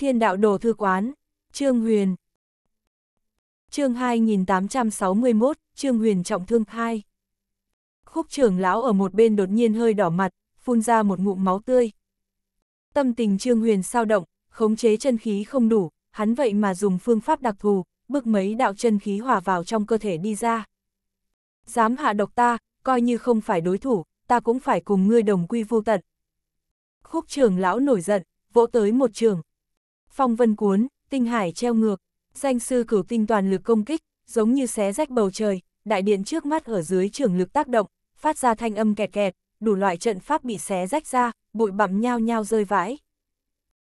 Thiên đạo đồ thư quán, Trương Huyền. Chương 2861, Trương Huyền trọng thương 2. Khúc trưởng lão ở một bên đột nhiên hơi đỏ mặt, phun ra một ngụm máu tươi. Tâm tình Trương Huyền sao động, khống chế chân khí không đủ, hắn vậy mà dùng phương pháp đặc thù, bước mấy đạo chân khí hòa vào trong cơ thể đi ra. Dám hạ độc ta, coi như không phải đối thủ, ta cũng phải cùng ngươi đồng quy vô tận. Khúc trưởng lão nổi giận, vỗ tới một trường, Phong vân cuốn, tinh hải treo ngược, danh sư cửu tinh toàn lực công kích, giống như xé rách bầu trời, đại điện trước mắt ở dưới trường lực tác động, phát ra thanh âm kẹt kẹt, đủ loại trận pháp bị xé rách ra, bụi bặm nhao nhao rơi vãi.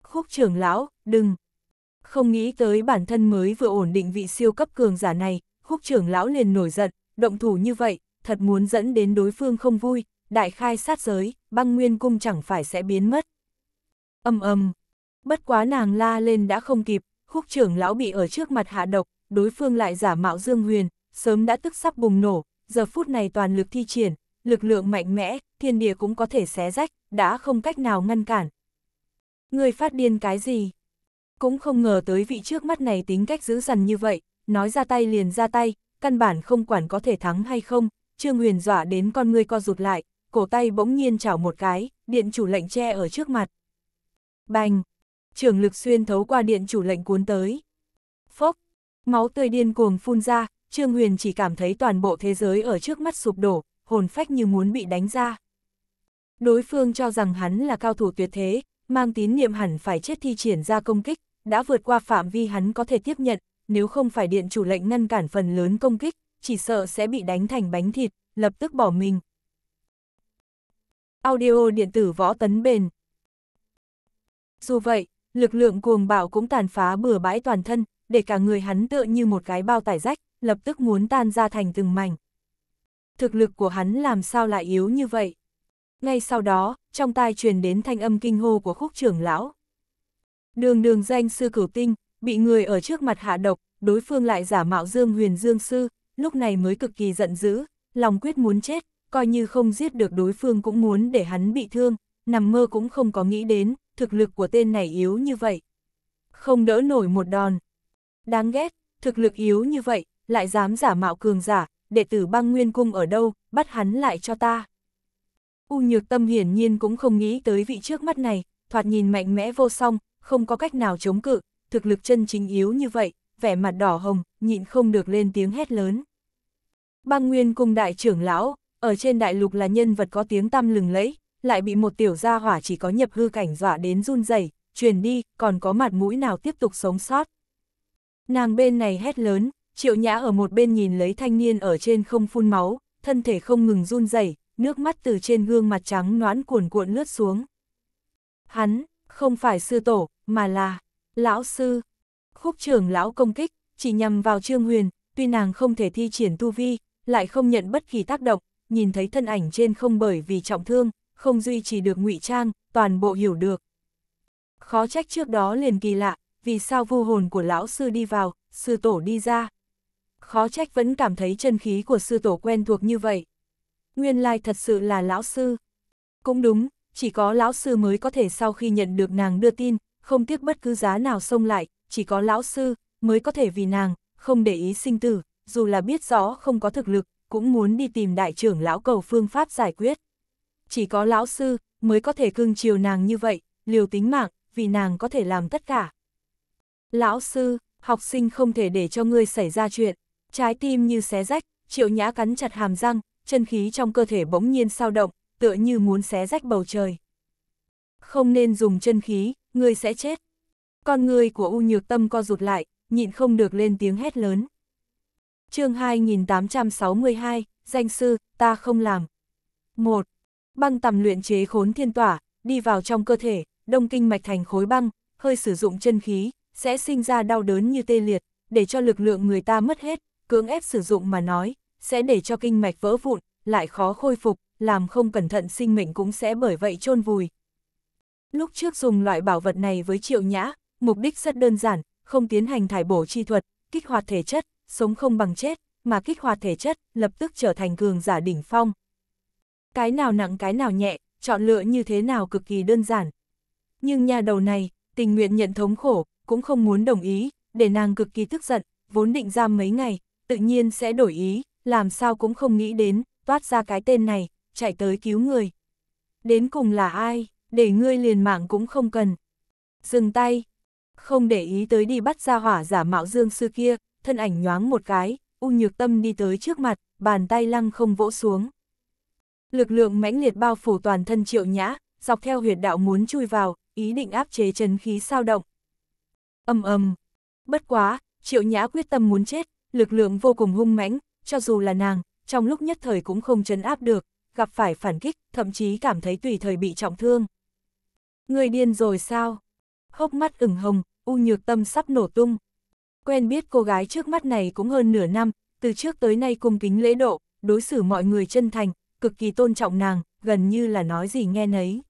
Khúc trưởng lão, đừng! Không nghĩ tới bản thân mới vừa ổn định vị siêu cấp cường giả này, khúc trưởng lão liền nổi giận, động thủ như vậy, thật muốn dẫn đến đối phương không vui, đại khai sát giới, băng nguyên cung chẳng phải sẽ biến mất. Âm âm, Bất quá nàng la lên đã không kịp, khúc trưởng lão bị ở trước mặt hạ độc, đối phương lại giả mạo Dương Huyền, sớm đã tức sắp bùng nổ, giờ phút này toàn lực thi triển, lực lượng mạnh mẽ, thiên địa cũng có thể xé rách, đã không cách nào ngăn cản. Người phát điên cái gì? Cũng không ngờ tới vị trước mắt này tính cách giữ dằn như vậy, nói ra tay liền ra tay, căn bản không quản có thể thắng hay không, Trương Huyền dọa đến con người co rụt lại, cổ tay bỗng nhiên chảo một cái, điện chủ lệnh che ở trước mặt. Bành, trường lực xuyên thấu qua điện chủ lệnh cuốn tới. Phốc, máu tươi điên cuồng phun ra, Trương Huyền chỉ cảm thấy toàn bộ thế giới ở trước mắt sụp đổ, hồn phách như muốn bị đánh ra. Đối phương cho rằng hắn là cao thủ tuyệt thế, mang tín niệm hẳn phải chết thi triển ra công kích, đã vượt qua phạm vi hắn có thể tiếp nhận, nếu không phải điện chủ lệnh ngăn cản phần lớn công kích, chỉ sợ sẽ bị đánh thành bánh thịt, lập tức bỏ mình. Audio điện tử võ tấn bền Dù vậy, lực lượng cuồng bạo cũng tàn phá bừa bãi toàn thân, để cả người hắn tựa như một cái bao tải rách, lập tức muốn tan ra thành từng mảnh. Thực lực của hắn làm sao lại yếu như vậy? Ngay sau đó, trong tai truyền đến thanh âm kinh hô của khúc trưởng lão. Đường đường danh sư cửu tinh, bị người ở trước mặt hạ độc, đối phương lại giả mạo Dương Huyền Dương Sư, lúc này mới cực kỳ giận dữ, lòng quyết muốn chết, coi như không giết được đối phương cũng muốn để hắn bị thương, nằm mơ cũng không có nghĩ đến, thực lực của tên này yếu như vậy. Không đỡ nổi một đòn. Đáng ghét, thực lực yếu như vậy, lại dám giả mạo cường giả, đệ tử băng nguyên cung ở đâu, bắt hắn lại cho ta. U nhược tâm hiển nhiên cũng không nghĩ tới vị trước mắt này, thoạt nhìn mạnh mẽ vô song, không có cách nào chống cự, thực lực chân chính yếu như vậy, vẻ mặt đỏ hồng, nhịn không được lên tiếng hét lớn. Băng Nguyên cung đại trưởng lão, ở trên đại lục là nhân vật có tiếng tăm lừng lẫy, lại bị một tiểu gia hỏa chỉ có nhập hư cảnh dọa đến run rẩy, truyền đi, còn có mặt mũi nào tiếp tục sống sót. Nàng bên này hét lớn, triệu nhã ở một bên nhìn lấy thanh niên ở trên không phun máu, thân thể không ngừng run rẩy, nước mắt từ trên gương mặt trắng noãn cuồn cuộn lướt xuống. Hắn, không phải sư tổ, mà là, lão sư. Khúc trưởng lão công kích, chỉ nhằm vào Trương Huyền, tuy nàng không thể thi triển tu vi, lại không nhận bất kỳ tác động, nhìn thấy thân ảnh trên không bởi vì trọng thương, không duy trì được ngụy trang, toàn bộ hiểu được. Khó trách trước đó liền kỳ lạ, vì sao vu hồn của lão sư đi vào, sư tổ đi ra. Khó trách vẫn cảm thấy chân khí của sư tổ quen thuộc như vậy. Nguyên lai thật sự là lão sư. Cũng đúng, chỉ có lão sư mới có thể sau khi nhận được nàng đưa tin, không tiếc bất cứ giá nào xông lại, chỉ có lão sư mới có thể vì nàng, không để ý sinh tử, dù là biết rõ không có thực lực, cũng muốn đi tìm đại trưởng lão cầu phương pháp giải quyết chỉ có lão sư mới có thể cưng chiều nàng như vậy, liều tính mạng, vì nàng có thể làm tất cả. Lão sư, học sinh không thể để cho ngươi xảy ra chuyện, trái tim như xé rách, triệu nhã cắn chặt hàm răng, chân khí trong cơ thể bỗng nhiên sao động, tựa như muốn xé rách bầu trời. Không nên dùng chân khí, ngươi sẽ chết. Con ngươi của U Nhược Tâm co rụt lại, nhịn không được lên tiếng hét lớn. chương 2862, danh sư, ta không làm. 1. Băng tầm luyện chế khốn thiên tỏa, đi vào trong cơ thể, đông kinh mạch thành khối băng, hơi sử dụng chân khí, sẽ sinh ra đau đớn như tê liệt, để cho lực lượng người ta mất hết, cưỡng ép sử dụng mà nói, sẽ để cho kinh mạch vỡ vụn, lại khó khôi phục, làm không cẩn thận sinh mệnh cũng sẽ bởi vậy chôn vùi. Lúc trước dùng loại bảo vật này với triệu nhã, mục đích rất đơn giản, không tiến hành thải bổ chi thuật, kích hoạt thể chất, sống không bằng chết, mà kích hoạt thể chất, lập tức trở thành cường giả đỉnh phong. Cái nào nặng cái nào nhẹ, chọn lựa như thế nào cực kỳ đơn giản. Nhưng nhà đầu này, tình nguyện nhận thống khổ, cũng không muốn đồng ý, để nàng cực kỳ tức giận, vốn định giam mấy ngày, tự nhiên sẽ đổi ý, làm sao cũng không nghĩ đến, toát ra cái tên này, chạy tới cứu người. Đến cùng là ai, để ngươi liền mạng cũng không cần. Dừng tay, không để ý tới đi bắt ra hỏa giả mạo dương sư kia, thân ảnh nhoáng một cái, u nhược tâm đi tới trước mặt, bàn tay lăng không vỗ xuống. Lực lượng mãnh liệt bao phủ toàn thân triệu nhã, dọc theo huyệt đạo muốn chui vào, ý định áp chế chân khí sao động. Âm âm. Bất quá, triệu nhã quyết tâm muốn chết, lực lượng vô cùng hung mãnh, cho dù là nàng, trong lúc nhất thời cũng không chấn áp được, gặp phải phản kích, thậm chí cảm thấy tùy thời bị trọng thương. Người điên rồi sao? Hốc mắt ửng hồng, u nhược tâm sắp nổ tung. Quen biết cô gái trước mắt này cũng hơn nửa năm, từ trước tới nay cung kính lễ độ, đối xử mọi người chân thành, cực kỳ tôn trọng nàng, gần như là nói gì nghe nấy.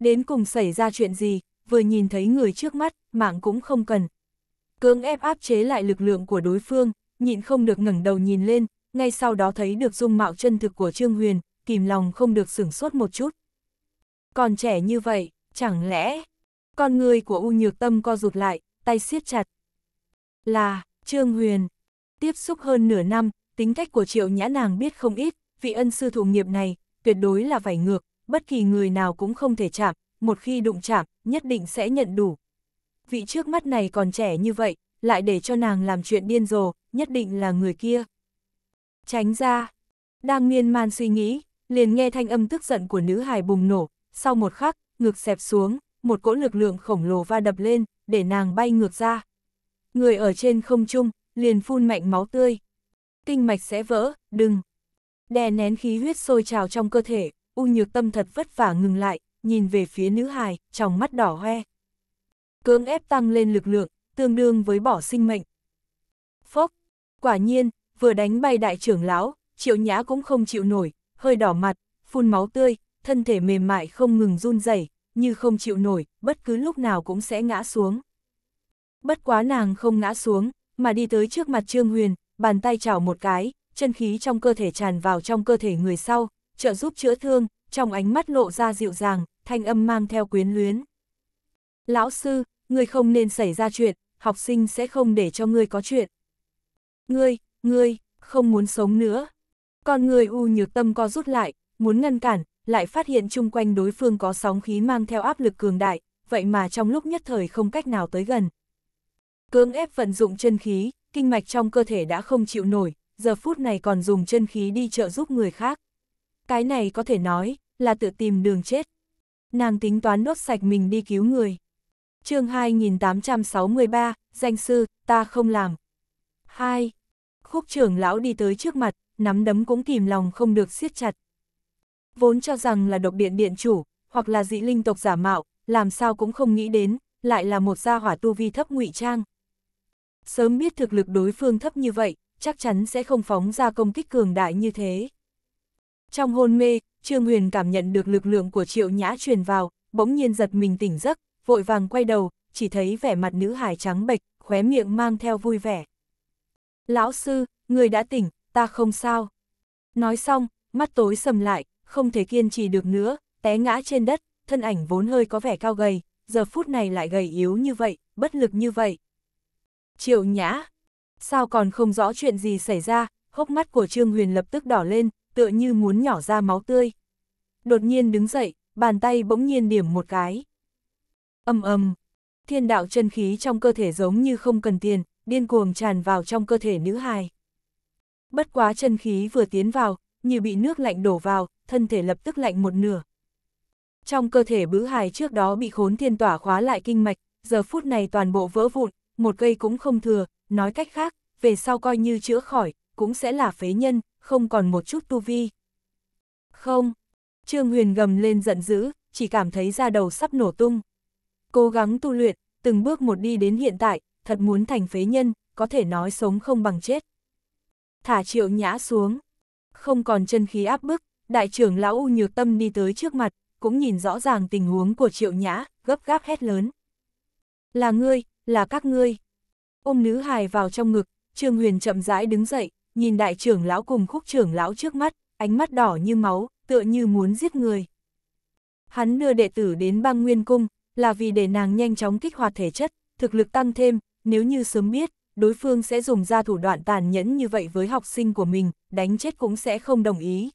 Đến cùng xảy ra chuyện gì, vừa nhìn thấy người trước mắt, mạng cũng không cần. Cưỡng ép áp chế lại lực lượng của đối phương, nhịn không được ngẩng đầu nhìn lên, ngay sau đó thấy được dung mạo chân thực của Trương Huyền, kìm lòng không được sửng sốt một chút. Còn trẻ như vậy, chẳng lẽ... Con người của U Nhược Tâm co rụt lại, tay siết chặt. Là, Trương Huyền. Tiếp xúc hơn nửa năm, tính cách của Triệu Nhã nàng biết không ít, vị ân sư thủ nghiệp này, tuyệt đối là vảy ngược, bất kỳ người nào cũng không thể chạm, một khi đụng chạm, nhất định sẽ nhận đủ. Vị trước mắt này còn trẻ như vậy, lại để cho nàng làm chuyện điên rồ, nhất định là người kia. Tránh ra, đang miên man suy nghĩ, liền nghe thanh âm tức giận của nữ hài bùng nổ, sau một khắc, ngực xẹp xuống, một cỗ lực lượng khổng lồ va đập lên, để nàng bay ngược ra. Người ở trên không trung, liền phun mạnh máu tươi. Kinh mạch sẽ vỡ, đừng. Đè nén khí huyết sôi trào trong cơ thể, U Nhược Tâm thật vất vả ngừng lại, nhìn về phía nữ hài, trong mắt đỏ hoe. Cưỡng ép tăng lên lực lượng, tương đương với bỏ sinh mệnh. Phốc, quả nhiên, vừa đánh bay đại trưởng lão, triệu nhã cũng không chịu nổi, hơi đỏ mặt, phun máu tươi, thân thể mềm mại không ngừng run rẩy, như không chịu nổi, bất cứ lúc nào cũng sẽ ngã xuống. Bất quá nàng không ngã xuống, mà đi tới trước mặt Trương Huyền, bàn tay chảo một cái, chân khí trong cơ thể tràn vào trong cơ thể người sau, trợ giúp chữa thương, trong ánh mắt lộ ra dịu dàng, thanh âm mang theo quyến luyến. Lão sư, ngươi không nên xảy ra chuyện, học sinh sẽ không để cho ngươi có chuyện. Ngươi, ngươi, không muốn sống nữa. Con người u nhược tâm co rút lại, muốn ngăn cản, lại phát hiện chung quanh đối phương có sóng khí mang theo áp lực cường đại, vậy mà trong lúc nhất thời không cách nào tới gần. Cưỡng ép vận dụng chân khí, kinh mạch trong cơ thể đã không chịu nổi, giờ phút này còn dùng chân khí đi trợ giúp người khác. Cái này có thể nói, là tự tìm đường chết. Nàng tính toán đốt sạch mình đi cứu người. chương 2863, danh sư, ta không làm. 2. Khúc trưởng lão đi tới trước mặt, nắm đấm cũng kìm lòng không được siết chặt. Vốn cho rằng là độc điện điện chủ, hoặc là dị linh tộc giả mạo, làm sao cũng không nghĩ đến, lại là một gia hỏa tu vi thấp ngụy trang. Sớm biết thực lực đối phương thấp như vậy, chắc chắn sẽ không phóng ra công kích cường đại như thế. Trong hôn mê, Trương Huyền cảm nhận được lực lượng của Triệu Nhã truyền vào, bỗng nhiên giật mình tỉnh giấc, vội vàng quay đầu, chỉ thấy vẻ mặt nữ hải trắng bệch, khóe miệng mang theo vui vẻ. Lão sư, người đã tỉnh, ta không sao. Nói xong, mắt tối sầm lại, không thể kiên trì được nữa, té ngã trên đất, thân ảnh vốn hơi có vẻ cao gầy, giờ phút này lại gầy yếu như vậy, bất lực như vậy. Triệu nhã, sao còn không rõ chuyện gì xảy ra, hốc mắt của Trương Huyền lập tức đỏ lên, tựa như muốn nhỏ ra máu tươi. Đột nhiên đứng dậy, bàn tay bỗng nhiên điểm một cái. Âm âm, thiên đạo chân khí trong cơ thể giống như không cần tiền, điên cuồng tràn vào trong cơ thể nữ hài. Bất quá chân khí vừa tiến vào, như bị nước lạnh đổ vào, thân thể lập tức lạnh một nửa. Trong cơ thể bứ hài trước đó bị khốn thiên tỏa khóa lại kinh mạch, giờ phút này toàn bộ vỡ vụn, một cây cũng không thừa, nói cách khác, về sau coi như chữa khỏi, cũng sẽ là phế nhân, không còn một chút tu vi. Không, Trương Huyền gầm lên giận dữ, chỉ cảm thấy da đầu sắp nổ tung. Cố gắng tu luyện, từng bước một đi đến hiện tại, thật muốn thành phế nhân, có thể nói sống không bằng chết. Thả triệu nhã xuống, không còn chân khí áp bức, đại trưởng lão U Nhược Tâm đi tới trước mặt, cũng nhìn rõ ràng tình huống của triệu nhã, gấp gáp hét lớn. Là ngươi, là các ngươi. Ôm nữ hài vào trong ngực, Trương Huyền chậm rãi đứng dậy, nhìn đại trưởng lão cùng khúc trưởng lão trước mắt, ánh mắt đỏ như máu, tựa như muốn giết người. Hắn đưa đệ tử đến băng nguyên cung, là vì để nàng nhanh chóng kích hoạt thể chất, thực lực tăng thêm, nếu như sớm biết, đối phương sẽ dùng ra thủ đoạn tàn nhẫn như vậy với học sinh của mình, đánh chết cũng sẽ không đồng ý.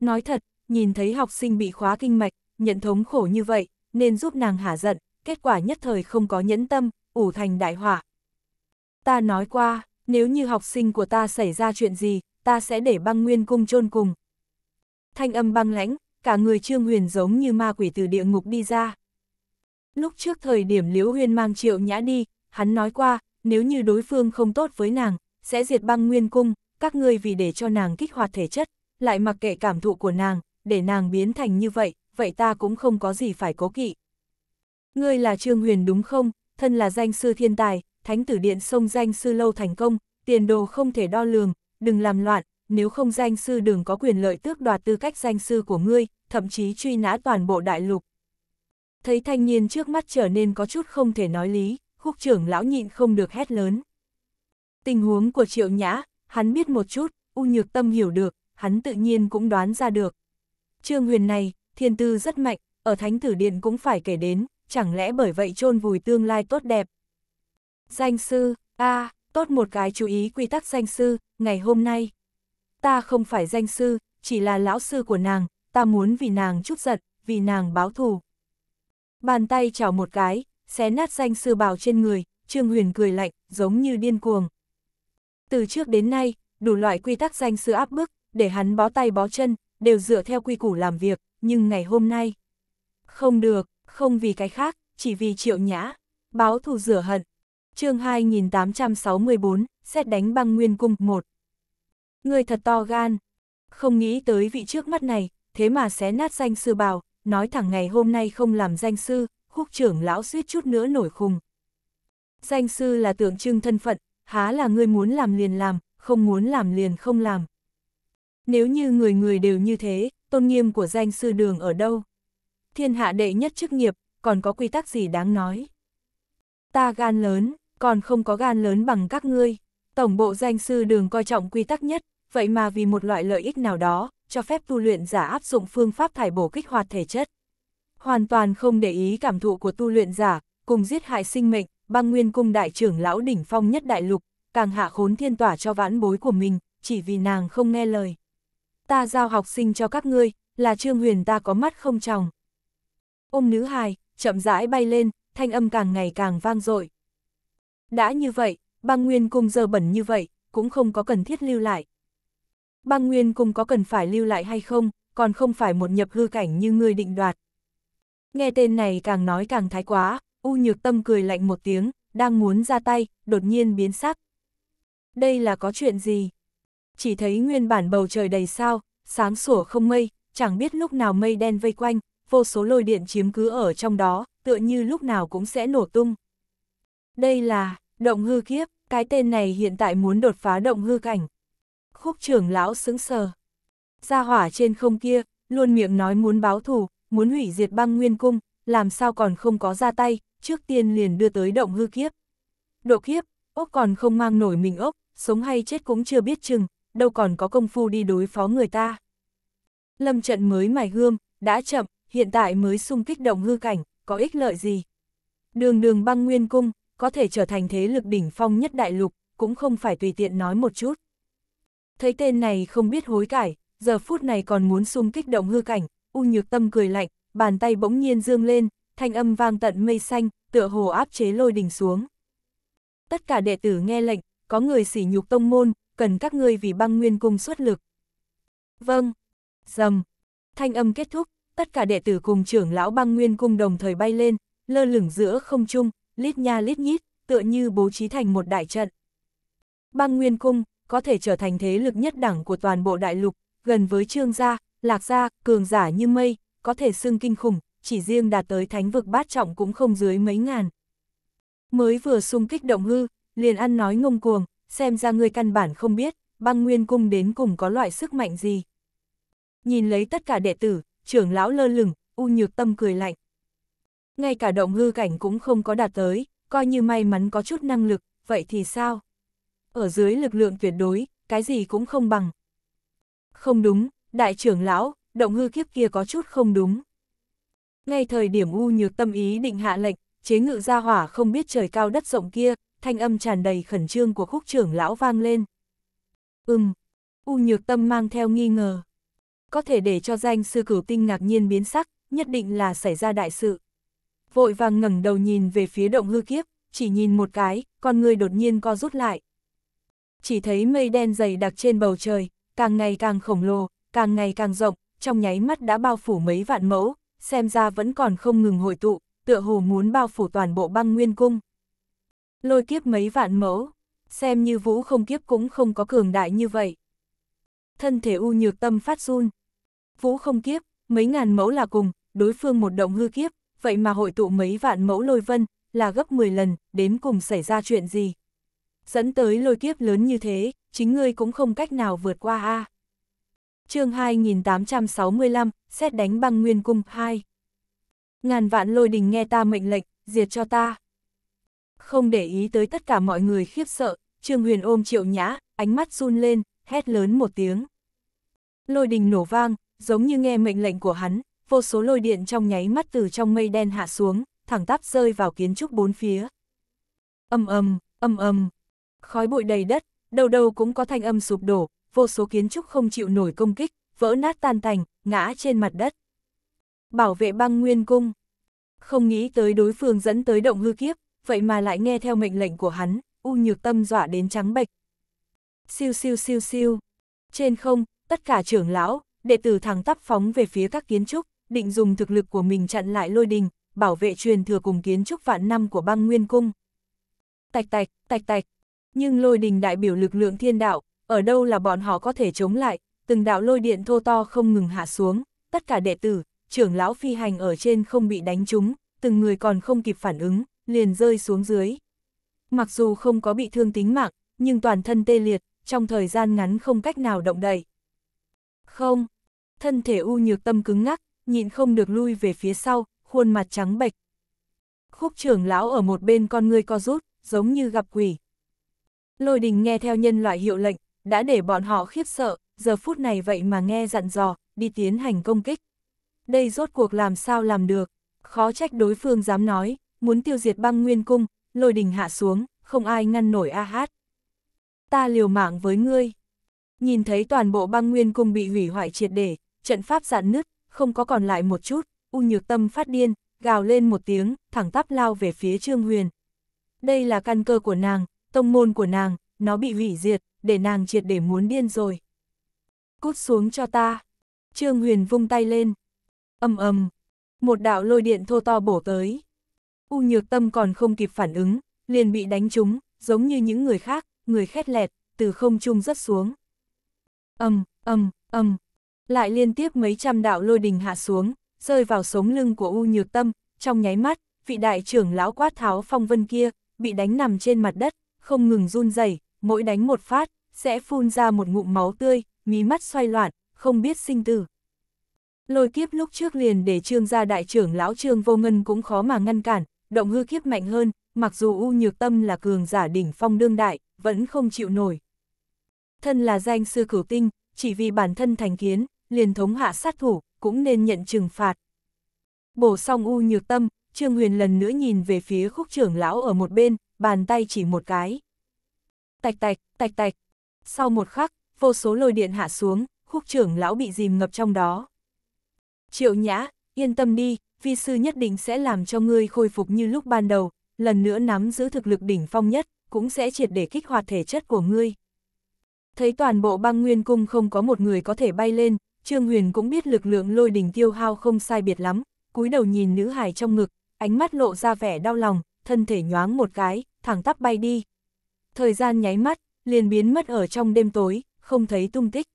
Nói thật, nhìn thấy học sinh bị khóa kinh mạch, nhận thống khổ như vậy, nên giúp nàng hả giận, kết quả nhất thời không có nhẫn tâm, ủ thành đại họa. Ta nói qua, nếu như học sinh của ta xảy ra chuyện gì, ta sẽ để băng nguyên cung chôn cùng. Thanh âm băng lãnh, cả người trương huyền giống như ma quỷ từ địa ngục đi ra. Lúc trước thời điểm Liễu huyền mang triệu nhã đi, hắn nói qua, nếu như đối phương không tốt với nàng, sẽ diệt băng nguyên cung, các ngươi vì để cho nàng kích hoạt thể chất, lại mặc kệ cảm thụ của nàng, để nàng biến thành như vậy, vậy ta cũng không có gì phải cố kỵ. Ngươi là Trương Huyền đúng không, thân là danh sư thiên tài, thánh tử điện sông danh sư lâu thành công, tiền đồ không thể đo lường, đừng làm loạn, nếu không danh sư đừng có quyền lợi tước đoạt tư cách danh sư của ngươi, thậm chí truy nã toàn bộ đại lục. Thấy thanh niên trước mắt trở nên có chút không thể nói lý, khúc trưởng lão nhịn không được hét lớn. Tình huống của triệu nhã, hắn biết một chút, u nhược tâm hiểu được, hắn tự nhiên cũng đoán ra được. Trương huyền này, thiên tư rất mạnh, ở thánh tử điện cũng phải kể đến, chẳng lẽ bởi vậy chôn vùi tương lai tốt đẹp. Danh sư, a à, tốt một cái chú ý quy tắc danh sư, ngày hôm nay. Ta không phải danh sư, chỉ là lão sư của nàng, ta muốn vì nàng chút giật, vì nàng báo thù. Bàn tay chảo một cái, xé nát danh sư bào trên người, Trương Huyền cười lạnh, giống như điên cuồng. Từ trước đến nay, đủ loại quy tắc danh sư áp bức, để hắn bó tay bó chân, đều dựa theo quy củ làm việc, nhưng ngày hôm nay... Không được, không vì cái khác, chỉ vì triệu nhã, báo thù rửa hận. chương 2864, xét đánh băng nguyên cung 1. Người thật to gan, không nghĩ tới vị trước mắt này, thế mà xé nát danh sư bào, nói thẳng ngày hôm nay không làm danh sư, khúc trưởng lão suýt chút nữa nổi khùng. Danh sư là tượng trưng thân phận, há là người muốn làm liền làm, không muốn làm liền không làm. Nếu như người người đều như thế, tôn nghiêm của danh sư đường ở đâu? thiên hạ đệ nhất chức nghiệp, còn có quy tắc gì đáng nói. Ta gan lớn, còn không có gan lớn bằng các ngươi. Tổng bộ danh sư đường coi trọng quy tắc nhất, vậy mà vì một loại lợi ích nào đó, cho phép tu luyện giả áp dụng phương pháp thải bổ kích hoạt thể chất. Hoàn toàn không để ý cảm thụ của tu luyện giả, cùng giết hại sinh mệnh, băng nguyên cung đại trưởng lão đỉnh phong nhất đại lục, càng hạ khốn thiên tỏa cho vãn bối của mình, chỉ vì nàng không nghe lời. Ta giao học sinh cho các ngươi, là trương huyền ta có mắt không tròng, ôm nữ hài, chậm rãi bay lên, thanh âm càng ngày càng vang dội. Đã như vậy, băng nguyên cung giờ bẩn như vậy, cũng không có cần thiết lưu lại. Băng nguyên cung có cần phải lưu lại hay không, còn không phải một nhập hư cảnh như ngươi định đoạt. Nghe tên này càng nói càng thái quá, U Nhược Tâm cười lạnh một tiếng, đang muốn ra tay, đột nhiên biến sắc. Đây là có chuyện gì? Chỉ thấy nguyên bản bầu trời đầy sao, sáng sủa không mây, chẳng biết lúc nào mây đen vây quanh, vô số lôi điện chiếm cứ ở trong đó, tựa như lúc nào cũng sẽ nổ tung. Đây là, động hư kiếp, cái tên này hiện tại muốn đột phá động hư cảnh. Khúc trưởng lão sững sờ. Gia hỏa trên không kia, luôn miệng nói muốn báo thù, muốn hủy diệt băng nguyên cung, làm sao còn không có ra tay, trước tiên liền đưa tới động hư kiếp. Độ kiếp, ốc còn không mang nổi mình ốc, sống hay chết cũng chưa biết chừng, đâu còn có công phu đi đối phó người ta. Lâm trận mới mài gươm, đã chậm, hiện tại mới xung kích động hư cảnh, có ích lợi gì? Đường đường băng nguyên cung, có thể trở thành thế lực đỉnh phong nhất đại lục, cũng không phải tùy tiện nói một chút. Thấy tên này không biết hối cải, giờ phút này còn muốn xung kích động hư cảnh, U Nhược Tâm cười lạnh, bàn tay bỗng nhiên dương lên, thanh âm vang tận mây xanh, tựa hồ áp chế lôi đỉnh xuống. Tất cả đệ tử nghe lệnh, có người sỉ nhục tông môn, cần các ngươi vì băng nguyên cung xuất lực. Vâng, dầm, thanh âm kết thúc, tất cả đệ tử cùng trưởng lão băng nguyên cung đồng thời bay lên, lơ lửng giữa không trung, lít nha lít nhít, tựa như bố trí thành một đại trận. Băng nguyên cung có thể trở thành thế lực nhất đẳng của toàn bộ đại lục, gần với trương gia, lạc gia, cường giả như mây, có thể xưng kinh khủng, chỉ riêng đạt tới thánh vực bát trọng cũng không dưới mấy ngàn. Mới vừa xung kích động hư, liền ăn nói ngông cuồng, xem ra người căn bản không biết, băng nguyên cung đến cùng có loại sức mạnh gì. Nhìn lấy tất cả đệ tử, trưởng lão lơ lửng, u nhược tâm cười lạnh. Ngay cả động hư cảnh cũng không có đạt tới, coi như may mắn có chút năng lực, vậy thì sao? Ở dưới lực lượng tuyệt đối, cái gì cũng không bằng. Không đúng, đại trưởng lão, động hư kiếp kia có chút không đúng. Ngay thời điểm u nhược tâm ý định hạ lệnh, chế ngự ra hỏa không biết trời cao đất rộng kia, thanh âm tràn đầy khẩn trương của khúc trưởng lão vang lên. Ừm, u nhược tâm mang theo nghi ngờ có thể để cho danh sư cửu tinh ngạc nhiên biến sắc, nhất định là xảy ra đại sự. Vội vàng ngẩng đầu nhìn về phía động hư kiếp, chỉ nhìn một cái, con người đột nhiên co rút lại. Chỉ thấy mây đen dày đặc trên bầu trời, càng ngày càng khổng lồ, càng ngày càng rộng, trong nháy mắt đã bao phủ mấy vạn mẫu, xem ra vẫn còn không ngừng hội tụ, tựa hồ muốn bao phủ toàn bộ băng nguyên cung. Lôi kiếp mấy vạn mẫu, xem như vũ không kiếp cũng không có cường đại như vậy. Thân thể u nhược tâm phát run, vũ không kiếp, mấy ngàn mẫu là cùng, đối phương một động hư kiếp, vậy mà hội tụ mấy vạn mẫu lôi vân, là gấp 10 lần, đến cùng xảy ra chuyện gì. Dẫn tới lôi kiếp lớn như thế, chính ngươi cũng không cách nào vượt qua a. À. Chương 2865, xét đánh băng nguyên cung 2. Ngàn vạn lôi đình nghe ta mệnh lệnh, diệt cho ta. Không để ý tới tất cả mọi người khiếp sợ, Trương Huyền ôm Triệu Nhã, ánh mắt run lên, hét lớn một tiếng. Lôi đình nổ vang, giống như nghe mệnh lệnh của hắn, vô số lôi điện trong nháy mắt từ trong mây đen hạ xuống, thẳng tắp rơi vào kiến trúc bốn phía. Âm âm, âm âm, khói bụi đầy đất, đầu đầu cũng có thanh âm sụp đổ, vô số kiến trúc không chịu nổi công kích, vỡ nát tan thành, ngã trên mặt đất. Bảo vệ băng nguyên cung. Không nghĩ tới đối phương dẫn tới động hư kiếp, vậy mà lại nghe theo mệnh lệnh của hắn, u nhược tâm dọa đến trắng bệch. Siêu siêu siêu siêu. Trên không, tất cả trưởng lão, đệ tử thẳng tắp phóng về phía các kiến trúc, định dùng thực lực của mình chặn lại lôi đình, bảo vệ truyền thừa cùng kiến trúc vạn năm của băng nguyên cung. Tạch tạch, tạch tạch, nhưng lôi đình đại biểu lực lượng thiên đạo, ở đâu là bọn họ có thể chống lại, từng đạo lôi điện thô to không ngừng hạ xuống, tất cả đệ tử, trưởng lão phi hành ở trên không bị đánh trúng, từng người còn không kịp phản ứng, liền rơi xuống dưới. Mặc dù không có bị thương tính mạng, nhưng toàn thân tê liệt, trong thời gian ngắn không cách nào động đậy. Không. Thân thể u nhược tâm cứng ngắc, nhịn không được lui về phía sau, khuôn mặt trắng bệch. Khúc trưởng lão ở một bên con người co rút, giống như gặp quỷ. Lôi đình nghe theo nhân loại hiệu lệnh, đã để bọn họ khiếp sợ, giờ phút này vậy mà nghe dặn dò, đi tiến hành công kích. Đây rốt cuộc làm sao làm được, khó trách đối phương dám nói, muốn tiêu diệt băng nguyên cung, lôi đình hạ xuống, không ai ngăn nổi a hát. Ta liều mạng với ngươi. Nhìn thấy toàn bộ băng nguyên cung bị hủy hoại triệt để, trận pháp giãn nứt, không có còn lại một chút, U Nhược Tâm phát điên, gào lên một tiếng, thẳng tắp lao về phía Trương Huyền. Đây là căn cơ của nàng, tông môn của nàng, nó bị hủy diệt, để nàng triệt để muốn điên rồi. Cút xuống cho ta. Trương Huyền vung tay lên. ầm ầm, một đạo lôi điện thô to bổ tới. U Nhược Tâm còn không kịp phản ứng, liền bị đánh trúng, giống như những người khác, người khét lẹt, từ không trung rớt xuống âm, âm, âm, lại liên tiếp mấy trăm đạo lôi đình hạ xuống, rơi vào sống lưng của U Nhược Tâm, trong nháy mắt, vị đại trưởng lão quát tháo phong vân kia, bị đánh nằm trên mặt đất, không ngừng run rẩy, mỗi đánh một phát, sẽ phun ra một ngụm máu tươi, mí mắt xoay loạn, không biết sinh tử. Lôi kiếp lúc trước liền để trương gia đại trưởng lão trương vô ngân cũng khó mà ngăn cản, động hư kiếp mạnh hơn, mặc dù U Nhược Tâm là cường giả đỉnh phong đương đại, vẫn không chịu nổi thân là danh sư cửu tinh, chỉ vì bản thân thành kiến, liền thống hạ sát thủ, cũng nên nhận trừng phạt. Bổ xong u nhược tâm, Trương Huyền lần nữa nhìn về phía khúc trưởng lão ở một bên, bàn tay chỉ một cái. Tạch tạch, tạch tạch. Sau một khắc, vô số lôi điện hạ xuống, khúc trưởng lão bị dìm ngập trong đó. Triệu nhã, yên tâm đi, vi sư nhất định sẽ làm cho ngươi khôi phục như lúc ban đầu, lần nữa nắm giữ thực lực đỉnh phong nhất, cũng sẽ triệt để kích hoạt thể chất của ngươi. Thấy toàn bộ băng nguyên cung không có một người có thể bay lên, Trương Huyền cũng biết lực lượng lôi đỉnh tiêu hao không sai biệt lắm, cúi đầu nhìn nữ hài trong ngực, ánh mắt lộ ra vẻ đau lòng, thân thể nhoáng một cái, thẳng tắp bay đi. Thời gian nháy mắt, liền biến mất ở trong đêm tối, không thấy tung tích.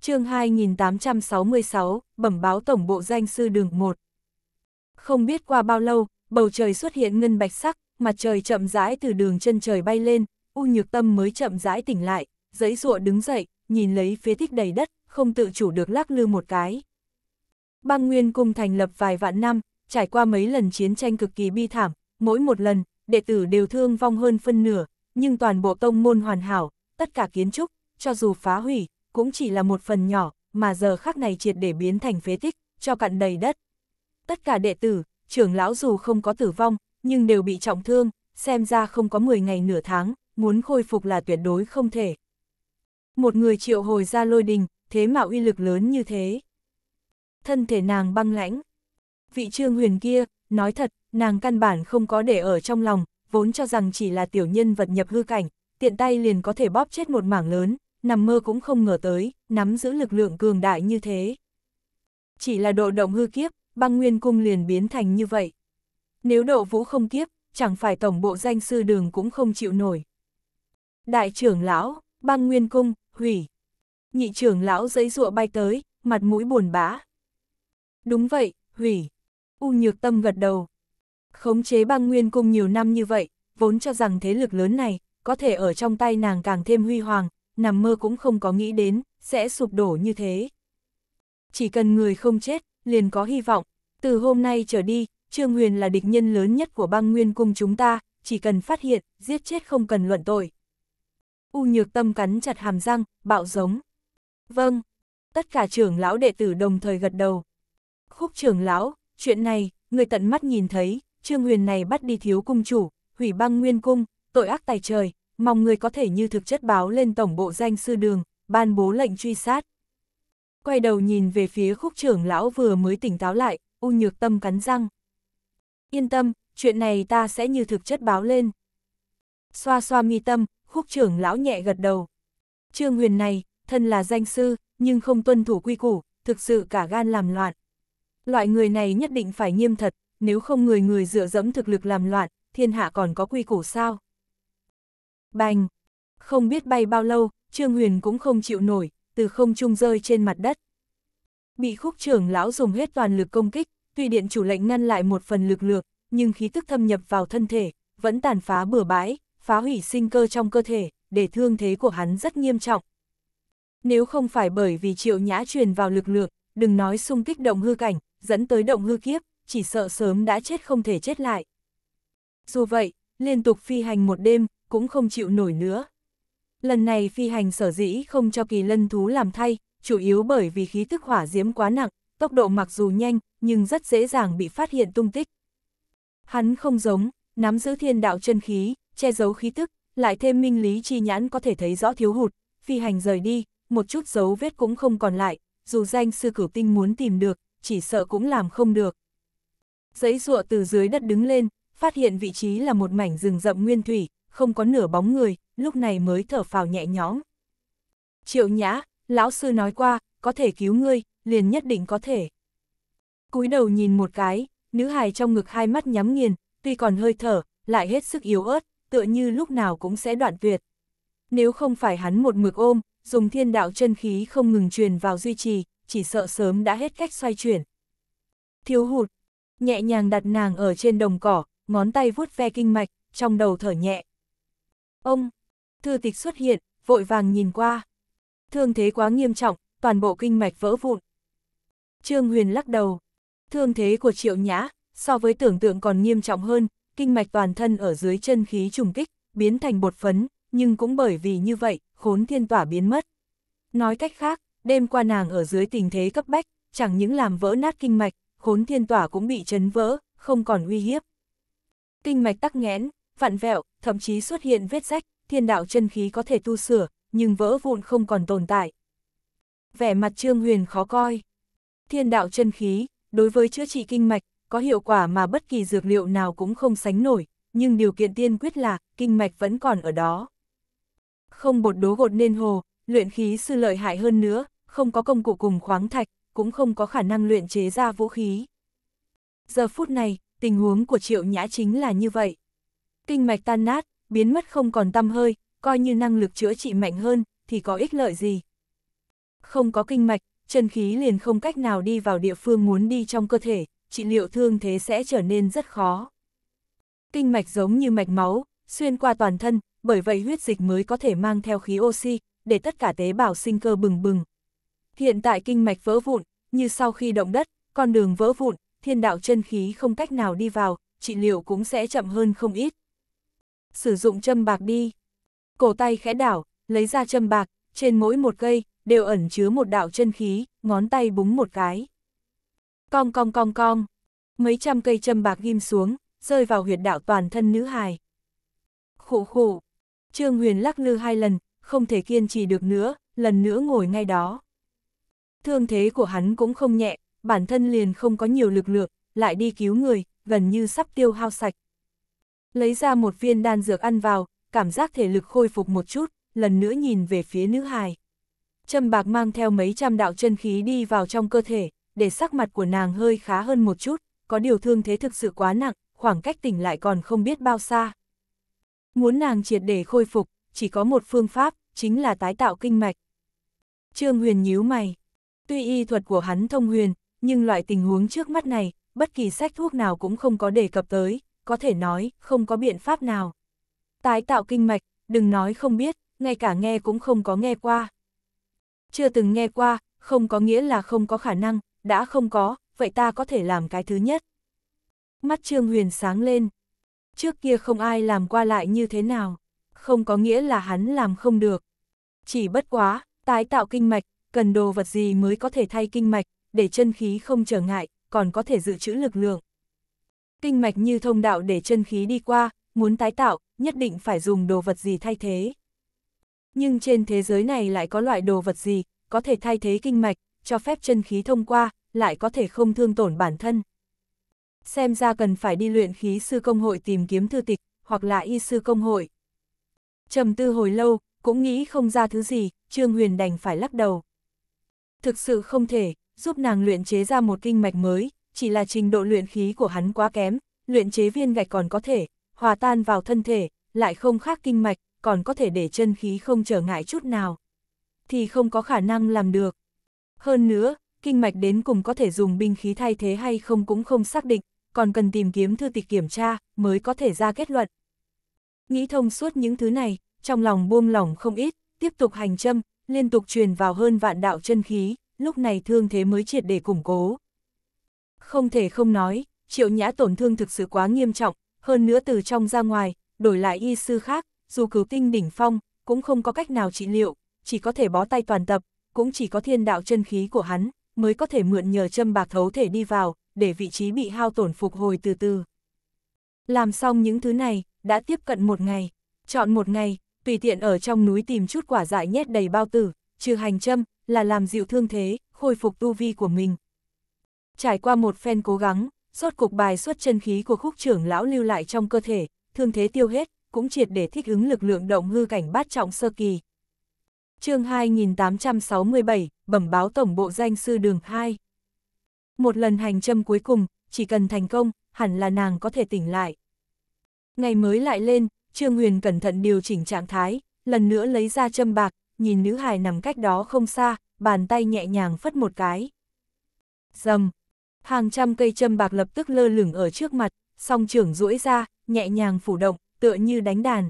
chương 2866, bẩm báo tổng bộ danh sư đường 1. Không biết qua bao lâu, bầu trời xuất hiện ngân bạch sắc, mặt trời chậm rãi từ đường chân trời bay lên, U Nhược Tâm mới chậm rãi tỉnh lại, giấy rụa đứng dậy, nhìn lấy phía thích đầy đất, không tự chủ được lắc lư một cái. Băng Nguyên Cung thành lập vài vạn năm, trải qua mấy lần chiến tranh cực kỳ bi thảm, mỗi một lần, đệ tử đều thương vong hơn phân nửa, nhưng toàn bộ tông môn hoàn hảo, tất cả kiến trúc, cho dù phá hủy, cũng chỉ là một phần nhỏ, mà giờ khắc này triệt để biến thành phế tích, cho cặn đầy đất. Tất cả đệ tử, trưởng lão dù không có tử vong, nhưng đều bị trọng thương, xem ra không có 10 ngày nửa tháng, muốn khôi phục là tuyệt đối không thể một người triệu hồi ra lôi đình, thế mà uy lực lớn như thế. Thân thể nàng băng lãnh. Vị trương huyền kia, nói thật, nàng căn bản không có để ở trong lòng, vốn cho rằng chỉ là tiểu nhân vật nhập hư cảnh, tiện tay liền có thể bóp chết một mảng lớn, nằm mơ cũng không ngờ tới, nắm giữ lực lượng cường đại như thế. Chỉ là độ động hư kiếp, băng nguyên cung liền biến thành như vậy. Nếu độ vũ không kiếp, chẳng phải tổng bộ danh sư đường cũng không chịu nổi. Đại trưởng lão, băng nguyên cung, hủy. Nhị trưởng lão giấy rụa bay tới, mặt mũi buồn bã. Đúng vậy, hủy. U nhược tâm gật đầu. Khống chế băng nguyên cung nhiều năm như vậy, vốn cho rằng thế lực lớn này, có thể ở trong tay nàng càng thêm huy hoàng, nằm mơ cũng không có nghĩ đến, sẽ sụp đổ như thế. Chỉ cần người không chết, liền có hy vọng. Từ hôm nay trở đi, Trương Huyền là địch nhân lớn nhất của băng nguyên cung chúng ta, chỉ cần phát hiện, giết chết không cần luận tội. U nhược tâm cắn chặt hàm răng, bạo giống. Vâng. Tất cả trưởng lão đệ tử đồng thời gật đầu. Khúc trưởng lão, chuyện này, người tận mắt nhìn thấy, trương huyền này bắt đi thiếu cung chủ, hủy băng nguyên cung, tội ác tài trời, mong người có thể như thực chất báo lên tổng bộ danh sư đường, ban bố lệnh truy sát. Quay đầu nhìn về phía khúc trưởng lão vừa mới tỉnh táo lại, u nhược tâm cắn răng. Yên tâm, chuyện này ta sẽ như thực chất báo lên. Xoa xoa mi tâm, khúc trưởng lão nhẹ gật đầu. Trương Huyền này, thân là danh sư, nhưng không tuân thủ quy củ, thực sự cả gan làm loạn. Loại người này nhất định phải nghiêm thật, nếu không người người dựa dẫm thực lực làm loạn, thiên hạ còn có quy củ sao? Bành! Không biết bay bao lâu, Trương Huyền cũng không chịu nổi, từ không trung rơi trên mặt đất. Bị khúc trưởng lão dùng hết toàn lực công kích, tuy điện chủ lệnh ngăn lại một phần lực lượng, nhưng khí tức thâm nhập vào thân thể, vẫn tàn phá bừa bãi phá hủy sinh cơ trong cơ thể, để thương thế của hắn rất nghiêm trọng. Nếu không phải bởi vì triệu nhã truyền vào lực lượng, đừng nói xung kích động hư cảnh, dẫn tới động hư kiếp, chỉ sợ sớm đã chết không thể chết lại. Dù vậy, liên tục phi hành một đêm, cũng không chịu nổi nữa. Lần này phi hành sở dĩ không cho kỳ lân thú làm thay, chủ yếu bởi vì khí tức hỏa diễm quá nặng, tốc độ mặc dù nhanh, nhưng rất dễ dàng bị phát hiện tung tích. Hắn không giống, nắm giữ thiên đạo chân khí, che giấu khí tức, lại thêm minh lý chi nhãn có thể thấy rõ thiếu hụt, phi hành rời đi, một chút dấu vết cũng không còn lại, dù danh sư cửu tinh muốn tìm được, chỉ sợ cũng làm không được. Giấy rụa từ dưới đất đứng lên, phát hiện vị trí là một mảnh rừng rậm nguyên thủy, không có nửa bóng người, lúc này mới thở phào nhẹ nhõm. Triệu nhã, lão sư nói qua, có thể cứu ngươi, liền nhất định có thể. cúi đầu nhìn một cái, nữ hài trong ngực hai mắt nhắm nghiền, tuy còn hơi thở, lại hết sức yếu ớt, tựa như lúc nào cũng sẽ đoạn tuyệt. Nếu không phải hắn một mực ôm, dùng thiên đạo chân khí không ngừng truyền vào duy trì, chỉ sợ sớm đã hết cách xoay chuyển. Thiếu hụt, nhẹ nhàng đặt nàng ở trên đồng cỏ, ngón tay vuốt ve kinh mạch, trong đầu thở nhẹ. Ông, thư tịch xuất hiện, vội vàng nhìn qua. Thương thế quá nghiêm trọng, toàn bộ kinh mạch vỡ vụn. Trương Huyền lắc đầu. Thương thế của Triệu Nhã, so với tưởng tượng còn nghiêm trọng hơn, kinh mạch toàn thân ở dưới chân khí trùng kích, biến thành bột phấn, nhưng cũng bởi vì như vậy, khốn thiên tỏa biến mất. Nói cách khác, đêm qua nàng ở dưới tình thế cấp bách, chẳng những làm vỡ nát kinh mạch, khốn thiên tỏa cũng bị chấn vỡ, không còn uy hiếp. Kinh mạch tắc nghẽn, vặn vẹo, thậm chí xuất hiện vết rách, thiên đạo chân khí có thể tu sửa, nhưng vỡ vụn không còn tồn tại. Vẻ mặt Trương Huyền khó coi. Thiên đạo chân khí, đối với chữa trị kinh mạch, có hiệu quả mà bất kỳ dược liệu nào cũng không sánh nổi, nhưng điều kiện tiên quyết là, kinh mạch vẫn còn ở đó. Không bột đố gột nên hồ, luyện khí sư lợi hại hơn nữa, không có công cụ cùng khoáng thạch, cũng không có khả năng luyện chế ra vũ khí. Giờ phút này, tình huống của triệu nhã chính là như vậy. Kinh mạch tan nát, biến mất không còn tâm hơi, coi như năng lực chữa trị mạnh hơn, thì có ích lợi gì. Không có kinh mạch, chân khí liền không cách nào đi vào địa phương muốn đi trong cơ thể, trị liệu thương thế sẽ trở nên rất khó. Kinh mạch giống như mạch máu, xuyên qua toàn thân, bởi vậy huyết dịch mới có thể mang theo khí oxy, để tất cả tế bào sinh cơ bừng bừng. Hiện tại kinh mạch vỡ vụn, như sau khi động đất, con đường vỡ vụn, thiên đạo chân khí không cách nào đi vào, trị liệu cũng sẽ chậm hơn không ít. Sử dụng châm bạc đi. Cổ tay khẽ đảo, lấy ra châm bạc, trên mỗi một cây, đều ẩn chứa một đạo chân khí, ngón tay búng một cái. Cong cong cong cong, mấy trăm cây châm bạc ghim xuống, rơi vào huyệt đạo toàn thân nữ hài. Khổ khổ, Trương Huyền lắc lư hai lần, không thể kiên trì được nữa, lần nữa ngồi ngay đó. Thương thế của hắn cũng không nhẹ, bản thân liền không có nhiều lực lượng, lại đi cứu người, gần như sắp tiêu hao sạch. Lấy ra một viên đan dược ăn vào, cảm giác thể lực khôi phục một chút, lần nữa nhìn về phía nữ hài. Châm bạc mang theo mấy trăm đạo chân khí đi vào trong cơ thể, để sắc mặt của nàng hơi khá hơn một chút, có điều thương thế thực sự quá nặng, khoảng cách tỉnh lại còn không biết bao xa. Muốn nàng triệt để khôi phục, chỉ có một phương pháp, chính là tái tạo kinh mạch. Trương Huyền nhíu mày. Tuy y thuật của hắn thông huyền, nhưng loại tình huống trước mắt này, bất kỳ sách thuốc nào cũng không có đề cập tới, có thể nói, không có biện pháp nào. Tái tạo kinh mạch, đừng nói không biết, ngay cả nghe cũng không có nghe qua. Chưa từng nghe qua, không có nghĩa là không có khả năng, đã không có, vậy ta có thể làm cái thứ nhất. Mắt Trương Huyền sáng lên. Trước kia không ai làm qua lại như thế nào, không có nghĩa là hắn làm không được. Chỉ bất quá, tái tạo kinh mạch, cần đồ vật gì mới có thể thay kinh mạch, để chân khí không trở ngại, còn có thể dự trữ lực lượng. Kinh mạch như thông đạo để chân khí đi qua, muốn tái tạo, nhất định phải dùng đồ vật gì thay thế. Nhưng trên thế giới này lại có loại đồ vật gì, có thể thay thế kinh mạch, cho phép chân khí thông qua, lại có thể không thương tổn bản thân. Xem ra cần phải đi luyện khí sư công hội tìm kiếm thư tịch, hoặc là y sư công hội. trầm tư hồi lâu, cũng nghĩ không ra thứ gì, Trương Huyền đành phải lắc đầu. Thực sự không thể, giúp nàng luyện chế ra một kinh mạch mới, chỉ là trình độ luyện khí của hắn quá kém, luyện chế viên gạch còn có thể, hòa tan vào thân thể, lại không khác kinh mạch, còn có thể để chân khí không trở ngại chút nào. Thì không có khả năng làm được. Hơn nữa, kinh mạch đến cùng có thể dùng binh khí thay thế hay không cũng không xác định, còn cần tìm kiếm thư tịch kiểm tra mới có thể ra kết luận. Nghĩ thông suốt những thứ này, trong lòng buông lỏng không ít, tiếp tục hành châm, liên tục truyền vào hơn vạn đạo chân khí, lúc này thương thế mới triệt để củng cố. Không thể không nói, triệu nhã tổn thương thực sự quá nghiêm trọng, hơn nữa từ trong ra ngoài, đổi lại y sư khác, dù cứu tinh đỉnh phong, cũng không có cách nào trị liệu, chỉ có thể bó tay toàn tập, cũng chỉ có thiên đạo chân khí của hắn mới có thể mượn nhờ châm bạc thấu thể đi vào, để vị trí bị hao tổn phục hồi từ từ. Làm xong những thứ này, đã tiếp cận một ngày, chọn một ngày, tùy tiện ở trong núi tìm chút quả dại nhét đầy bao tử, trừ hành châm, là làm dịu thương thế, khôi phục tu vi của mình. Trải qua một phen cố gắng, rốt cục bài xuất chân khí của khúc trưởng lão lưu lại trong cơ thể, thương thế tiêu hết, cũng triệt để thích ứng lực lượng động hư cảnh bát trọng sơ kỳ, chương 2867, bẩm báo tổng bộ danh sư đường 2. Một lần hành châm cuối cùng, chỉ cần thành công, hẳn là nàng có thể tỉnh lại. Ngày mới lại lên, Trương Huyền cẩn thận điều chỉnh trạng thái, lần nữa lấy ra châm bạc, nhìn nữ hài nằm cách đó không xa, bàn tay nhẹ nhàng phất một cái. Dầm! Hàng trăm cây châm bạc lập tức lơ lửng ở trước mặt, song trưởng duỗi ra, nhẹ nhàng phủ động, tựa như đánh đàn.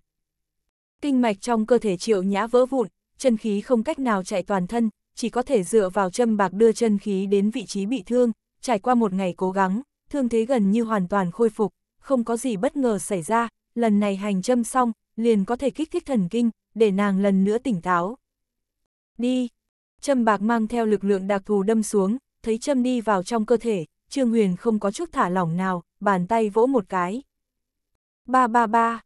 Kinh mạch trong cơ thể triệu nhã vỡ vụn, chân khí không cách nào chạy toàn thân, chỉ có thể dựa vào châm bạc đưa chân khí đến vị trí bị thương, trải qua một ngày cố gắng, thương thế gần như hoàn toàn khôi phục, không có gì bất ngờ xảy ra, lần này hành châm xong, liền có thể kích thích thần kinh, để nàng lần nữa tỉnh táo. Đi! Châm bạc mang theo lực lượng đặc thù đâm xuống, thấy châm đi vào trong cơ thể, Trương Huyền không có chút thả lỏng nào, bàn tay vỗ một cái. Ba ba ba!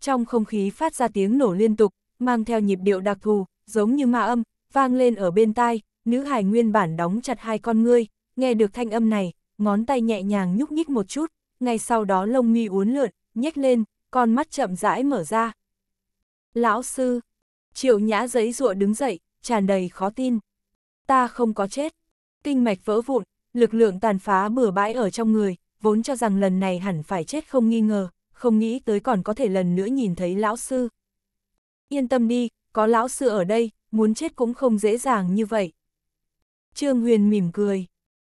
Trong không khí phát ra tiếng nổ liên tục, mang theo nhịp điệu đặc thù, giống như ma âm, vang lên ở bên tai, nữ hài nguyên bản đóng chặt hai con ngươi, nghe được thanh âm này, ngón tay nhẹ nhàng nhúc nhích một chút, ngay sau đó lông mi uốn lượn, nhếch lên, con mắt chậm rãi mở ra. Lão sư, triệu nhã giấy rụa đứng dậy, tràn đầy khó tin. Ta không có chết. Kinh mạch vỡ vụn, lực lượng tàn phá bừa bãi ở trong người, vốn cho rằng lần này hẳn phải chết không nghi ngờ, không nghĩ tới còn có thể lần nữa nhìn thấy lão sư. Yên tâm đi, có lão sư ở đây, muốn chết cũng không dễ dàng như vậy. Trương Huyền mỉm cười.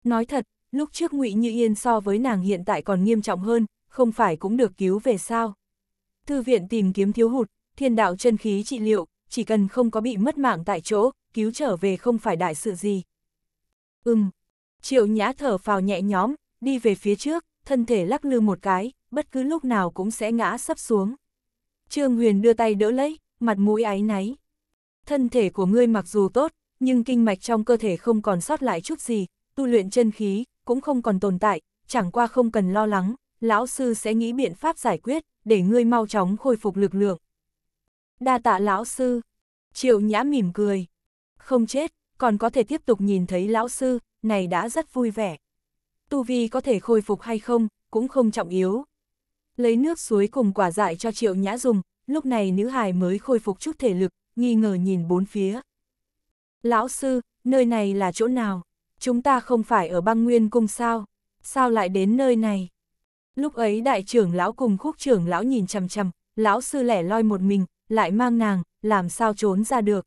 Nói thật, lúc trước ngụy Như Yên so với nàng hiện tại còn nghiêm trọng hơn, không phải cũng được cứu về sao. Thư viện tìm kiếm thiếu hụt, thiên đạo chân khí trị liệu, chỉ cần không có bị mất mạng tại chỗ, cứu trở về không phải đại sự gì. Ừm, triệu nhã thở phào nhẹ nhõm, đi về phía trước, thân thể lắc lư một cái, bất cứ lúc nào cũng sẽ ngã sắp xuống. Trương Huyền đưa tay đỡ lấy, mặt mũi áy náy. Thân thể của ngươi mặc dù tốt, nhưng kinh mạch trong cơ thể không còn sót lại chút gì, tu luyện chân khí cũng không còn tồn tại, chẳng qua không cần lo lắng, lão sư sẽ nghĩ biện pháp giải quyết, để ngươi mau chóng khôi phục lực lượng. Đa tạ lão sư, triệu nhã mỉm cười. Không chết, còn có thể tiếp tục nhìn thấy lão sư, này đã rất vui vẻ. Tu vi có thể khôi phục hay không, cũng không trọng yếu. Lấy nước suối cùng quả dại cho triệu nhã dùng, lúc này nữ hài mới khôi phục chút thể lực, nghi ngờ nhìn bốn phía. Lão sư, nơi này là chỗ nào? Chúng ta không phải ở băng nguyên cung sao? Sao lại đến nơi này? Lúc ấy đại trưởng lão cùng khúc trưởng lão nhìn chằm chằm, lão sư lẻ loi một mình, lại mang nàng, làm sao trốn ra được.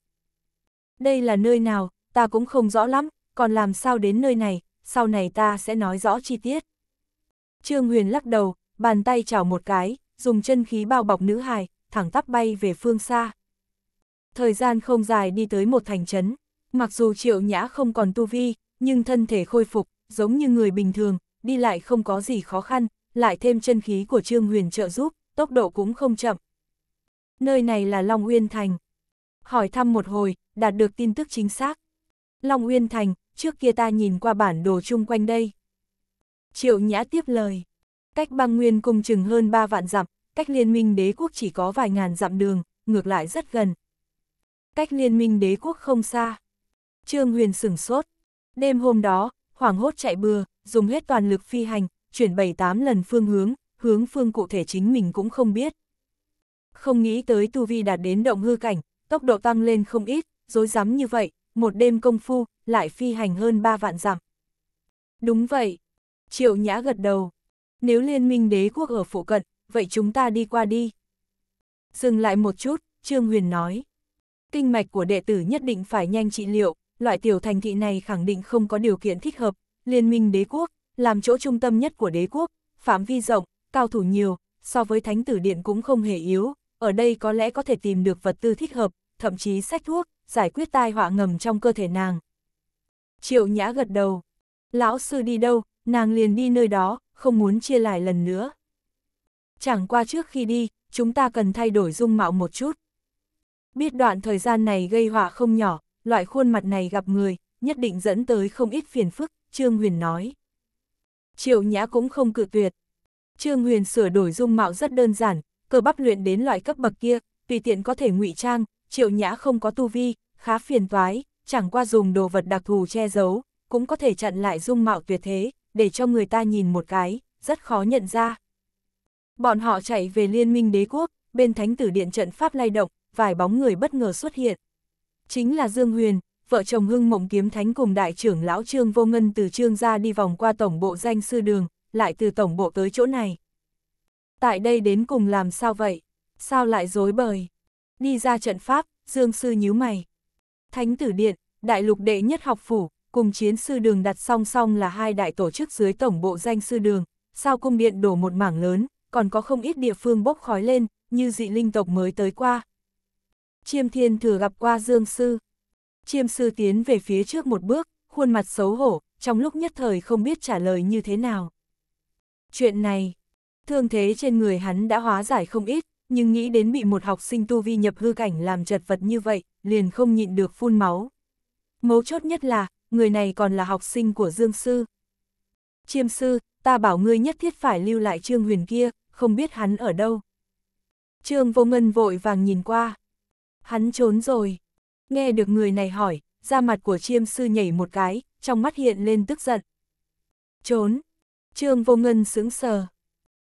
Đây là nơi nào, ta cũng không rõ lắm, còn làm sao đến nơi này, sau này ta sẽ nói rõ chi tiết. Trương Huyền lắc đầu, bàn tay chảo một cái, dùng chân khí bao bọc nữ hài, thẳng tắp bay về phương xa. Thời gian không dài đi tới một thành trấn, mặc dù triệu nhã không còn tu vi, nhưng thân thể khôi phục, giống như người bình thường, đi lại không có gì khó khăn, lại thêm chân khí của Trương Huyền trợ giúp, tốc độ cũng không chậm. Nơi này là Long Uyên Thành. Hỏi thăm một hồi, đạt được tin tức chính xác. Long Uyên Thành, trước kia ta nhìn qua bản đồ chung quanh đây. Triệu Nhã tiếp lời. Cách băng nguyên cùng chừng hơn 3 vạn dặm, cách liên minh đế quốc chỉ có vài ngàn dặm đường, ngược lại rất gần. Cách liên minh đế quốc không xa. Trương Huyền sửng sốt. Đêm hôm đó, hoảng hốt chạy bừa, dùng hết toàn lực phi hành, chuyển bảy tám lần phương hướng, hướng phương cụ thể chính mình cũng không biết. Không nghĩ tới tu vi đạt đến động hư cảnh, tốc độ tăng lên không ít, dối rắm như vậy, một đêm công phu, lại phi hành hơn ba vạn dặm. Đúng vậy. Triệu Nhã gật đầu. Nếu liên minh đế quốc ở phụ cận, vậy chúng ta đi qua đi. Dừng lại một chút, Trương Huyền nói. Kinh mạch của đệ tử nhất định phải nhanh trị liệu, loại tiểu thành thị này khẳng định không có điều kiện thích hợp, liên minh đế quốc, làm chỗ trung tâm nhất của đế quốc, phạm vi rộng, cao thủ nhiều, so với thánh tử điện cũng không hề yếu, ở đây có lẽ có thể tìm được vật tư thích hợp, thậm chí sách thuốc, giải quyết tai họa ngầm trong cơ thể nàng. Triệu nhã gật đầu, lão sư đi đâu, nàng liền đi nơi đó, không muốn chia lại lần nữa chẳng qua trước khi đi, chúng ta cần thay đổi dung mạo một chút. Biết đoạn thời gian này gây họa không nhỏ, loại khuôn mặt này gặp người, nhất định dẫn tới không ít phiền phức, Trương Huyền nói. Triệu Nhã cũng không cự tuyệt. Trương Huyền sửa đổi dung mạo rất đơn giản, cơ bắp luyện đến loại cấp bậc kia, tùy tiện có thể ngụy trang, Triệu Nhã không có tu vi, khá phiền toái, chẳng qua dùng đồ vật đặc thù che giấu, cũng có thể chặn lại dung mạo tuyệt thế, để cho người ta nhìn một cái, rất khó nhận ra. Bọn họ chạy về liên minh đế quốc, bên thánh tử điện trận pháp lay động, vài bóng người bất ngờ xuất hiện. Chính là Dương Huyền, vợ chồng Hưng Mộng Kiếm Thánh cùng đại trưởng lão Trương Vô Ngân từ Trương ra đi vòng qua tổng bộ danh sư đường, lại từ tổng bộ tới chỗ này. Tại đây đến cùng làm sao vậy? Sao lại dối bời? Đi ra trận pháp, Dương sư nhíu mày. Thánh tử điện, đại lục đệ nhất học phủ, cùng chiến sư đường đặt song song là hai đại tổ chức dưới tổng bộ danh sư đường, sao cung điện đổ một mảng lớn, còn có không ít địa phương bốc khói lên, như dị linh tộc mới tới qua. Chiêm thiên thừa gặp qua Dương Sư. Chiêm Sư tiến về phía trước một bước, khuôn mặt xấu hổ, trong lúc nhất thời không biết trả lời như thế nào. Chuyện này, thương thế trên người hắn đã hóa giải không ít, nhưng nghĩ đến bị một học sinh tu vi nhập hư cảnh làm chật vật như vậy, liền không nhịn được phun máu. Mấu chốt nhất là, người này còn là học sinh của Dương Sư. Chiêm Sư, ta bảo ngươi nhất thiết phải lưu lại Trương Huyền kia, không biết hắn ở đâu. Trương vô ngân vội vàng nhìn qua. Hắn trốn rồi. Nghe được người này hỏi, da mặt của chiêm sư nhảy một cái, trong mắt hiện lên tức giận. Trốn. Trương vô ngân sững sờ.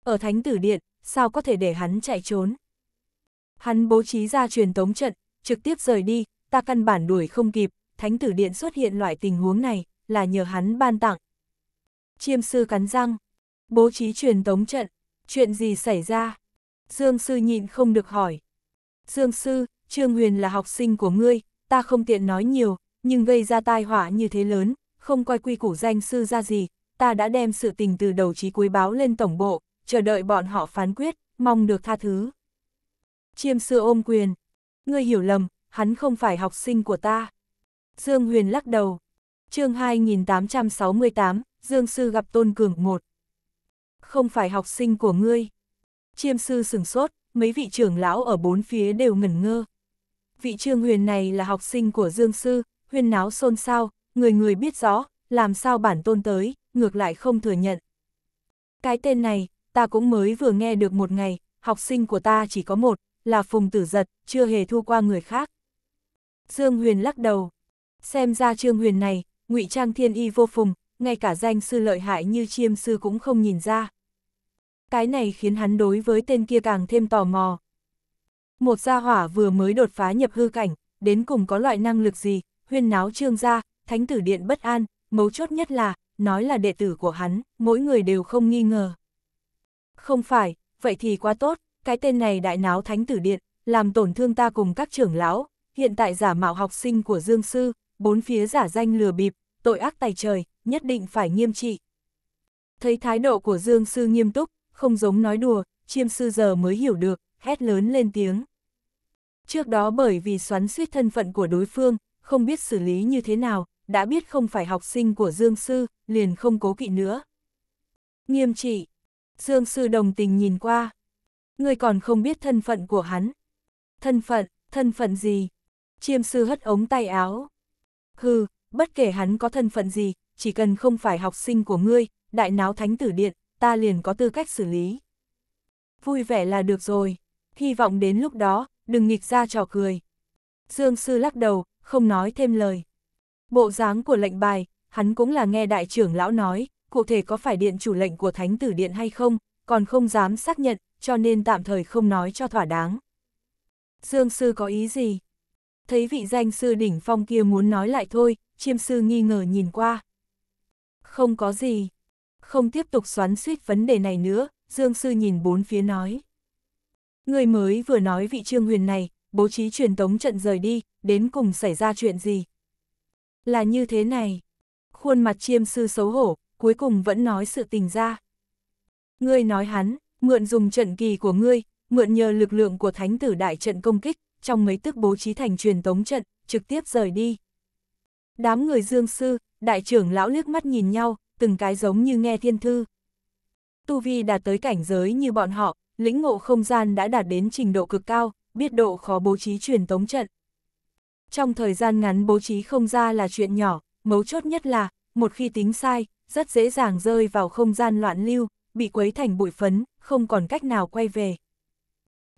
Ở thánh tử điện, sao có thể để hắn chạy trốn? Hắn bố trí ra truyền tống trận, trực tiếp rời đi, ta căn bản đuổi không kịp, thánh tử điện xuất hiện loại tình huống này, là nhờ hắn ban tặng. Chiêm sư cắn răng, bố trí truyền tống trận, chuyện gì xảy ra? Dương sư nhịn không được hỏi. Dương sư, Trương Huyền là học sinh của ngươi, ta không tiện nói nhiều, nhưng gây ra tai họa như thế lớn, không coi quy củ danh sư ra gì, ta đã đem sự tình từ đầu chí cuối báo lên tổng bộ, chờ đợi bọn họ phán quyết, mong được tha thứ. Chiêm sư ôm quyền, ngươi hiểu lầm, hắn không phải học sinh của ta. Dương Huyền lắc đầu. Chương 2868, Dương sư gặp Tôn Cường một không phải học sinh của ngươi. Chiêm sư sừng sốt, mấy vị trưởng lão ở bốn phía đều ngẩn ngơ. Vị trương huyền này là học sinh của Dương sư, huyền náo xôn xao, người người biết rõ, làm sao bản tôn tới, ngược lại không thừa nhận. Cái tên này, ta cũng mới vừa nghe được một ngày, học sinh của ta chỉ có một, là Phùng Tử Giật, chưa hề thua qua người khác. Dương Huyền lắc đầu, xem ra Trương Huyền này, ngụy Trang Thiên Y vô phùng, ngay cả danh sư lợi hại như chiêm sư cũng không nhìn ra cái này khiến hắn đối với tên kia càng thêm tò mò. Một gia hỏa vừa mới đột phá nhập hư cảnh, đến cùng có loại năng lực gì, huyên náo trương gia, thánh tử điện bất an, mấu chốt nhất là, nói là đệ tử của hắn, mỗi người đều không nghi ngờ. Không phải, vậy thì quá tốt, cái tên này đại náo thánh tử điện, làm tổn thương ta cùng các trưởng lão, hiện tại giả mạo học sinh của Dương Sư, bốn phía giả danh lừa bịp, tội ác tài trời, nhất định phải nghiêm trị. Thấy thái độ của Dương Sư nghiêm túc, không giống nói đùa, chiêm sư giờ mới hiểu được, hét lớn lên tiếng. Trước đó bởi vì xoắn suýt thân phận của đối phương, không biết xử lý như thế nào, đã biết không phải học sinh của Dương Sư, liền không cố kỵ nữa. Nghiêm trị, Dương Sư đồng tình nhìn qua. Người còn không biết thân phận của hắn. Thân phận, thân phận gì? Chiêm sư hất ống tay áo. Hừ, bất kể hắn có thân phận gì, chỉ cần không phải học sinh của ngươi, đại náo thánh tử điện, ta liền có tư cách xử lý. Vui vẻ là được rồi, hy vọng đến lúc đó, đừng nghịch ra trò cười. Dương Sư lắc đầu, không nói thêm lời. Bộ dáng của lệnh bài, hắn cũng là nghe đại trưởng lão nói, cụ thể có phải điện chủ lệnh của thánh tử điện hay không, còn không dám xác nhận, cho nên tạm thời không nói cho thỏa đáng. Dương Sư có ý gì? Thấy vị danh sư đỉnh phong kia muốn nói lại thôi, chiêm sư nghi ngờ nhìn qua. Không có gì, không tiếp tục xoắn suýt vấn đề này nữa, Dương Sư nhìn bốn phía nói. Người mới vừa nói vị trương huyền này, bố trí truyền tống trận rời đi, đến cùng xảy ra chuyện gì? Là như thế này. Khuôn mặt chiêm sư xấu hổ, cuối cùng vẫn nói sự tình ra. Ngươi nói hắn, mượn dùng trận kỳ của ngươi, mượn nhờ lực lượng của thánh tử đại trận công kích, trong mấy tức bố trí thành truyền tống trận, trực tiếp rời đi. Đám người dương sư, đại trưởng lão liếc mắt nhìn nhau, từng cái giống như nghe thiên thư. Tu Vi đạt tới cảnh giới như bọn họ, lĩnh ngộ không gian đã đạt đến trình độ cực cao, biết độ khó bố trí truyền tống trận. Trong thời gian ngắn bố trí không ra là chuyện nhỏ, mấu chốt nhất là, một khi tính sai, rất dễ dàng rơi vào không gian loạn lưu, bị quấy thành bụi phấn, không còn cách nào quay về.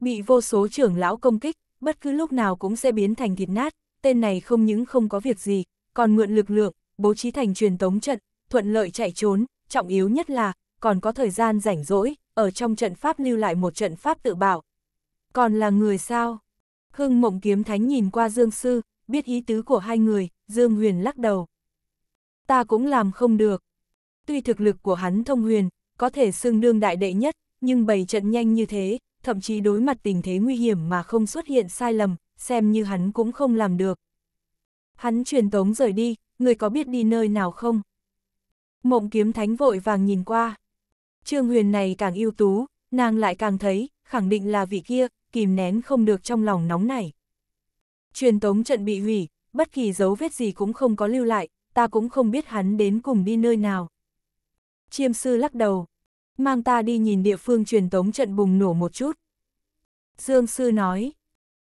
Bị vô số trưởng lão công kích, bất cứ lúc nào cũng sẽ biến thành thịt nát, tên này không những không có việc gì, còn mượn lực lượng, bố trí thành truyền tống trận, thuận lợi chạy trốn, trọng yếu nhất là, còn có thời gian rảnh rỗi, ở trong trận pháp lưu lại một trận pháp tự bảo. Còn là người sao? hưng Mộng Kiếm Thánh nhìn qua Dương Sư, biết ý tứ của hai người, Dương Huyền lắc đầu. Ta cũng làm không được. Tuy thực lực của hắn thông huyền, có thể xưng đương đại đệ nhất, nhưng bày trận nhanh như thế, thậm chí đối mặt tình thế nguy hiểm mà không xuất hiện sai lầm, xem như hắn cũng không làm được. Hắn truyền tống rời đi, người có biết đi nơi nào không? Mộng kiếm thánh vội vàng nhìn qua. Trương Huyền này càng ưu tú, nàng lại càng thấy, khẳng định là vị kia, kìm nén không được trong lòng nóng này. Truyền tống trận bị hủy, bất kỳ dấu vết gì cũng không có lưu lại, ta cũng không biết hắn đến cùng đi nơi nào. Chiêm sư lắc đầu, mang ta đi nhìn địa phương truyền tống trận bùng nổ một chút. Dương sư nói,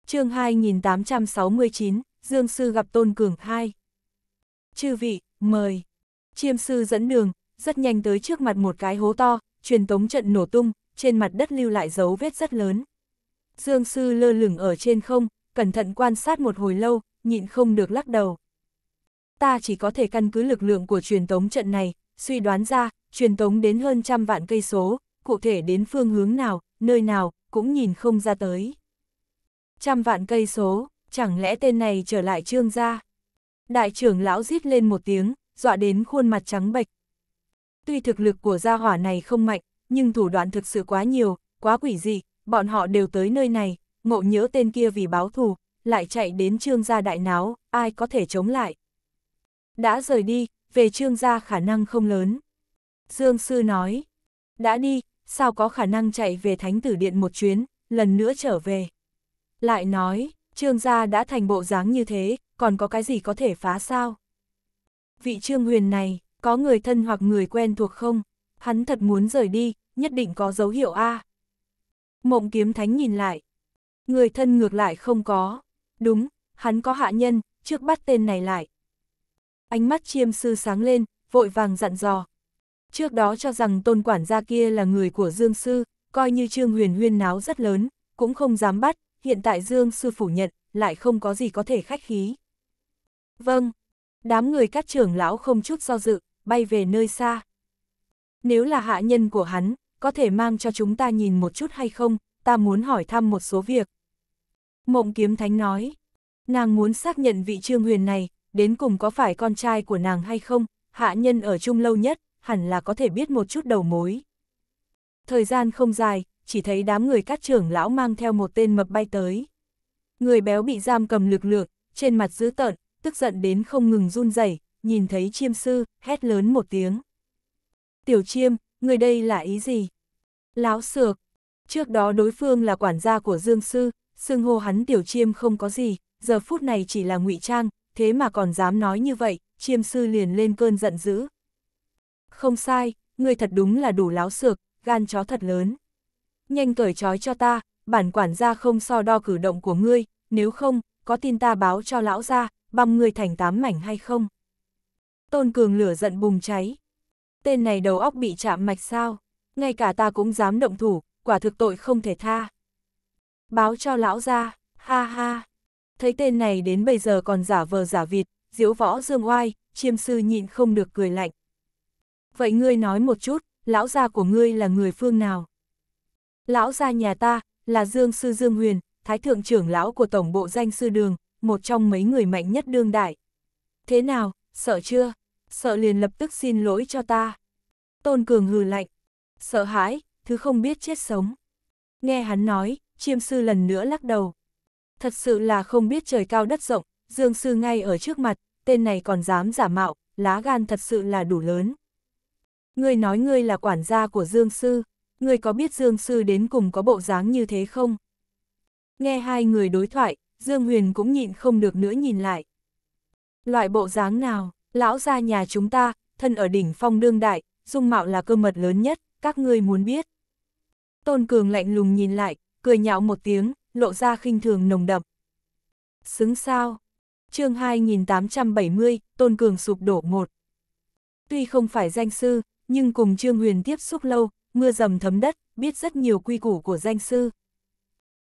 chương 2869, Dương sư gặp Tôn Cường 2. Chư vị, mời. Chiêm sư dẫn đường, rất nhanh tới trước mặt một cái hố to, truyền tống trận nổ tung, trên mặt đất lưu lại dấu vết rất lớn. Dương sư lơ lửng ở trên không, cẩn thận quan sát một hồi lâu, nhịn không được lắc đầu. Ta chỉ có thể căn cứ lực lượng của truyền tống trận này, suy đoán ra, truyền tống đến hơn trăm vạn cây số, cụ thể đến phương hướng nào, nơi nào, cũng nhìn không ra tới. Trăm vạn cây số, chẳng lẽ tên này trở lại trương gia? Đại trưởng lão rít lên một tiếng, dọa đến khuôn mặt trắng bệch. Tuy thực lực của gia hỏa này không mạnh, nhưng thủ đoạn thực sự quá nhiều, quá quỷ dị, bọn họ đều tới nơi này, ngộ nhớ tên kia vì báo thù, lại chạy đến trương gia đại náo, ai có thể chống lại. Đã rời đi, về trương gia khả năng không lớn. Dương Sư nói, đã đi, sao có khả năng chạy về thánh tử điện một chuyến, lần nữa trở về. Lại nói, trương gia đã thành bộ dáng như thế, còn có cái gì có thể phá sao? vị trương huyền này, có người thân hoặc người quen thuộc không? Hắn thật muốn rời đi, nhất định có dấu hiệu A. Mộng kiếm thánh nhìn lại. Người thân ngược lại không có. Đúng, hắn có hạ nhân, trước bắt tên này lại. Ánh mắt chiêm sư sáng lên, vội vàng dặn dò. Trước đó cho rằng tôn quản gia kia là người của Dương Sư, coi như Trương Huyền huyên náo rất lớn, cũng không dám bắt, hiện tại Dương Sư phủ nhận, lại không có gì có thể khách khí. Vâng, Đám người các trưởng lão không chút do dự, bay về nơi xa. Nếu là hạ nhân của hắn, có thể mang cho chúng ta nhìn một chút hay không, ta muốn hỏi thăm một số việc. Mộng kiếm thánh nói, nàng muốn xác nhận vị trương huyền này, đến cùng có phải con trai của nàng hay không, hạ nhân ở chung lâu nhất, hẳn là có thể biết một chút đầu mối. Thời gian không dài, chỉ thấy đám người các trưởng lão mang theo một tên mập bay tới. Người béo bị giam cầm lực lượng, trên mặt dữ tợn, tức giận đến không ngừng run rẩy nhìn thấy chiêm sư, hét lớn một tiếng. Tiểu chiêm, người đây là ý gì? Láo sược. Trước đó đối phương là quản gia của Dương Sư, xưng hô hắn tiểu chiêm không có gì, giờ phút này chỉ là ngụy trang, thế mà còn dám nói như vậy, chiêm sư liền lên cơn giận dữ. Không sai, người thật đúng là đủ láo sược, gan chó thật lớn. Nhanh cởi trói cho ta, bản quản gia không so đo cử động của ngươi, nếu không, có tin ta báo cho lão ra, băm ngươi thành tám mảnh hay không? Tôn Cường lửa giận bùng cháy. Tên này đầu óc bị chạm mạch sao, ngay cả ta cũng dám động thủ, quả thực tội không thể tha. Báo cho lão ra, ha ha. Thấy tên này đến bây giờ còn giả vờ giả vịt, diễu võ dương oai, chiêm sư nhịn không được cười lạnh. Vậy ngươi nói một chút, lão gia của ngươi là người phương nào? Lão gia nhà ta, là Dương Sư Dương Huyền, Thái Thượng trưởng lão của Tổng Bộ Danh Sư Đường, một trong mấy người mạnh nhất đương đại. Thế nào, sợ chưa? Sợ liền lập tức xin lỗi cho ta. Tôn Cường hừ lạnh. Sợ hãi, thứ không biết chết sống. Nghe hắn nói, chiêm sư lần nữa lắc đầu. Thật sự là không biết trời cao đất rộng, dương sư ngay ở trước mặt, tên này còn dám giả mạo, lá gan thật sự là đủ lớn. Ngươi nói ngươi là quản gia của dương sư, ngươi có biết dương sư đến cùng có bộ dáng như thế không? Nghe hai người đối thoại, Dương Huyền cũng nhịn không được nữa nhìn lại. Loại bộ dáng nào, lão gia nhà chúng ta, thân ở đỉnh phong đương đại, dung mạo là cơ mật lớn nhất, các ngươi muốn biết. Tôn Cường lạnh lùng nhìn lại, cười nhạo một tiếng, lộ ra khinh thường nồng đậm. Xứng sao? chương 2870, Tôn Cường sụp đổ một. Tuy không phải danh sư, nhưng cùng Trương Huyền tiếp xúc lâu, mưa dầm thấm đất, biết rất nhiều quy củ của danh sư.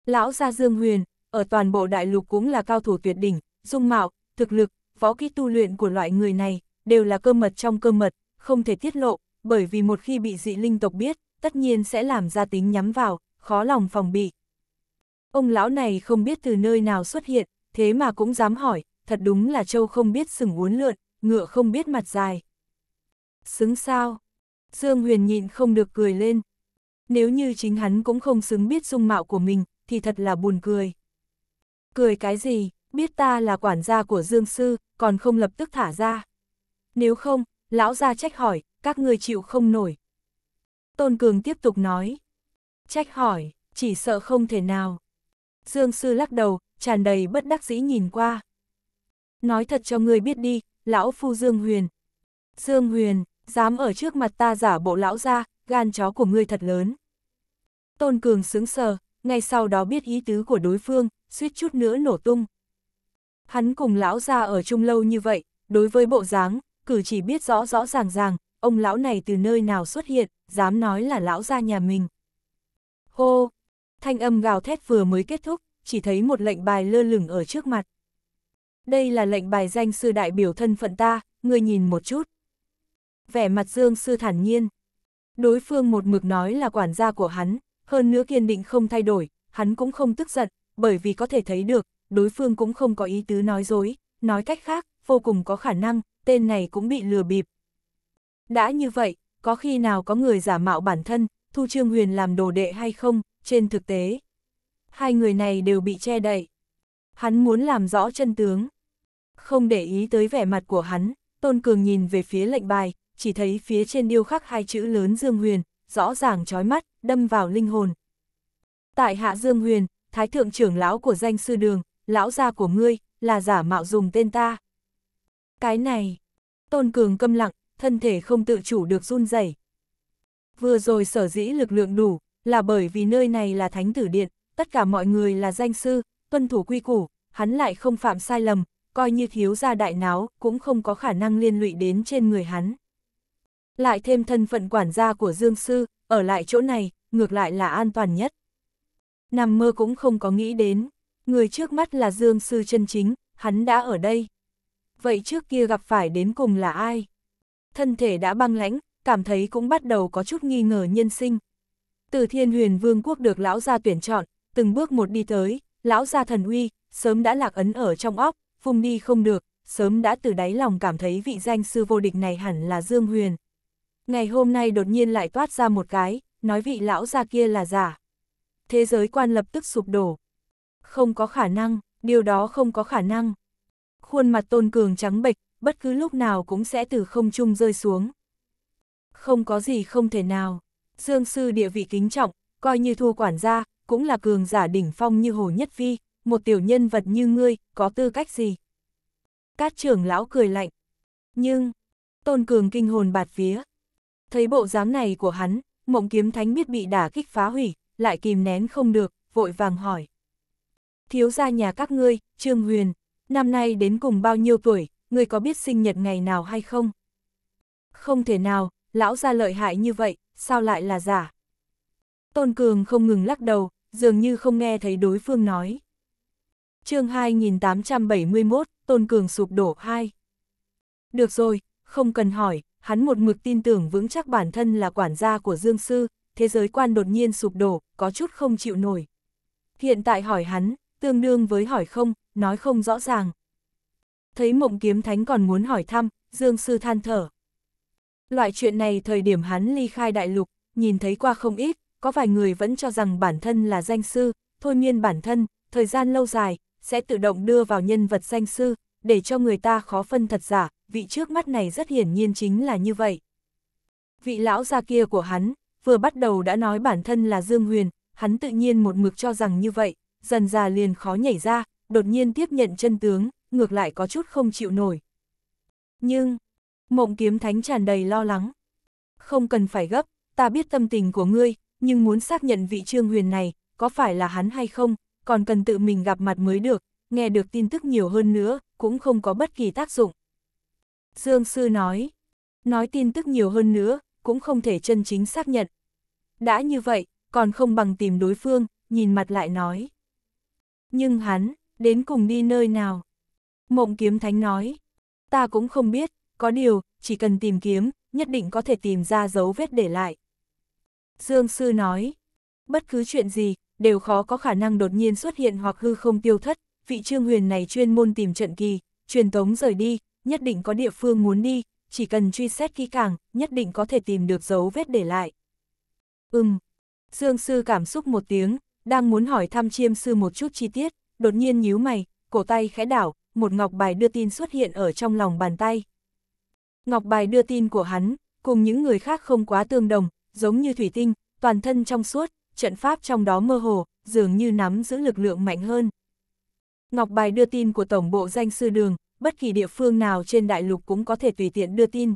Lão gia Dương Huyền, ở toàn bộ đại lục cũng là cao thủ tuyệt đỉnh, dung mạo, thực lực, võ kỹ tu luyện của loại người này, đều là cơ mật trong cơ mật, không thể tiết lộ, bởi vì một khi bị dị linh tộc biết, tất nhiên sẽ làm ra tính nhắm vào, khó lòng phòng bị. Ông lão này không biết từ nơi nào xuất hiện, thế mà cũng dám hỏi, thật đúng là châu không biết sừng uốn lượn, ngựa không biết mặt dài. Xứng sao? Dương Huyền nhịn không được cười lên. Nếu như chính hắn cũng không xứng biết dung mạo của mình, thì thật là buồn cười. Cười cái gì, biết ta là quản gia của Dương Sư, còn không lập tức thả ra. Nếu không, lão gia trách hỏi, các người chịu không nổi. Tôn Cường tiếp tục nói. Trách hỏi, chỉ sợ không thể nào. Dương Sư lắc đầu, tràn đầy bất đắc dĩ nhìn qua. Nói thật cho người biết đi, lão phu Dương Huyền. Dương Huyền, dám ở trước mặt ta giả bộ lão gia gan chó của ngươi thật lớn. Tôn Cường sướng sờ, ngay sau đó biết ý tứ của đối phương, suýt chút nữa nổ tung. Hắn cùng lão ra ở chung lâu như vậy, đối với bộ dáng, cử chỉ biết rõ rõ ràng ràng, ông lão này từ nơi nào xuất hiện, dám nói là lão ra nhà mình. Hô! Thanh âm gào thét vừa mới kết thúc, chỉ thấy một lệnh bài lơ lửng ở trước mặt. Đây là lệnh bài danh sư đại biểu thân phận ta, người nhìn một chút. Vẻ mặt Dương sư thản nhiên. Đối phương một mực nói là quản gia của hắn, hơn nữa kiên định không thay đổi, hắn cũng không tức giận, bởi vì có thể thấy được, đối phương cũng không có ý tứ nói dối, nói cách khác, vô cùng có khả năng, tên này cũng bị lừa bịp. Đã như vậy, có khi nào có người giả mạo bản thân, thu Trương Huyền làm đồ đệ hay không, trên thực tế. Hai người này đều bị che đậy. Hắn muốn làm rõ chân tướng. Không để ý tới vẻ mặt của hắn, Tôn Cường nhìn về phía lệnh bài, chỉ thấy phía trên điêu khắc hai chữ lớn Dương Huyền, rõ ràng chói mắt, đâm vào linh hồn. Tại hạ Dương Huyền, thái thượng trưởng lão của danh sư đường, lão gia của ngươi, là giả mạo dùng tên ta. Cái này, tôn cường câm lặng, thân thể không tự chủ được run rẩy. Vừa rồi sở dĩ lực lượng đủ, là bởi vì nơi này là thánh tử điện, tất cả mọi người là danh sư, tuân thủ quy củ, hắn lại không phạm sai lầm, coi như thiếu gia đại náo, cũng không có khả năng liên lụy đến trên người hắn. Lại thêm thân phận quản gia của Dương Sư, ở lại chỗ này, ngược lại là an toàn nhất nằm mơ cũng không có nghĩ đến, người trước mắt là Dương Sư chân chính, hắn đã ở đây. Vậy trước kia gặp phải đến cùng là ai? Thân thể đã băng lãnh, cảm thấy cũng bắt đầu có chút nghi ngờ nhân sinh. Từ thiên huyền vương quốc được lão gia tuyển chọn, từng bước một đi tới, lão gia thần uy, sớm đã lạc ấn ở trong óc, vùng đi không được, sớm đã từ đáy lòng cảm thấy vị danh sư vô địch này hẳn là Dương Huyền. Ngày hôm nay đột nhiên lại toát ra một cái, nói vị lão gia kia là giả thế giới quan lập tức sụp đổ. Không có khả năng, điều đó không có khả năng. Khuôn mặt Tôn Cường trắng bệch, bất cứ lúc nào cũng sẽ từ không trung rơi xuống. Không có gì không thể nào. Dương sư địa vị kính trọng, coi như thua quản gia, cũng là cường giả đỉnh phong như Hồ Nhất Vi, một tiểu nhân vật như ngươi, có tư cách gì? Cát trưởng lão cười lạnh. Nhưng, Tôn Cường kinh hồn bạt vía. Thấy bộ dáng này của hắn, mộng kiếm thánh biết bị đả kích phá hủy, lại kìm nén không được, vội vàng hỏi. Thiếu gia nhà các ngươi, Trương Huyền, năm nay đến cùng bao nhiêu tuổi, ngươi có biết sinh nhật ngày nào hay không? Không thể nào, lão gia lợi hại như vậy, sao lại là giả? Tôn Cường không ngừng lắc đầu, dường như không nghe thấy đối phương nói. chương 2871, Tôn Cường sụp đổ 2. Được rồi, không cần hỏi, hắn một mực tin tưởng vững chắc bản thân là quản gia của Dương Sư, thế giới quan đột nhiên sụp đổ, có chút không chịu nổi. Hiện tại hỏi hắn, tương đương với hỏi không, nói không rõ ràng. Thấy mộng kiếm thánh còn muốn hỏi thăm, Dương Sư than thở. Loại chuyện này thời điểm hắn ly khai đại lục, nhìn thấy qua không ít, có vài người vẫn cho rằng bản thân là danh sư, thôi miên bản thân, thời gian lâu dài, sẽ tự động đưa vào nhân vật danh sư, để cho người ta khó phân thật giả, vị trước mắt này rất hiển nhiên chính là như vậy. Vị lão gia kia của hắn, vừa bắt đầu đã nói bản thân là Dương Huyền, hắn tự nhiên một mực cho rằng như vậy, dần già liền khó nhảy ra, đột nhiên tiếp nhận chân tướng, ngược lại có chút không chịu nổi. Nhưng, mộng kiếm thánh tràn đầy lo lắng. Không cần phải gấp, ta biết tâm tình của ngươi, nhưng muốn xác nhận vị trương huyền này, có phải là hắn hay không, còn cần tự mình gặp mặt mới được, nghe được tin tức nhiều hơn nữa, cũng không có bất kỳ tác dụng. Dương Sư nói, nói tin tức nhiều hơn nữa, cũng không thể chân chính xác nhận. Đã như vậy, còn không bằng tìm đối phương, nhìn mặt lại nói. Nhưng hắn, đến cùng đi nơi nào? Mộng kiếm thánh nói, ta cũng không biết, có điều, chỉ cần tìm kiếm, nhất định có thể tìm ra dấu vết để lại. Dương Sư nói, bất cứ chuyện gì, đều khó có khả năng đột nhiên xuất hiện hoặc hư không tiêu thất, vị trương huyền này chuyên môn tìm trận kỳ, truyền tống rời đi, nhất định có địa phương muốn đi, chỉ cần truy xét kỹ càng, nhất định có thể tìm được dấu vết để lại. Ừm. Dương sư cảm xúc một tiếng, đang muốn hỏi thăm chiêm sư một chút chi tiết, đột nhiên nhíu mày, cổ tay khẽ đảo, một ngọc bài đưa tin xuất hiện ở trong lòng bàn tay. Ngọc bài đưa tin của hắn, cùng những người khác không quá tương đồng, giống như thủy tinh, toàn thân trong suốt, trận pháp trong đó mơ hồ, dường như nắm giữ lực lượng mạnh hơn. Ngọc bài đưa tin của tổng bộ danh sư đường, bất kỳ địa phương nào trên đại lục cũng có thể tùy tiện đưa tin.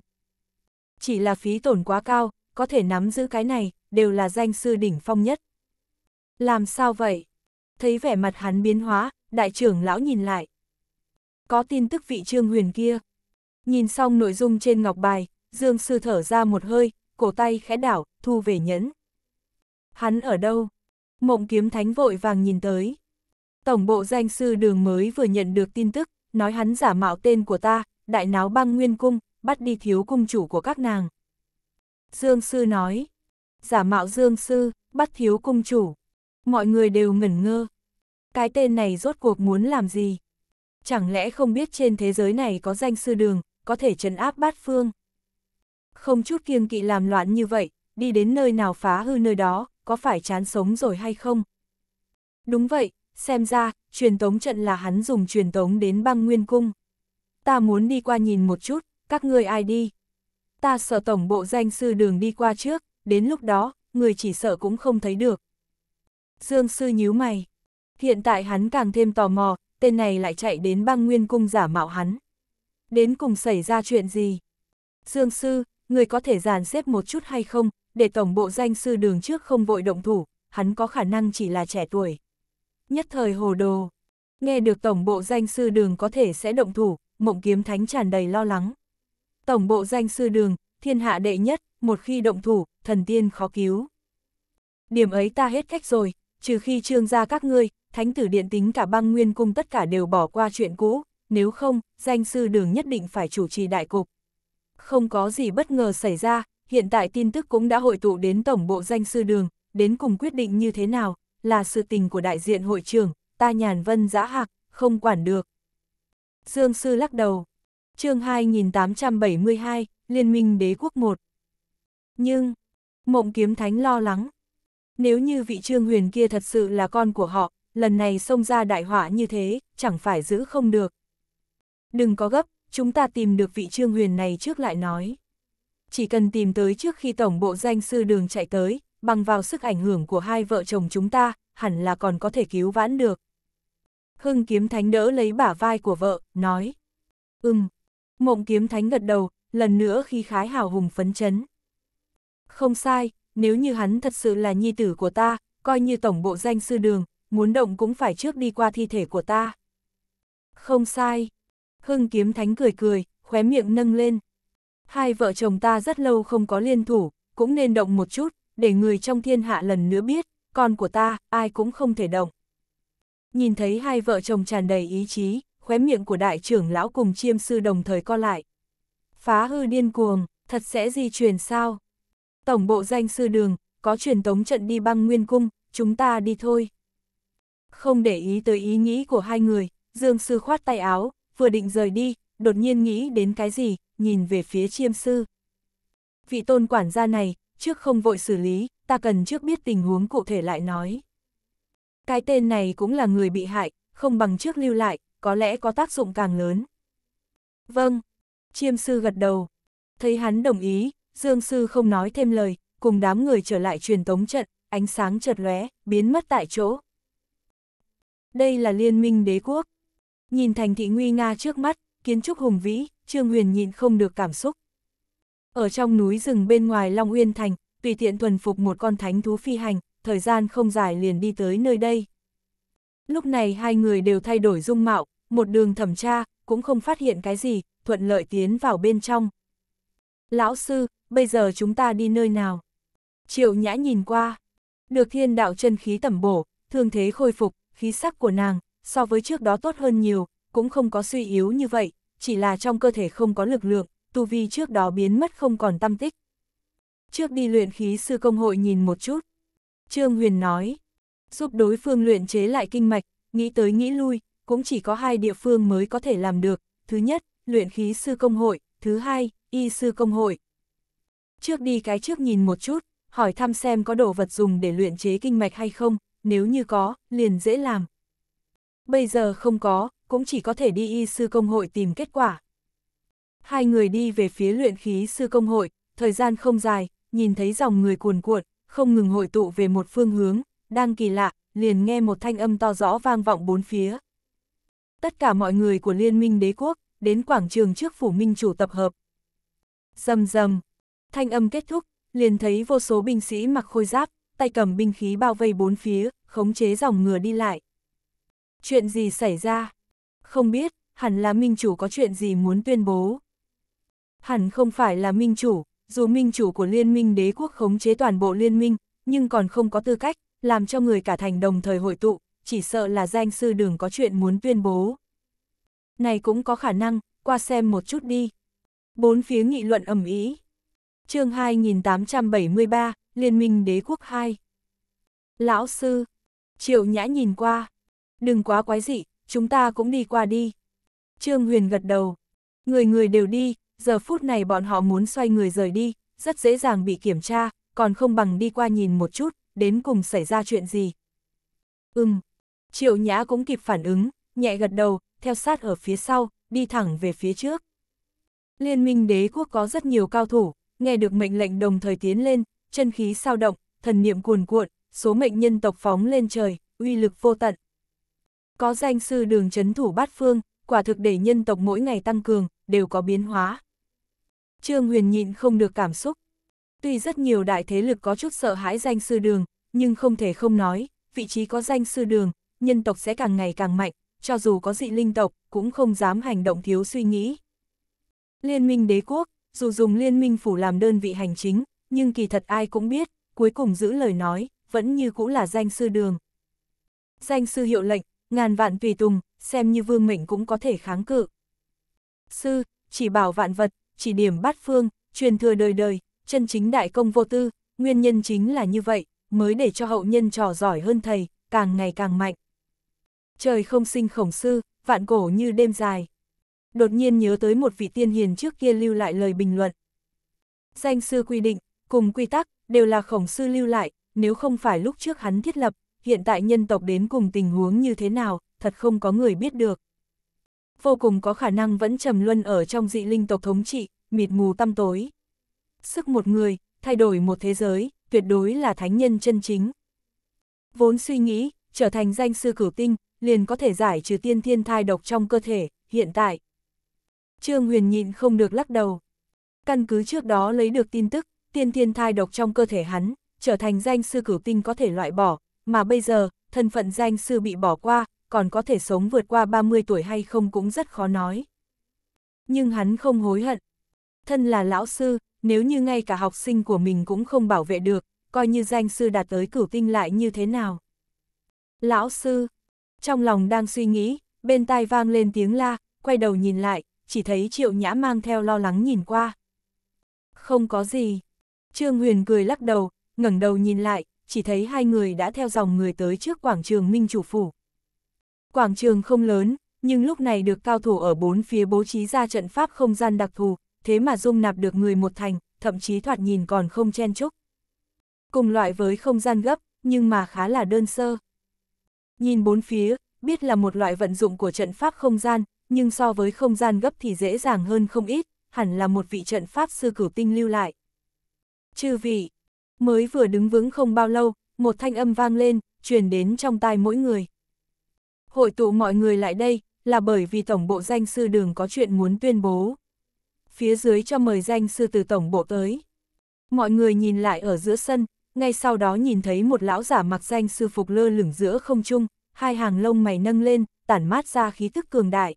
Chỉ là phí tổn quá cao, có thể nắm giữ cái này, đều là danh sư đỉnh phong nhất. Làm sao vậy? Thấy vẻ mặt hắn biến hóa, đại trưởng lão nhìn lại. Có tin tức vị trương huyền kia. Nhìn xong nội dung trên ngọc bài, Dương sư thở ra một hơi, cổ tay khẽ đảo, thu về nhẫn. Hắn ở đâu? Mộng kiếm thánh vội vàng nhìn tới. Tổng bộ danh sư đường mới vừa nhận được tin tức, nói hắn giả mạo tên của ta, đại náo băng nguyên cung, bắt đi thiếu cung chủ của các nàng. Dương Sư nói, giả mạo Dương Sư, bắt thiếu cung chủ. Mọi người đều ngẩn ngơ. Cái tên này rốt cuộc muốn làm gì? Chẳng lẽ không biết trên thế giới này có danh sư đường, có thể trấn áp bát phương? Không chút kiêng kỵ làm loạn như vậy, đi đến nơi nào phá hư nơi đó, có phải chán sống rồi hay không? Đúng vậy, xem ra, truyền tống trận là hắn dùng truyền tống đến băng nguyên cung. Ta muốn đi qua nhìn một chút, các ngươi ai đi? Ta sợ tổng bộ danh sư đường đi qua trước, đến lúc đó, người chỉ sợ cũng không thấy được. Dương sư nhíu mày. Hiện tại hắn càng thêm tò mò, tên này lại chạy đến băng nguyên cung giả mạo hắn. Đến cùng xảy ra chuyện gì? Dương sư, người có thể dàn xếp một chút hay không, để tổng bộ danh sư đường trước không vội động thủ, hắn có khả năng chỉ là trẻ tuổi nhất thời hồ đồ. Nghe được tổng bộ danh sư đường có thể sẽ động thủ, mộng kiếm thánh tràn đầy lo lắng. Tổng bộ danh sư đường, thiên hạ đệ nhất, một khi động thủ, thần tiên khó cứu. Điểm ấy ta hết cách rồi, trừ khi trương ra các ngươi, thánh tử điện tính cả băng nguyên cung tất cả đều bỏ qua chuyện cũ, nếu không, danh sư đường nhất định phải chủ trì đại cục. Không có gì bất ngờ xảy ra, hiện tại tin tức cũng đã hội tụ đến tổng bộ danh sư đường, đến cùng quyết định như thế nào, là sự tình của đại diện hội trưởng, ta nhàn vân giã hạc, không quản được. Dương Sư lắc đầu. chương 2872, Liên minh Đế quốc 1. Nhưng, mộng kiếm thánh lo lắng. Nếu như vị trương huyền kia thật sự là con của họ, lần này xông ra đại họa như thế, chẳng phải giữ không được. Đừng có gấp, chúng ta tìm được vị trương huyền này trước lại nói. Chỉ cần tìm tới trước khi tổng bộ danh sư đường chạy tới, bằng vào sức ảnh hưởng của hai vợ chồng chúng ta, hẳn là còn có thể cứu vãn được. Hưng kiếm thánh đỡ lấy bả vai của vợ, nói. Ừm. Mộng kiếm thánh gật đầu, lần nữa khi khái hào hùng phấn chấn. Không sai, nếu như hắn thật sự là nhi tử của ta, coi như tổng bộ danh sư đường, muốn động cũng phải trước đi qua thi thể của ta. Không sai. Hưng kiếm thánh cười cười, khóe miệng nâng lên. Hai vợ chồng ta rất lâu không có liên thủ, cũng nên động một chút, để người trong thiên hạ lần nữa biết, con của ta, ai cũng không thể động. Nhìn thấy hai vợ chồng tràn đầy ý chí, khóe miệng của đại trưởng lão cùng chiêm sư đồng thời co lại. Phá hư điên cuồng, thật sẽ di truyền sao? Tổng bộ danh sư đường, có truyền tống trận đi băng nguyên cung, chúng ta đi thôi. Không để ý tới ý nghĩ của hai người, Dương sư khoát tay áo, vừa định rời đi, đột nhiên nghĩ đến cái gì, nhìn về phía chiêm sư. Vị tôn quản gia này, trước không vội xử lý, ta cần trước biết tình huống cụ thể lại nói. Cái tên này cũng là người bị hại, không bằng trước lưu lại, có lẽ có tác dụng càng lớn. Vâng, chiêm sư gật đầu. Thấy hắn đồng ý, Dương sư không nói thêm lời, cùng đám người trở lại truyền tống trận, ánh sáng chợt lóe, biến mất tại chỗ. Đây là liên minh đế quốc. Nhìn thành thị nguy nga trước mắt, kiến trúc hùng vĩ, Trương Huyền nhịn không được cảm xúc. Ở trong núi rừng bên ngoài Long Uyên Thành, tùy tiện thuần phục một con thánh thú phi hành, thời gian không dài liền đi tới nơi đây. Lúc này hai người đều thay đổi dung mạo, một đường thẩm tra, cũng không phát hiện cái gì, thuận lợi tiến vào bên trong. Lão sư, bây giờ chúng ta đi nơi nào? Triệu nhã nhìn qua, được thiên đạo chân khí tẩm bổ, thương thế khôi phục, khí sắc của nàng, so với trước đó tốt hơn nhiều, cũng không có suy yếu như vậy, chỉ là trong cơ thể không có lực lượng, tu vi trước đó biến mất không còn tâm tích. Trước đi luyện khí sư công hội nhìn một chút. Trương Huyền nói, giúp đối phương luyện chế lại kinh mạch, nghĩ tới nghĩ lui, cũng chỉ có hai địa phương mới có thể làm được. Thứ nhất, luyện khí sư công hội, thứ hai, y sư công hội. Trước đi cái trước nhìn một chút, hỏi thăm xem có đồ vật dùng để luyện chế kinh mạch hay không, nếu như có, liền dễ làm. Bây giờ không có, cũng chỉ có thể đi y sư công hội tìm kết quả hai người đi về phía luyện khí sư công hội, thời gian không dài, nhìn thấy dòng người cuồn cuộn, không ngừng hội tụ về một phương hướng, đang kỳ lạ, liền nghe một thanh âm to rõ vang vọng bốn phía. Tất cả mọi người của Liên minh đế quốc, đến quảng trường trước phủ minh chủ tập hợp. Dầm dầm, thanh âm kết thúc, liền thấy vô số binh sĩ mặc khôi giáp, tay cầm binh khí bao vây bốn phía, khống chế dòng ngừa đi lại. Chuyện gì xảy ra? Không biết, hẳn là minh chủ có chuyện gì muốn tuyên bố. Hẳn không phải là minh chủ, dù minh chủ của liên minh đế quốc khống chế toàn bộ liên minh, nhưng còn không có tư cách, làm cho người cả thành đồng thời hội tụ, chỉ sợ là danh sư đường có chuyện muốn tuyên bố. Này cũng có khả năng, qua xem một chút đi. Bốn phía nghị luận ẩm ý. chương 2873, Liên minh đế quốc 2. Lão sư, triệu nhã nhìn qua. Đừng quá quái dị, chúng ta cũng đi qua đi. Trương Huyền gật đầu. Người người đều đi, giờ phút này bọn họ muốn xoay người rời đi, rất dễ dàng bị kiểm tra, còn không bằng đi qua nhìn một chút, đến cùng xảy ra chuyện gì. Ừm, triệu nhã cũng kịp phản ứng, nhẹ gật đầu, theo sát ở phía sau, đi thẳng về phía trước. Liên minh đế quốc có rất nhiều cao thủ, nghe được mệnh lệnh đồng thời tiến lên, chân khí sao động, thần niệm cuồn cuộn, số mệnh nhân tộc phóng lên trời, uy lực vô tận. Có danh sư đường chấn thủ bát phương, quả thực để nhân tộc mỗi ngày tăng cường, đều có biến hóa. Trương Huyền nhịn không được cảm xúc. Tuy rất nhiều đại thế lực có chút sợ hãi danh sư đường, nhưng không thể không nói, vị trí có danh sư đường, nhân tộc sẽ càng ngày càng mạnh, cho dù có dị linh tộc, cũng không dám hành động thiếu suy nghĩ. Liên minh đế quốc, dù dùng liên minh phủ làm đơn vị hành chính, nhưng kỳ thật ai cũng biết, cuối cùng giữ lời nói, vẫn như cũ là danh sư đường. Danh sư hiệu lệnh, ngàn vạn tùy tùng, xem như vương mệnh cũng có thể kháng cự. Sư, chỉ bảo vạn vật, chỉ điểm bát phương, truyền thừa đời đời, chân chính đại công vô tư, nguyên nhân chính là như vậy, mới để cho hậu nhân trò giỏi hơn thầy, càng ngày càng mạnh. Trời không sinh khổng sư, vạn cổ như đêm dài. Đột nhiên nhớ tới một vị tiên hiền trước kia lưu lại lời bình luận. Danh sư quy định, cùng quy tắc, đều là khổng sư lưu lại, nếu không phải lúc trước hắn thiết lập, hiện tại nhân tộc đến cùng tình huống như thế nào, thật không có người biết được vô cùng có khả năng vẫn trầm luân ở trong dị linh tộc thống trị, mịt mù tăm tối. Sức một người, thay đổi một thế giới, tuyệt đối là thánh nhân chân chính. Vốn suy nghĩ, trở thành danh sư cửu tinh, liền có thể giải trừ tiên thiên thai độc trong cơ thể, hiện tại. Trương Huyền nhịn không được lắc đầu. Căn cứ trước đó lấy được tin tức, tiên thiên thai độc trong cơ thể hắn, trở thành danh sư cửu tinh có thể loại bỏ, mà bây giờ, thân phận danh sư bị bỏ qua, còn có thể sống vượt qua 30 tuổi hay không cũng rất khó nói. Nhưng hắn không hối hận. Thân là lão sư, nếu như ngay cả học sinh của mình cũng không bảo vệ được, coi như danh sư đạt tới cửu tinh lại như thế nào. Lão sư, trong lòng đang suy nghĩ, bên tai vang lên tiếng la, quay đầu nhìn lại, chỉ thấy triệu nhã mang theo lo lắng nhìn qua. Không có gì. Trương Huyền cười lắc đầu, ngẩng đầu nhìn lại, chỉ thấy hai người đã theo dòng người tới trước quảng trường Minh Chủ Phủ. Quảng trường không lớn, nhưng lúc này được cao thủ ở bốn phía bố trí ra trận pháp không gian đặc thù, thế mà dung nạp được người một thành, thậm chí thoạt nhìn còn không chen chúc. Cùng loại với không gian gấp, nhưng mà khá là đơn sơ. Nhìn bốn phía, biết là một loại vận dụng của trận pháp không gian, nhưng so với không gian gấp thì dễ dàng hơn không ít, hẳn là một vị trận pháp sư cửu tinh lưu lại. Chư vị, mới vừa đứng vững không bao lâu, một thanh âm vang lên, truyền đến trong tai mỗi người. Hội tụ mọi người lại đây, là bởi vì Tổng bộ danh sư đường có chuyện muốn tuyên bố. Phía dưới cho mời danh sư từ Tổng bộ tới. Mọi người nhìn lại ở giữa sân, ngay sau đó nhìn thấy một lão giả mặc danh sư phục lơ lửng giữa không trung, hai hàng lông mày nâng lên, tản mát ra khí tức cường đại.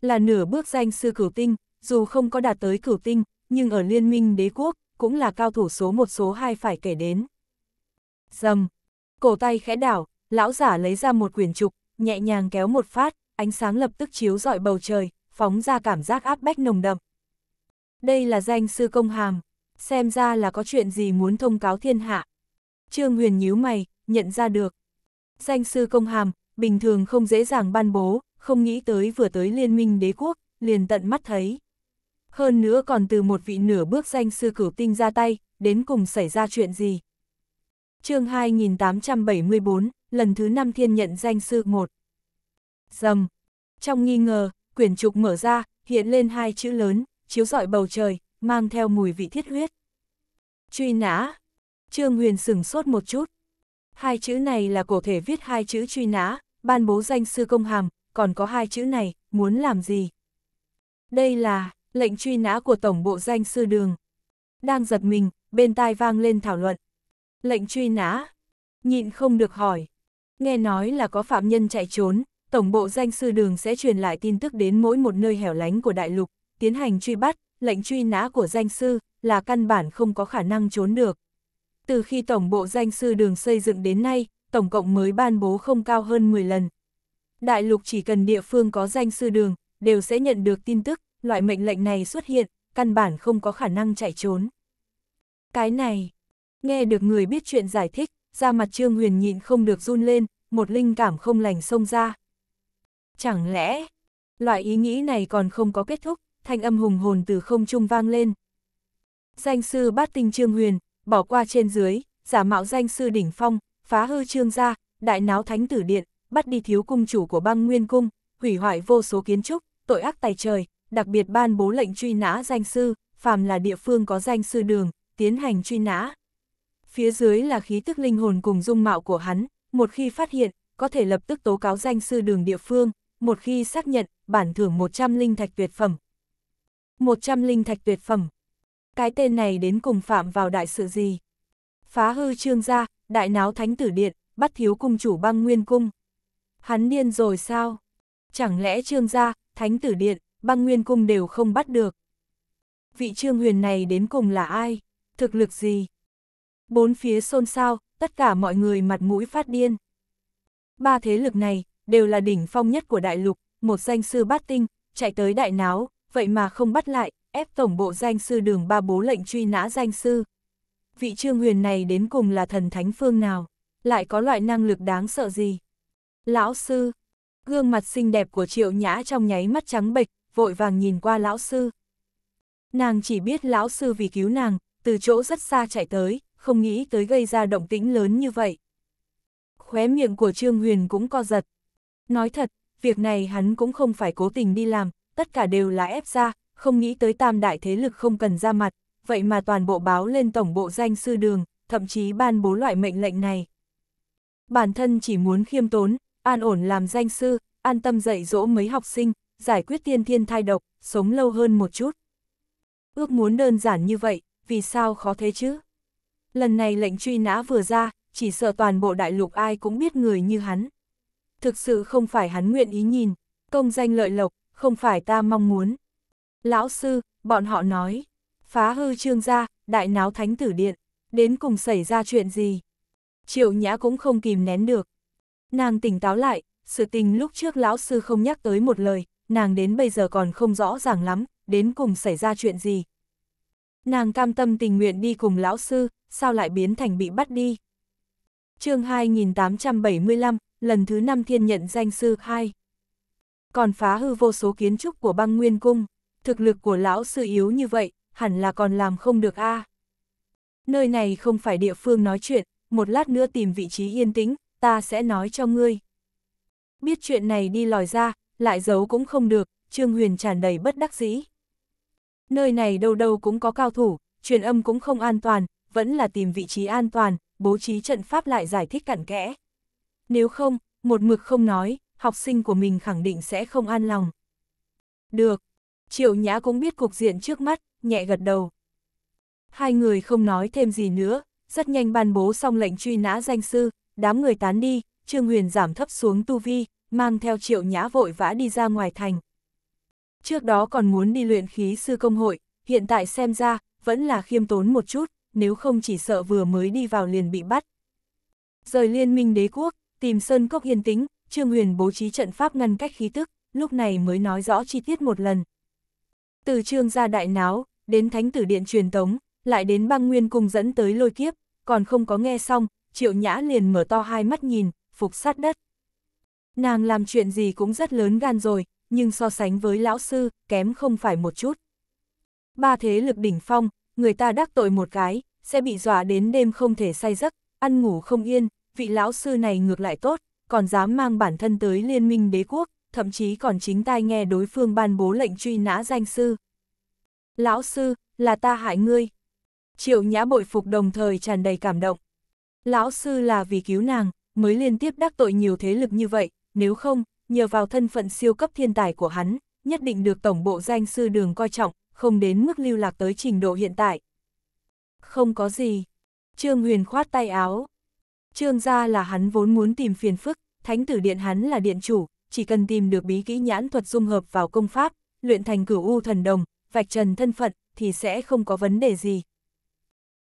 Là nửa bước danh sư cửu tinh, dù không có đạt tới cửu tinh, nhưng ở liên minh đế quốc, cũng là cao thủ số một số hai phải kể đến. Dầm, cổ tay khẽ đảo, lão giả lấy ra một quyển trục, nhẹ nhàng kéo một phát, ánh sáng lập tức chiếu rọi bầu trời, phóng ra cảm giác áp bách nồng đậm. Đây là danh sư công hàm, xem ra là có chuyện gì muốn thông cáo thiên hạ. Trương Huyền nhíu mày, nhận ra được. Danh sư công hàm, bình thường không dễ dàng ban bố, không nghĩ tới vừa tới liên minh đế quốc, liền tận mắt thấy. Hơn nữa còn từ một vị nửa bước danh sư cửu tinh ra tay, đến cùng xảy ra chuyện gì. chương 2874 lần thứ năm thiên nhận danh sư một. Dầm. Trong nghi ngờ, quyển trục mở ra, hiện lên hai chữ lớn, chiếu rọi bầu trời, mang theo mùi vị thiết huyết. Truy nã. Trương Huyền sửng sốt một chút. Hai chữ này là cổ thể viết hai chữ truy nã, ban bố danh sư công hàm, còn có hai chữ này, muốn làm gì? Đây là lệnh truy nã của Tổng bộ danh sư đường. Đang giật mình, bên tai vang lên thảo luận. Lệnh truy nã. Nhịn không được hỏi. Nghe nói là có phạm nhân chạy trốn, tổng bộ danh sư đường sẽ truyền lại tin tức đến mỗi một nơi hẻo lánh của đại lục, tiến hành truy bắt, lệnh truy nã của danh sư là căn bản không có khả năng trốn được. Từ khi tổng bộ danh sư đường xây dựng đến nay, tổng cộng mới ban bố không cao hơn 10 lần. Đại lục chỉ cần địa phương có danh sư đường, đều sẽ nhận được tin tức, loại mệnh lệnh này xuất hiện, căn bản không có khả năng chạy trốn. Cái này, nghe được người biết chuyện giải thích, ra mặt Trương Huyền nhịn không được run lên, một linh cảm không lành xông ra. Chẳng lẽ, loại ý nghĩ này còn không có kết thúc, thanh âm hùng hồn từ không trung vang lên. Danh sư bát tinh Trương Huyền, bỏ qua trên dưới, giả mạo danh sư đỉnh phong, phá hư Trương gia, đại náo thánh tử điện, bắt đi thiếu cung chủ của băng nguyên cung, hủy hoại vô số kiến trúc, tội ác tài trời, đặc biệt ban bố lệnh truy nã danh sư, phàm là địa phương có danh sư đường, tiến hành truy nã phía dưới là khí tức linh hồn cùng dung mạo của hắn, một khi phát hiện, có thể lập tức tố cáo danh sư đường địa phương, một khi xác nhận, bản thưởng 100 linh thạch tuyệt phẩm. 100 linh thạch tuyệt phẩm. Cái tên này đến cùng phạm vào đại sự gì? Phá hư trương gia, đại náo thánh tử điện, bắt thiếu cung chủ băng nguyên cung. Hắn điên rồi sao? Chẳng lẽ trương gia, thánh tử điện, băng nguyên cung đều không bắt được? Vị trương huyền này đến cùng là ai? Thực lực gì? Bốn phía xôn xao, tất cả mọi người mặt mũi phát điên. Ba thế lực này, đều là đỉnh phong nhất của đại lục, một danh sư bát tinh, chạy tới đại náo, vậy mà không bắt lại, ép tổng bộ danh sư đường ba bố lệnh truy nã danh sư. Vị trương huyền này đến cùng là thần thánh phương nào, lại có loại năng lực đáng sợ gì? Lão sư, gương mặt xinh đẹp của triệu nhã trong nháy mắt trắng bệch, vội vàng nhìn qua lão sư. Nàng chỉ biết lão sư vì cứu nàng, từ chỗ rất xa chạy tới, không nghĩ tới gây ra động tĩnh lớn như vậy. Khóe miệng của Trương Huyền cũng co giật. Nói thật, việc này hắn cũng không phải cố tình đi làm, tất cả đều là ép ra, không nghĩ tới tam đại thế lực không cần ra mặt, vậy mà toàn bộ báo lên tổng bộ danh sư đường, thậm chí ban bố loại mệnh lệnh này. Bản thân chỉ muốn khiêm tốn, an ổn làm danh sư, an tâm dạy dỗ mấy học sinh, giải quyết tiên thiên thai độc, sống lâu hơn một chút. Ước muốn đơn giản như vậy, vì sao khó thế chứ? Lần này lệnh truy nã vừa ra, chỉ sợ toàn bộ đại lục ai cũng biết người như hắn. Thực sự không phải hắn nguyện ý nhìn, công danh lợi lộc, không phải ta mong muốn. Lão sư, bọn họ nói, phá hư trương gia, đại náo thánh tử điện, đến cùng xảy ra chuyện gì? Triệu nhã cũng không kìm nén được. Nàng tỉnh táo lại, sự tình lúc trước lão sư không nhắc tới một lời, nàng đến bây giờ còn không rõ ràng lắm, đến cùng xảy ra chuyện gì, Nàng cam tâm tình nguyện đi cùng lão sư, sao lại biến thành bị bắt đi. chương 2875, lần thứ 5 thiên nhận danh sư 2. Còn phá hư vô số kiến trúc của băng nguyên cung, thực lực của lão sư yếu như vậy, hẳn là còn làm không được a à. Nơi này không phải địa phương nói chuyện, một lát nữa tìm vị trí yên tĩnh, ta sẽ nói cho ngươi. Biết chuyện này đi lòi ra, lại giấu cũng không được, Trương Huyền tràn đầy bất đắc dĩ. Nơi này đâu đâu cũng có cao thủ, truyền âm cũng không an toàn, vẫn là tìm vị trí an toàn, bố trí trận pháp lại giải thích cặn kẽ. Nếu không, một mực không nói, học sinh của mình khẳng định sẽ không an lòng. Được, Triệu Nhã cũng biết cục diện trước mắt, nhẹ gật đầu. Hai người không nói thêm gì nữa, rất nhanh ban bố xong lệnh truy nã danh sư, đám người tán đi, Trương Huyền giảm thấp xuống tu vi, mang theo Triệu Nhã vội vã đi ra ngoài thành. Trước đó còn muốn đi luyện khí sư công hội, hiện tại xem ra, vẫn là khiêm tốn một chút, nếu không chỉ sợ vừa mới đi vào liền bị bắt. Rời liên minh đế quốc, tìm sơn cốc yên tĩnh, Trương Huyền bố trí trận pháp ngăn cách khí tức, lúc này mới nói rõ chi tiết một lần. Từ trương gia đại náo, đến thánh tử điện truyền tống, lại đến băng nguyên cùng dẫn tới lôi kiếp, còn không có nghe xong, triệu nhã liền mở to hai mắt nhìn, phục sát đất. Nàng làm chuyện gì cũng rất lớn gan rồi, nhưng so sánh với lão sư, kém không phải một chút. Ba thế lực đỉnh phong, người ta đắc tội một cái, sẽ bị dọa đến đêm không thể say giấc, ăn ngủ không yên, vị lão sư này ngược lại tốt, còn dám mang bản thân tới liên minh đế quốc, thậm chí còn chính tai nghe đối phương ban bố lệnh truy nã danh sư. Lão sư, là ta hại ngươi. Triệu nhã bội phục đồng thời tràn đầy cảm động. Lão sư là vì cứu nàng, mới liên tiếp đắc tội nhiều thế lực như vậy, nếu không, nhờ vào thân phận siêu cấp thiên tài của hắn, nhất định được tổng bộ danh sư đường coi trọng, không đến mức lưu lạc tới trình độ hiện tại. Không có gì. Trương Huyền khoát tay áo. Trương gia là hắn vốn muốn tìm phiền phức, thánh tử điện hắn là điện chủ, chỉ cần tìm được bí kỹ nhãn thuật dung hợp vào công pháp, luyện thành cửu u thần đồng, vạch trần thân phận, thì sẽ không có vấn đề gì.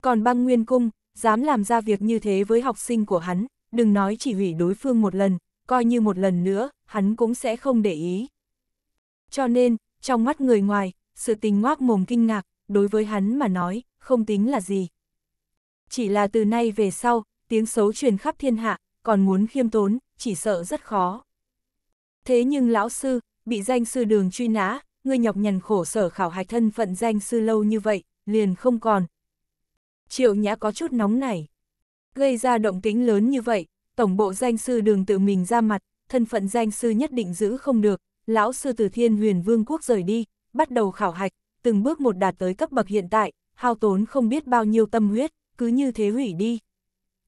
Còn băng nguyên cung, dám làm ra việc như thế với học sinh của hắn, đừng nói chỉ hủy đối phương một lần, coi như một lần nữa, hắn cũng sẽ không để ý. Cho nên, trong mắt người ngoài, sự tình ngoác mồm kinh ngạc, đối với hắn mà nói, không tính là gì. Chỉ là từ nay về sau, tiếng xấu truyền khắp thiên hạ, còn muốn khiêm tốn, chỉ sợ rất khó. Thế nhưng lão sư, bị danh sư đường truy nã, người nhọc nhằn khổ sở khảo hạch thân phận danh sư lâu như vậy, liền không còn. Triệu nhã có chút nóng nảy. Gây ra động tính lớn như vậy, tổng bộ danh sư đường tự mình ra mặt, thân phận danh sư nhất định giữ không được, lão sư từ thiên huyền vương quốc rời đi, bắt đầu khảo hạch, từng bước một đạt tới cấp bậc hiện tại, hao tốn không biết bao nhiêu tâm huyết, cứ như thế hủy đi.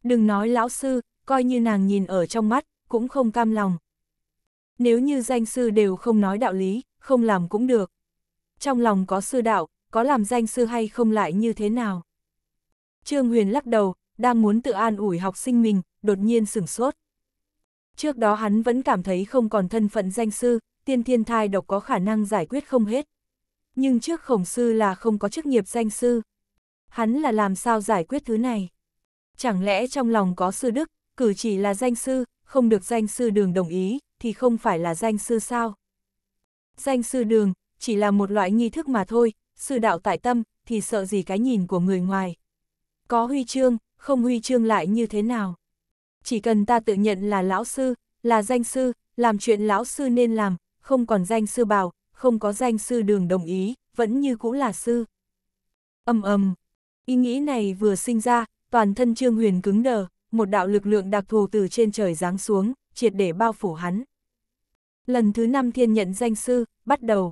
Đừng nói lão sư, coi như nàng nhìn ở trong mắt, cũng không cam lòng. Nếu như danh sư đều không nói đạo lý, không làm cũng được. Trong lòng có sư đạo, có làm danh sư hay không lại như thế nào. Trương Huyền lắc đầu, đang muốn tự an ủi học sinh mình, đột nhiên sửng sốt. Trước đó hắn vẫn cảm thấy không còn thân phận danh sư, tiên thiên thai độc có khả năng giải quyết không hết. Nhưng trước khổng sư là không có chức nghiệp danh sư. Hắn là làm sao giải quyết thứ này? Chẳng lẽ trong lòng có sư đức, cử chỉ là danh sư, không được danh sư đường đồng ý, thì không phải là danh sư sao? Danh sư đường, chỉ là một loại nghi thức mà thôi, sư đạo tại tâm, thì sợ gì cái nhìn của người ngoài. Có huy chương, không huy chương lại như thế nào? chỉ cần ta tự nhận là lão sư, là danh sư, làm chuyện lão sư nên làm, không còn danh sư bảo, không có danh sư đường đồng ý, vẫn như cũ là sư. Âm ầm, ý nghĩ này vừa sinh ra, toàn thân Trương Huyền cứng đờ, một đạo lực lượng đặc thù từ trên trời giáng xuống, triệt để bao phủ hắn. Lần thứ năm thiên nhận danh sư, bắt đầu.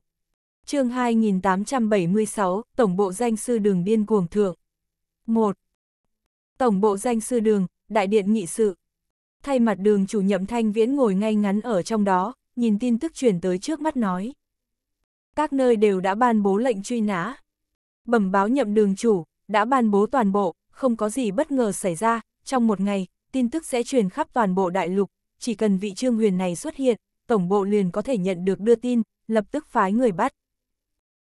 chương 2876, Tổng bộ danh sư đường điên cuồng thượng. 1. Tổng bộ danh sư đường, Đại điện nghị sự thay mặt đường chủ nhậm thanh viễn ngồi ngay ngắn ở trong đó, nhìn tin tức truyền tới trước mắt nói. Các nơi đều đã ban bố lệnh truy nã. Bẩm báo nhậm đường chủ, đã ban bố toàn bộ, không có gì bất ngờ xảy ra, trong một ngày, tin tức sẽ truyền khắp toàn bộ đại lục, chỉ cần vị trương huyền này xuất hiện, tổng bộ liền có thể nhận được đưa tin, lập tức phái người bắt.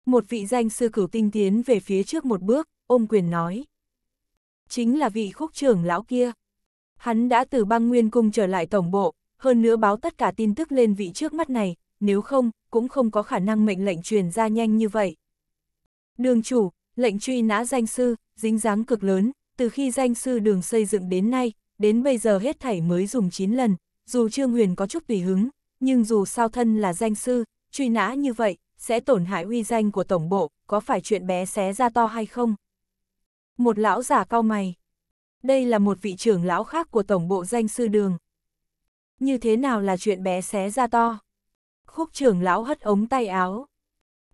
Một vị danh sư cửu tinh tiến về phía trước một bước, ôm quyền nói. Chính là vị khúc trưởng lão kia. Hắn đã từ băng nguyên cung trở lại tổng bộ, hơn nữa báo tất cả tin tức lên vị trước mắt này, nếu không, cũng không có khả năng mệnh lệnh truyền ra nhanh như vậy. Đường chủ, lệnh truy nã danh sư, dính dáng cực lớn, từ khi danh sư đường xây dựng đến nay, đến bây giờ hết thảy mới dùng 9 lần, dù Trương Huyền có chút tùy hứng, nhưng dù sao thân là danh sư, truy nã như vậy, sẽ tổn hại uy danh của tổng bộ, có phải chuyện bé xé ra to hay không? Một lão giả cao mày, đây là một vị trưởng lão khác của tổng bộ danh sư đường. Như thế nào là chuyện bé xé ra to? Khúc trưởng lão hất ống tay áo.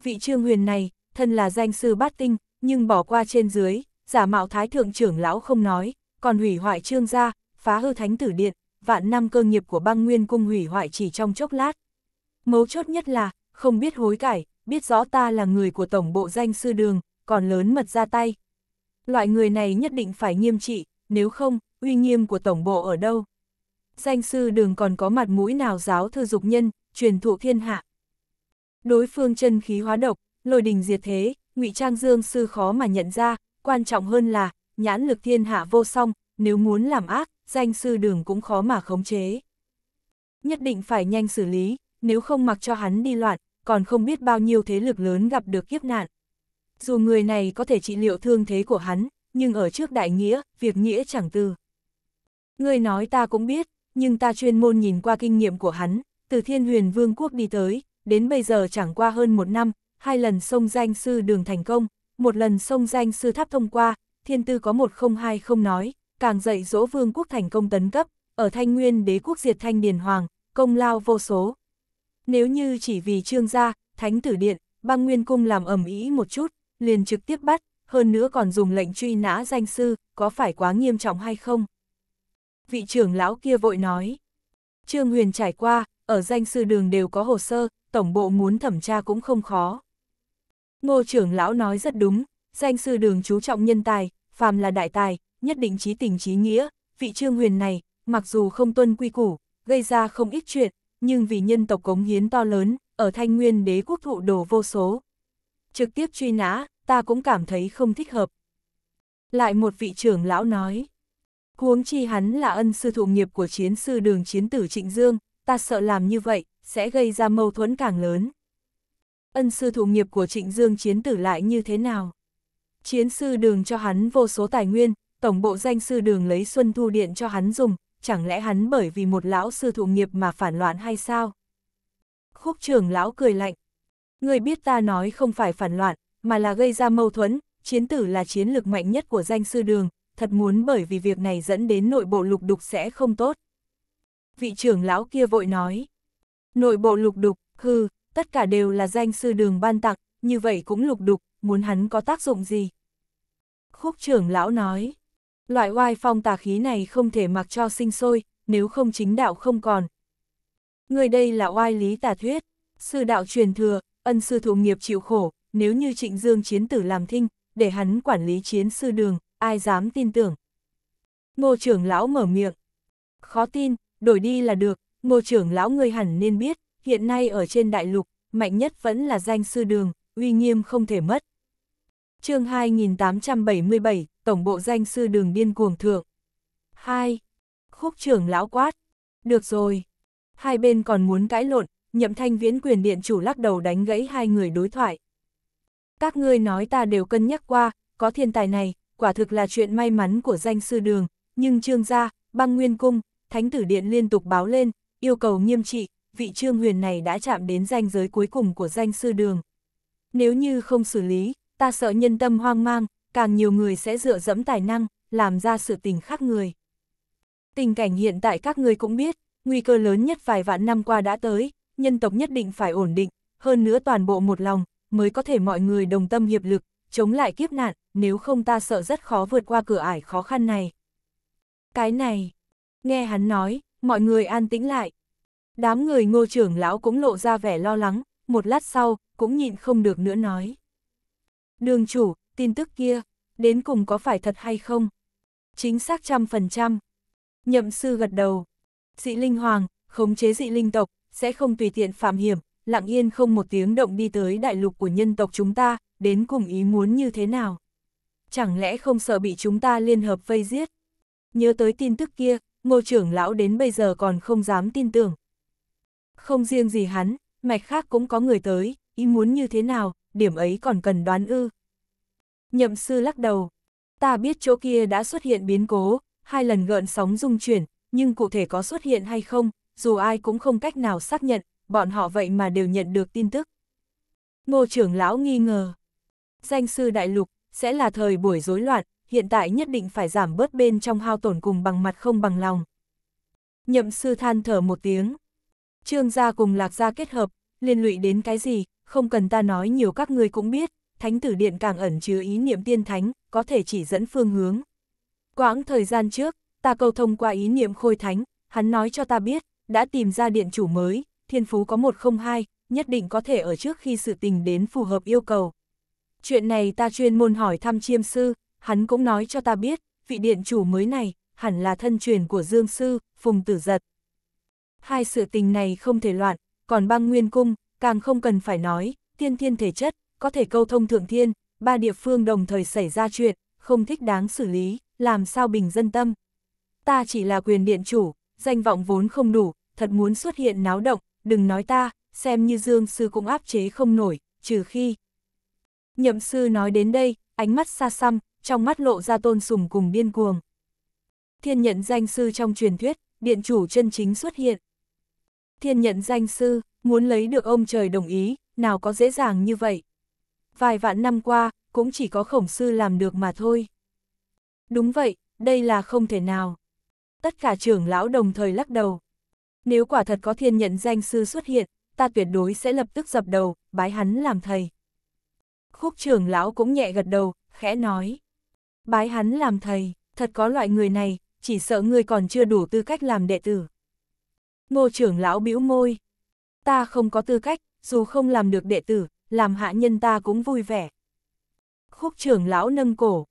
Vị trương huyền này, thân là danh sư bát tinh, nhưng bỏ qua trên dưới, giả mạo thái thượng trưởng lão không nói, còn hủy hoại trương gia, phá hư thánh tử điện, vạn năm cơ nghiệp của băng nguyên cung hủy hoại chỉ trong chốc lát. Mấu chốt nhất là, không biết hối cải, biết rõ ta là người của tổng bộ danh sư đường, còn lớn mật ra tay. Loại người này nhất định phải nghiêm trị, nếu không, uy nghiêm của tổng bộ ở đâu? Danh sư đừng còn có mặt mũi nào giáo thư dục nhân, truyền thụ thiên hạ. Đối phương chân khí hóa độc, lôi đình diệt thế, ngụy Trang Dương sư khó mà nhận ra, quan trọng hơn là, nhãn lực thiên hạ vô song, nếu muốn làm ác, danh sư đường cũng khó mà khống chế. Nhất định phải nhanh xử lý, nếu không mặc cho hắn đi loạn, còn không biết bao nhiêu thế lực lớn gặp được kiếp nạn. Dù người này có thể trị liệu thương thế của hắn, nhưng ở trước đại nghĩa, việc nghĩa chẳng từ. Người nói ta cũng biết, nhưng ta chuyên môn nhìn qua kinh nghiệm của hắn, từ thiên huyền vương quốc đi tới, đến bây giờ chẳng qua hơn một năm, hai lần sông danh sư đường thành công, một lần sông danh sư tháp thông qua, thiên tư có một không hai không nói, càng dạy dỗ vương quốc thành công tấn cấp, ở thanh nguyên đế quốc diệt thanh điền hoàng, công lao vô số. Nếu như chỉ vì trương gia, thánh tử điện, băng nguyên cung làm ẩm ý một chút, liền trực tiếp bắt, hơn nữa còn dùng lệnh truy nã danh sư, có phải quá nghiêm trọng hay không? Vị trưởng lão kia vội nói. Trương Huyền trải qua, ở danh sư đường đều có hồ sơ, tổng bộ muốn thẩm tra cũng không khó. Ngô trưởng lão nói rất đúng, danh sư đường chú trọng nhân tài, phàm là đại tài, nhất định trí tình trí nghĩa, vị trương huyền này, mặc dù không tuân quy củ, gây ra không ít chuyện, nhưng vì nhân tộc cống hiến to lớn, ở thanh nguyên đế quốc thụ đổ vô số. Trực tiếp truy nã, ta cũng cảm thấy không thích hợp. Lại một vị trưởng lão nói, huống chi hắn là ân sư thụ nghiệp của chiến sư đường chiến tử Trịnh Dương, ta sợ làm như vậy, sẽ gây ra mâu thuẫn càng lớn. Ân sư thụ nghiệp của Trịnh Dương chiến tử lại như thế nào? Chiến sư đường cho hắn vô số tài nguyên, tổng bộ danh sư đường lấy Xuân Thu Điện cho hắn dùng, chẳng lẽ hắn bởi vì một lão sư thụ nghiệp mà phản loạn hay sao? Khúc trưởng lão cười lạnh. Người biết ta nói không phải phản loạn, mà là gây ra mâu thuẫn, chiến tử là chiến lực mạnh nhất của danh sư đường, thật muốn bởi vì việc này dẫn đến nội bộ lục đục sẽ không tốt. Vị trưởng lão kia vội nói, nội bộ lục đục, hư, tất cả đều là danh sư đường ban tặng, như vậy cũng lục đục, muốn hắn có tác dụng gì? Khúc trưởng lão nói, loại oai phong tà khí này không thể mặc cho sinh sôi, nếu không chính đạo không còn. Người đây là oai lý tà thuyết, sư đạo truyền thừa, ân sư thụ nghiệp chịu khổ, nếu như trịnh dương chiến tử làm thinh, để hắn quản lý chiến sư đường, ai dám tin tưởng. Ngô trưởng lão mở miệng. Khó tin, đổi đi là được, ngô trưởng lão người hẳn nên biết, hiện nay ở trên đại lục, mạnh nhất vẫn là danh sư đường, uy nghiêm không thể mất. chương 2877, Tổng bộ danh sư đường điên cuồng thượng. 2. Khúc trưởng lão quát. Được rồi. Hai bên còn muốn cãi lộn, nhậm thanh viễn quyền điện chủ lắc đầu đánh gãy hai người đối thoại. Các ngươi nói ta đều cân nhắc qua, có thiên tài này, quả thực là chuyện may mắn của danh sư đường, nhưng trương gia, băng nguyên cung, thánh tử điện liên tục báo lên, yêu cầu nghiêm trị, vị trương huyền này đã chạm đến danh giới cuối cùng của danh sư đường. Nếu như không xử lý, ta sợ nhân tâm hoang mang, càng nhiều người sẽ dựa dẫm tài năng, làm ra sự tình khác người. Tình cảnh hiện tại các ngươi cũng biết, nguy cơ lớn nhất vài vạn năm qua đã tới, nhân tộc nhất định phải ổn định, hơn nữa toàn bộ một lòng, mới có thể mọi người đồng tâm hiệp lực, chống lại kiếp nạn, nếu không ta sợ rất khó vượt qua cửa ải khó khăn này. Cái này, nghe hắn nói, mọi người an tĩnh lại. Đám người ngô trưởng lão cũng lộ ra vẻ lo lắng, một lát sau, cũng nhịn không được nữa nói. Đường chủ, tin tức kia, đến cùng có phải thật hay không? Chính xác trăm phần trăm. Nhậm sư gật đầu. Dị linh hoàng, khống chế dị linh tộc, sẽ không tùy tiện phạm hiểm, lặng yên không một tiếng động đi tới đại lục của nhân tộc chúng ta, đến cùng ý muốn như thế nào. Chẳng lẽ không sợ bị chúng ta liên hợp vây giết? Nhớ tới tin tức kia, ngô trưởng lão đến bây giờ còn không dám tin tưởng. Không riêng gì hắn, mạch khác cũng có người tới, ý muốn như thế nào, điểm ấy còn cần đoán ư. Nhậm sư lắc đầu, ta biết chỗ kia đã xuất hiện biến cố, hai lần gợn sóng rung chuyển, nhưng cụ thể có xuất hiện hay không, dù ai cũng không cách nào xác nhận, bọn họ vậy mà đều nhận được tin tức. Ngô trưởng lão nghi ngờ. Danh sư đại lục, sẽ là thời buổi rối loạn, hiện tại nhất định phải giảm bớt bên trong hao tổn cùng bằng mặt không bằng lòng. Nhậm sư than thở một tiếng. Trương gia cùng lạc gia kết hợp, liên lụy đến cái gì, không cần ta nói nhiều các người cũng biết, thánh tử điện càng ẩn chứa ý niệm tiên thánh, có thể chỉ dẫn phương hướng. Quãng thời gian trước, ta cầu thông qua ý niệm khôi thánh, hắn nói cho ta biết, đã tìm ra điện chủ mới, thiên phú có một không hai, nhất định có thể ở trước khi sự tình đến phù hợp yêu cầu. Chuyện này ta chuyên môn hỏi thăm chiêm sư, hắn cũng nói cho ta biết, vị điện chủ mới này, hẳn là thân truyền của Dương Sư, Phùng Tử Giật. Hai sự tình này không thể loạn, còn băng nguyên cung, càng không cần phải nói, tiên thiên thể chất, có thể câu thông thượng thiên, ba địa phương đồng thời xảy ra chuyện, không thích đáng xử lý, làm sao bình dân tâm. Ta chỉ là quyền điện chủ, danh vọng vốn không đủ, thật muốn xuất hiện náo động, đừng nói ta, xem như Dương Sư cũng áp chế không nổi, trừ khi. Nhậm Sư nói đến đây, ánh mắt xa xăm, trong mắt lộ ra tôn sùng cùng biên cuồng. Thiên nhận danh sư trong truyền thuyết, điện chủ chân chính xuất hiện. Thiên nhận danh sư, muốn lấy được ông trời đồng ý, nào có dễ dàng như vậy. Vài vạn năm qua, cũng chỉ có khổng sư làm được mà thôi. Đúng vậy, đây là không thể nào. Tất cả trưởng lão đồng thời lắc đầu nếu quả thật có thiên nhận danh sư xuất hiện, ta tuyệt đối sẽ lập tức dập đầu, bái hắn làm thầy. Khúc trưởng lão cũng nhẹ gật đầu, khẽ nói. Bái hắn làm thầy, thật có loại người này, chỉ sợ người còn chưa đủ tư cách làm đệ tử. Ngô trưởng lão bĩu môi. Ta không có tư cách, dù không làm được đệ tử, làm hạ nhân ta cũng vui vẻ. Khúc trưởng lão nâng cổ.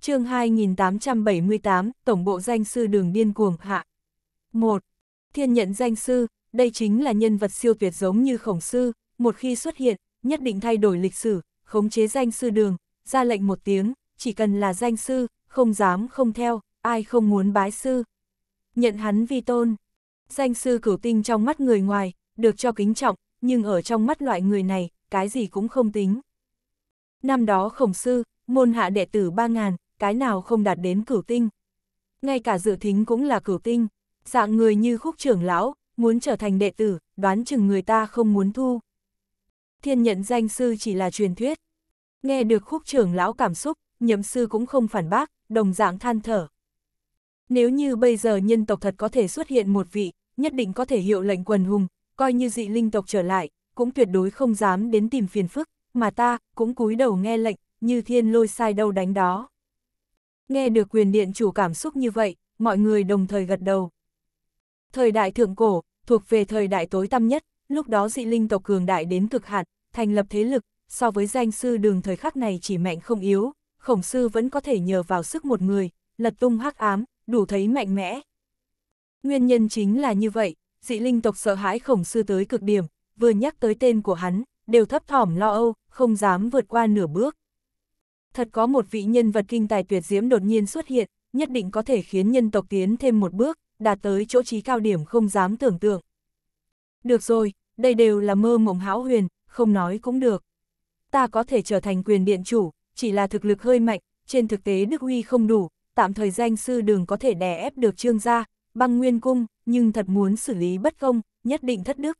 chương 2878, Tổng bộ danh sư đường điên cuồng hạ. 1. Thiên nhận danh sư, đây chính là nhân vật siêu tuyệt giống như khổng sư, một khi xuất hiện, nhất định thay đổi lịch sử, khống chế danh sư đường, ra lệnh một tiếng, chỉ cần là danh sư, không dám không theo, ai không muốn bái sư. Nhận hắn vi tôn, danh sư cửu tinh trong mắt người ngoài, được cho kính trọng, nhưng ở trong mắt loại người này, cái gì cũng không tính. Năm đó khổng sư, môn hạ đệ tử ba ngàn cái nào không đạt đến cửu tinh. Ngay cả dự thính cũng là cửu tinh dạng người như khúc trưởng lão, muốn trở thành đệ tử, đoán chừng người ta không muốn thu. Thiên nhận danh sư chỉ là truyền thuyết. Nghe được khúc trưởng lão cảm xúc, nhậm sư cũng không phản bác, đồng dạng than thở. Nếu như bây giờ nhân tộc thật có thể xuất hiện một vị, nhất định có thể hiệu lệnh quần hùng, coi như dị linh tộc trở lại, cũng tuyệt đối không dám đến tìm phiền phức, mà ta cũng cúi đầu nghe lệnh, như thiên lôi sai đâu đánh đó. Nghe được quyền điện chủ cảm xúc như vậy, mọi người đồng thời gật đầu. Thời đại thượng cổ, thuộc về thời đại tối tăm nhất, lúc đó dị linh tộc cường đại đến cực hạn, thành lập thế lực, so với danh sư đường thời khắc này chỉ mạnh không yếu, khổng sư vẫn có thể nhờ vào sức một người, lật tung hắc ám, đủ thấy mạnh mẽ. Nguyên nhân chính là như vậy, dị linh tộc sợ hãi khổng sư tới cực điểm, vừa nhắc tới tên của hắn, đều thấp thỏm lo âu, không dám vượt qua nửa bước. Thật có một vị nhân vật kinh tài tuyệt diễm đột nhiên xuất hiện, nhất định có thể khiến nhân tộc tiến thêm một bước, đạt tới chỗ trí cao điểm không dám tưởng tượng. Được rồi, đây đều là mơ mộng hão huyền, không nói cũng được. Ta có thể trở thành quyền điện chủ, chỉ là thực lực hơi mạnh, trên thực tế Đức Huy không đủ, tạm thời danh sư đường có thể đè ép được trương gia, băng nguyên cung, nhưng thật muốn xử lý bất công, nhất định thất đức.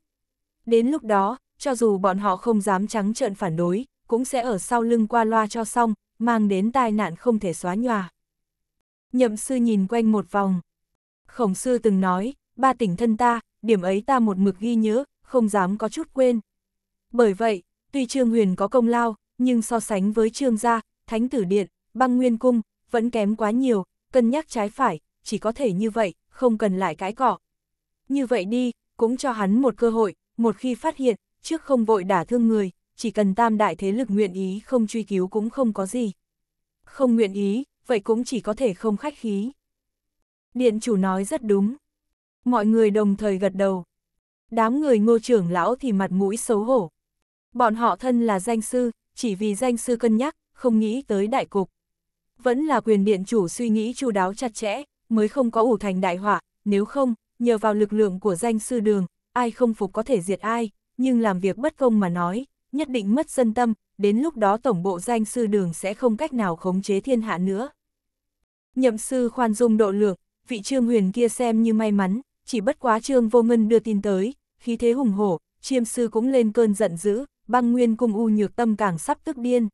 Đến lúc đó, cho dù bọn họ không dám trắng trợn phản đối, cũng sẽ ở sau lưng qua loa cho xong, mang đến tai nạn không thể xóa nhòa. Nhậm sư nhìn quanh một vòng. Khổng sư từng nói, ba tỉnh thân ta, điểm ấy ta một mực ghi nhớ, không dám có chút quên. Bởi vậy, tuy Trương Huyền có công lao, nhưng so sánh với Trương gia, Thánh tử điện, băng nguyên cung, vẫn kém quá nhiều, cân nhắc trái phải, chỉ có thể như vậy, không cần lại cãi cọ. Như vậy đi, cũng cho hắn một cơ hội, một khi phát hiện, trước không vội đả thương người, chỉ cần tam đại thế lực nguyện ý không truy cứu cũng không có gì. Không nguyện ý, vậy cũng chỉ có thể không khách khí. Điện chủ nói rất đúng. Mọi người đồng thời gật đầu. Đám người ngô trưởng lão thì mặt mũi xấu hổ. Bọn họ thân là danh sư, chỉ vì danh sư cân nhắc, không nghĩ tới đại cục. Vẫn là quyền điện chủ suy nghĩ chu đáo chặt chẽ, mới không có ủ thành đại họa, nếu không, nhờ vào lực lượng của danh sư đường, ai không phục có thể diệt ai, nhưng làm việc bất công mà nói, nhất định mất dân tâm, đến lúc đó tổng bộ danh sư đường sẽ không cách nào khống chế thiên hạ nữa. Nhậm sư khoan dung độ lượng, vị Trương Huyền kia xem như may mắn, chỉ bất quá Trương Vô Ngân đưa tin tới, khí thế hùng hổ, chiêm sư cũng lên cơn giận dữ, băng nguyên cung u nhược tâm càng sắp tức điên.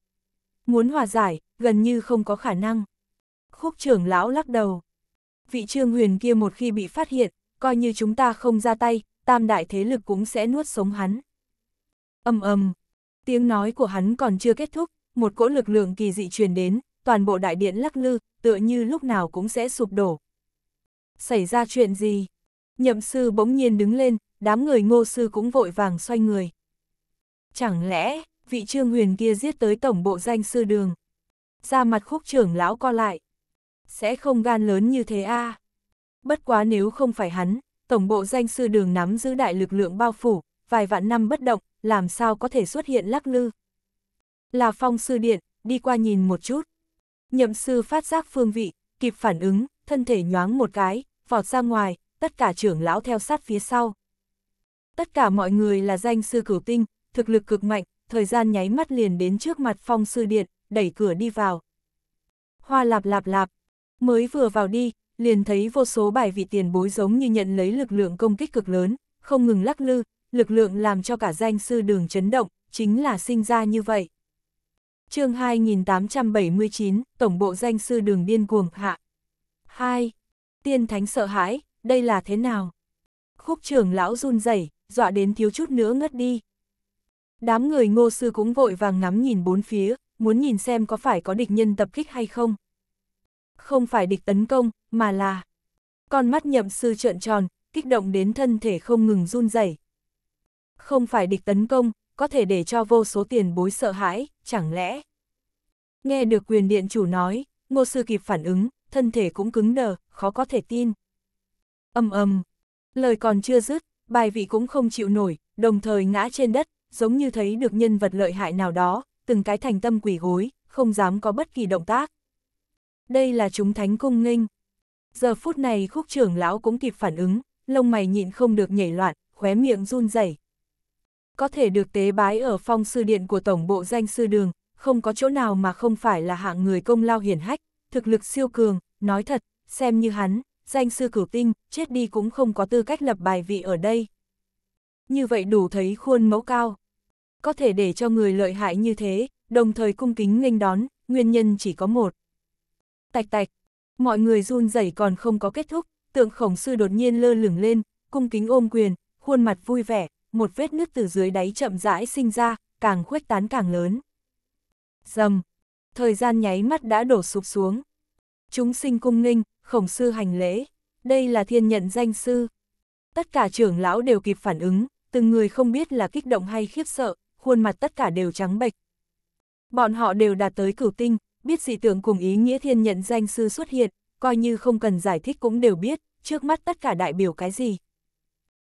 Muốn hòa giải, gần như không có khả năng. Khúc trưởng lão lắc đầu. Vị Trương Huyền kia một khi bị phát hiện, coi như chúng ta không ra tay, tam đại thế lực cũng sẽ nuốt sống hắn. Âm âm, tiếng nói của hắn còn chưa kết thúc, một cỗ lực lượng kỳ dị truyền đến, toàn bộ đại điện lắc lư, tựa như lúc nào cũng sẽ sụp đổ, xảy ra chuyện gì? Nhậm sư bỗng nhiên đứng lên, đám người ngô sư cũng vội vàng xoay người. Chẳng lẽ, vị trương huyền kia giết tới tổng bộ danh sư đường? Ra mặt khúc trưởng lão co lại. Sẽ không gan lớn như thế a à? Bất quá nếu không phải hắn, tổng bộ danh sư đường nắm giữ đại lực lượng bao phủ, vài vạn năm bất động, làm sao có thể xuất hiện lắc lư. Là phong sư điện, đi qua nhìn một chút. Nhậm sư phát giác phương vị, kịp phản ứng, thân thể nhoáng một cái, vọt ra ngoài, tất cả trưởng lão theo sát phía sau. Tất cả mọi người là danh sư cửu tinh, thực lực cực mạnh, thời gian nháy mắt liền đến trước mặt phong sư điện, đẩy cửa đi vào. Hoa lạp lạp lạp, mới vừa vào đi, liền thấy vô số bài vị tiền bối giống như nhận lấy lực lượng công kích cực lớn, không ngừng lắc lư, lực lượng làm cho cả danh sư đường chấn động, chính là sinh ra như vậy. chương 2879, Tổng bộ danh sư đường điên cuồng hạ. 2. Tiên thánh sợ hãi, đây là thế nào? Khúc trưởng lão run rẩy, dọa đến thiếu chút nữa ngất đi. Đám người ngô sư cũng vội vàng ngắm nhìn bốn phía, muốn nhìn xem có phải có địch nhân tập kích hay không. Không phải địch tấn công, mà là... Con mắt nhậm sư trợn tròn, kích động đến thân thể không ngừng run rẩy. Không phải địch tấn công, có thể để cho vô số tiền bối sợ hãi, chẳng lẽ... Nghe được quyền điện chủ nói, ngô sư kịp phản ứng, thân thể cũng cứng đờ, khó có thể tin. Âm âm, lời còn chưa dứt, bài vị cũng không chịu nổi, đồng thời ngã trên đất, giống như thấy được nhân vật lợi hại nào đó, từng cái thành tâm quỷ gối, không dám có bất kỳ động tác. Đây là chúng thánh cung nghênh. Giờ phút này khúc trưởng lão cũng kịp phản ứng, lông mày nhịn không được nhảy loạn, khóe miệng run rẩy. Có thể được tế bái ở phong sư điện của tổng bộ danh sư đường, không có chỗ nào mà không phải là hạng người công lao hiển hách, thực lực siêu cường, nói thật, xem như hắn, danh sư cửu tinh, chết đi cũng không có tư cách lập bài vị ở đây. Như vậy đủ thấy khuôn mẫu cao. Có thể để cho người lợi hại như thế, đồng thời cung kính nghênh đón, nguyên nhân chỉ có một. Tạch tạch, mọi người run rẩy còn không có kết thúc, tượng khổng sư đột nhiên lơ lửng lên, cung kính ôm quyền, khuôn mặt vui vẻ, một vết nước từ dưới đáy chậm rãi sinh ra, càng khuếch tán càng lớn. Dầm, thời gian nháy mắt đã đổ sụp xuống chúng sinh cung nghinh, khổng sư hành lễ, đây là thiên nhận danh sư. Tất cả trưởng lão đều kịp phản ứng, từng người không biết là kích động hay khiếp sợ, khuôn mặt tất cả đều trắng bệch. Bọn họ đều đạt tới cửu tinh, biết dị tượng cùng ý nghĩa thiên nhận danh sư xuất hiện, coi như không cần giải thích cũng đều biết, trước mắt tất cả đại biểu cái gì.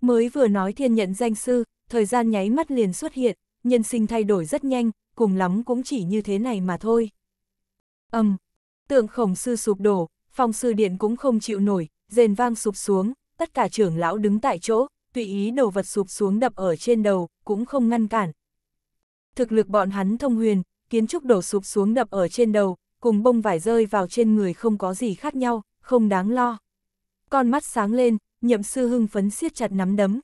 Mới vừa nói thiên nhận danh sư, thời gian nháy mắt liền xuất hiện, nhân sinh thay đổi rất nhanh, cùng lắm cũng chỉ như thế này mà thôi. Âm, Tượng khổng sư sụp đổ, phòng sư điện cũng không chịu nổi, rền vang sụp xuống, tất cả trưởng lão đứng tại chỗ, tùy ý đồ vật sụp xuống đập ở trên đầu, cũng không ngăn cản. Thực lực bọn hắn thông huyền, kiến trúc đổ sụp xuống đập ở trên đầu, cùng bông vải rơi vào trên người không có gì khác nhau, không đáng lo. Con mắt sáng lên, nhậm sư hưng phấn siết chặt nắm đấm.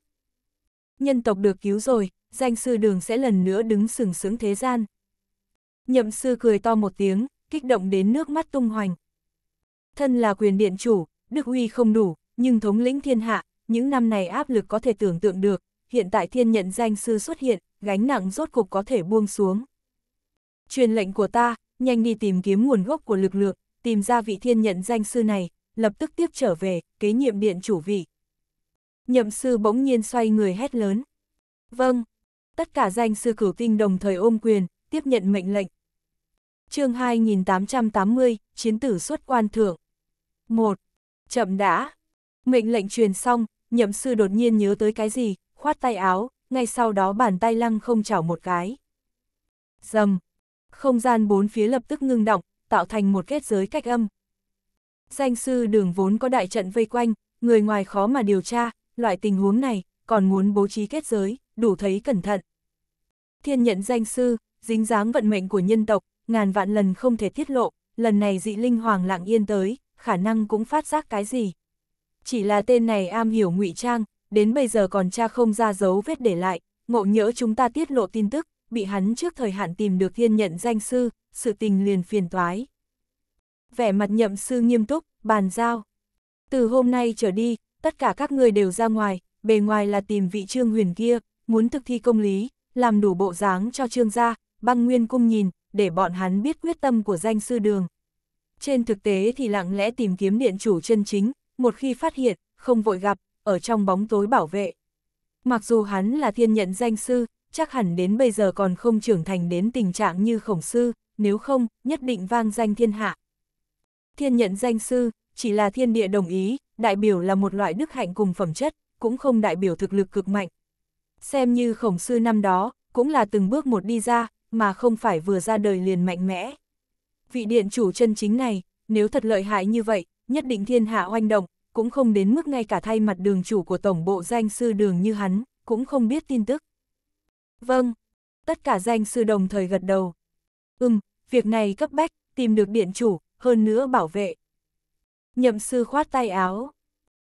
Nhân tộc được cứu rồi, danh sư đường sẽ lần nữa đứng sừng sững thế gian. Nhậm sư cười to một tiếng, kích động đến nước mắt tung hoành. Thân là quyền điện chủ, đức uy không đủ, nhưng thống lĩnh thiên hạ, những năm này áp lực có thể tưởng tượng được, hiện tại thiên nhận danh sư xuất hiện, gánh nặng rốt cục có thể buông xuống. Truyền lệnh của ta, nhanh đi tìm kiếm nguồn gốc của lực lượng, tìm ra vị thiên nhận danh sư này, lập tức tiếp trở về, kế nhiệm điện chủ vị. Nhậm sư bỗng nhiên xoay người hét lớn. Vâng, tất cả danh sư cửu tinh đồng thời ôm quyền, tiếp nhận mệnh lệnh chương 2880, chiến tử xuất quan thưởng 1. Chậm đã. Mệnh lệnh truyền xong, nhậm sư đột nhiên nhớ tới cái gì, khoát tay áo, ngay sau đó bàn tay lăng không chảo một cái. Dầm. Không gian bốn phía lập tức ngưng động, tạo thành một kết giới cách âm. Danh sư đường vốn có đại trận vây quanh, người ngoài khó mà điều tra, loại tình huống này, còn muốn bố trí kết giới, đủ thấy cẩn thận. Thiên nhận danh sư, dính dáng vận mệnh của nhân tộc, ngàn vạn lần không thể tiết lộ, lần này dị linh hoàng lặng yên tới, khả năng cũng phát giác cái gì. Chỉ là tên này am hiểu ngụy trang, đến bây giờ còn cha không ra dấu vết để lại, ngộ nhỡ chúng ta tiết lộ tin tức, bị hắn trước thời hạn tìm được thiên nhận danh sư, sự tình liền phiền toái. Vẻ mặt nhậm sư nghiêm túc, bàn giao. Từ hôm nay trở đi, tất cả các người đều ra ngoài, bề ngoài là tìm vị trương huyền kia, muốn thực thi công lý, làm đủ bộ dáng cho trương gia, băng nguyên cung nhìn, để bọn hắn biết quyết tâm của danh sư đường. Trên thực tế thì lặng lẽ tìm kiếm điện chủ chân chính, một khi phát hiện, không vội gặp, ở trong bóng tối bảo vệ. Mặc dù hắn là thiên nhận danh sư, chắc hẳn đến bây giờ còn không trưởng thành đến tình trạng như khổng sư, nếu không, nhất định vang danh thiên hạ. Thiên nhận danh sư, chỉ là thiên địa đồng ý, đại biểu là một loại đức hạnh cùng phẩm chất, cũng không đại biểu thực lực cực mạnh. Xem như khổng sư năm đó, cũng là từng bước một đi ra, mà không phải vừa ra đời liền mạnh mẽ. Vị điện chủ chân chính này, nếu thật lợi hại như vậy, nhất định thiên hạ oanh động, cũng không đến mức ngay cả thay mặt đường chủ của tổng bộ danh sư đường như hắn, cũng không biết tin tức. Vâng, tất cả danh sư đồng thời gật đầu. Ừm, việc này cấp bách, tìm được điện chủ, hơn nữa bảo vệ. Nhậm sư khoát tay áo.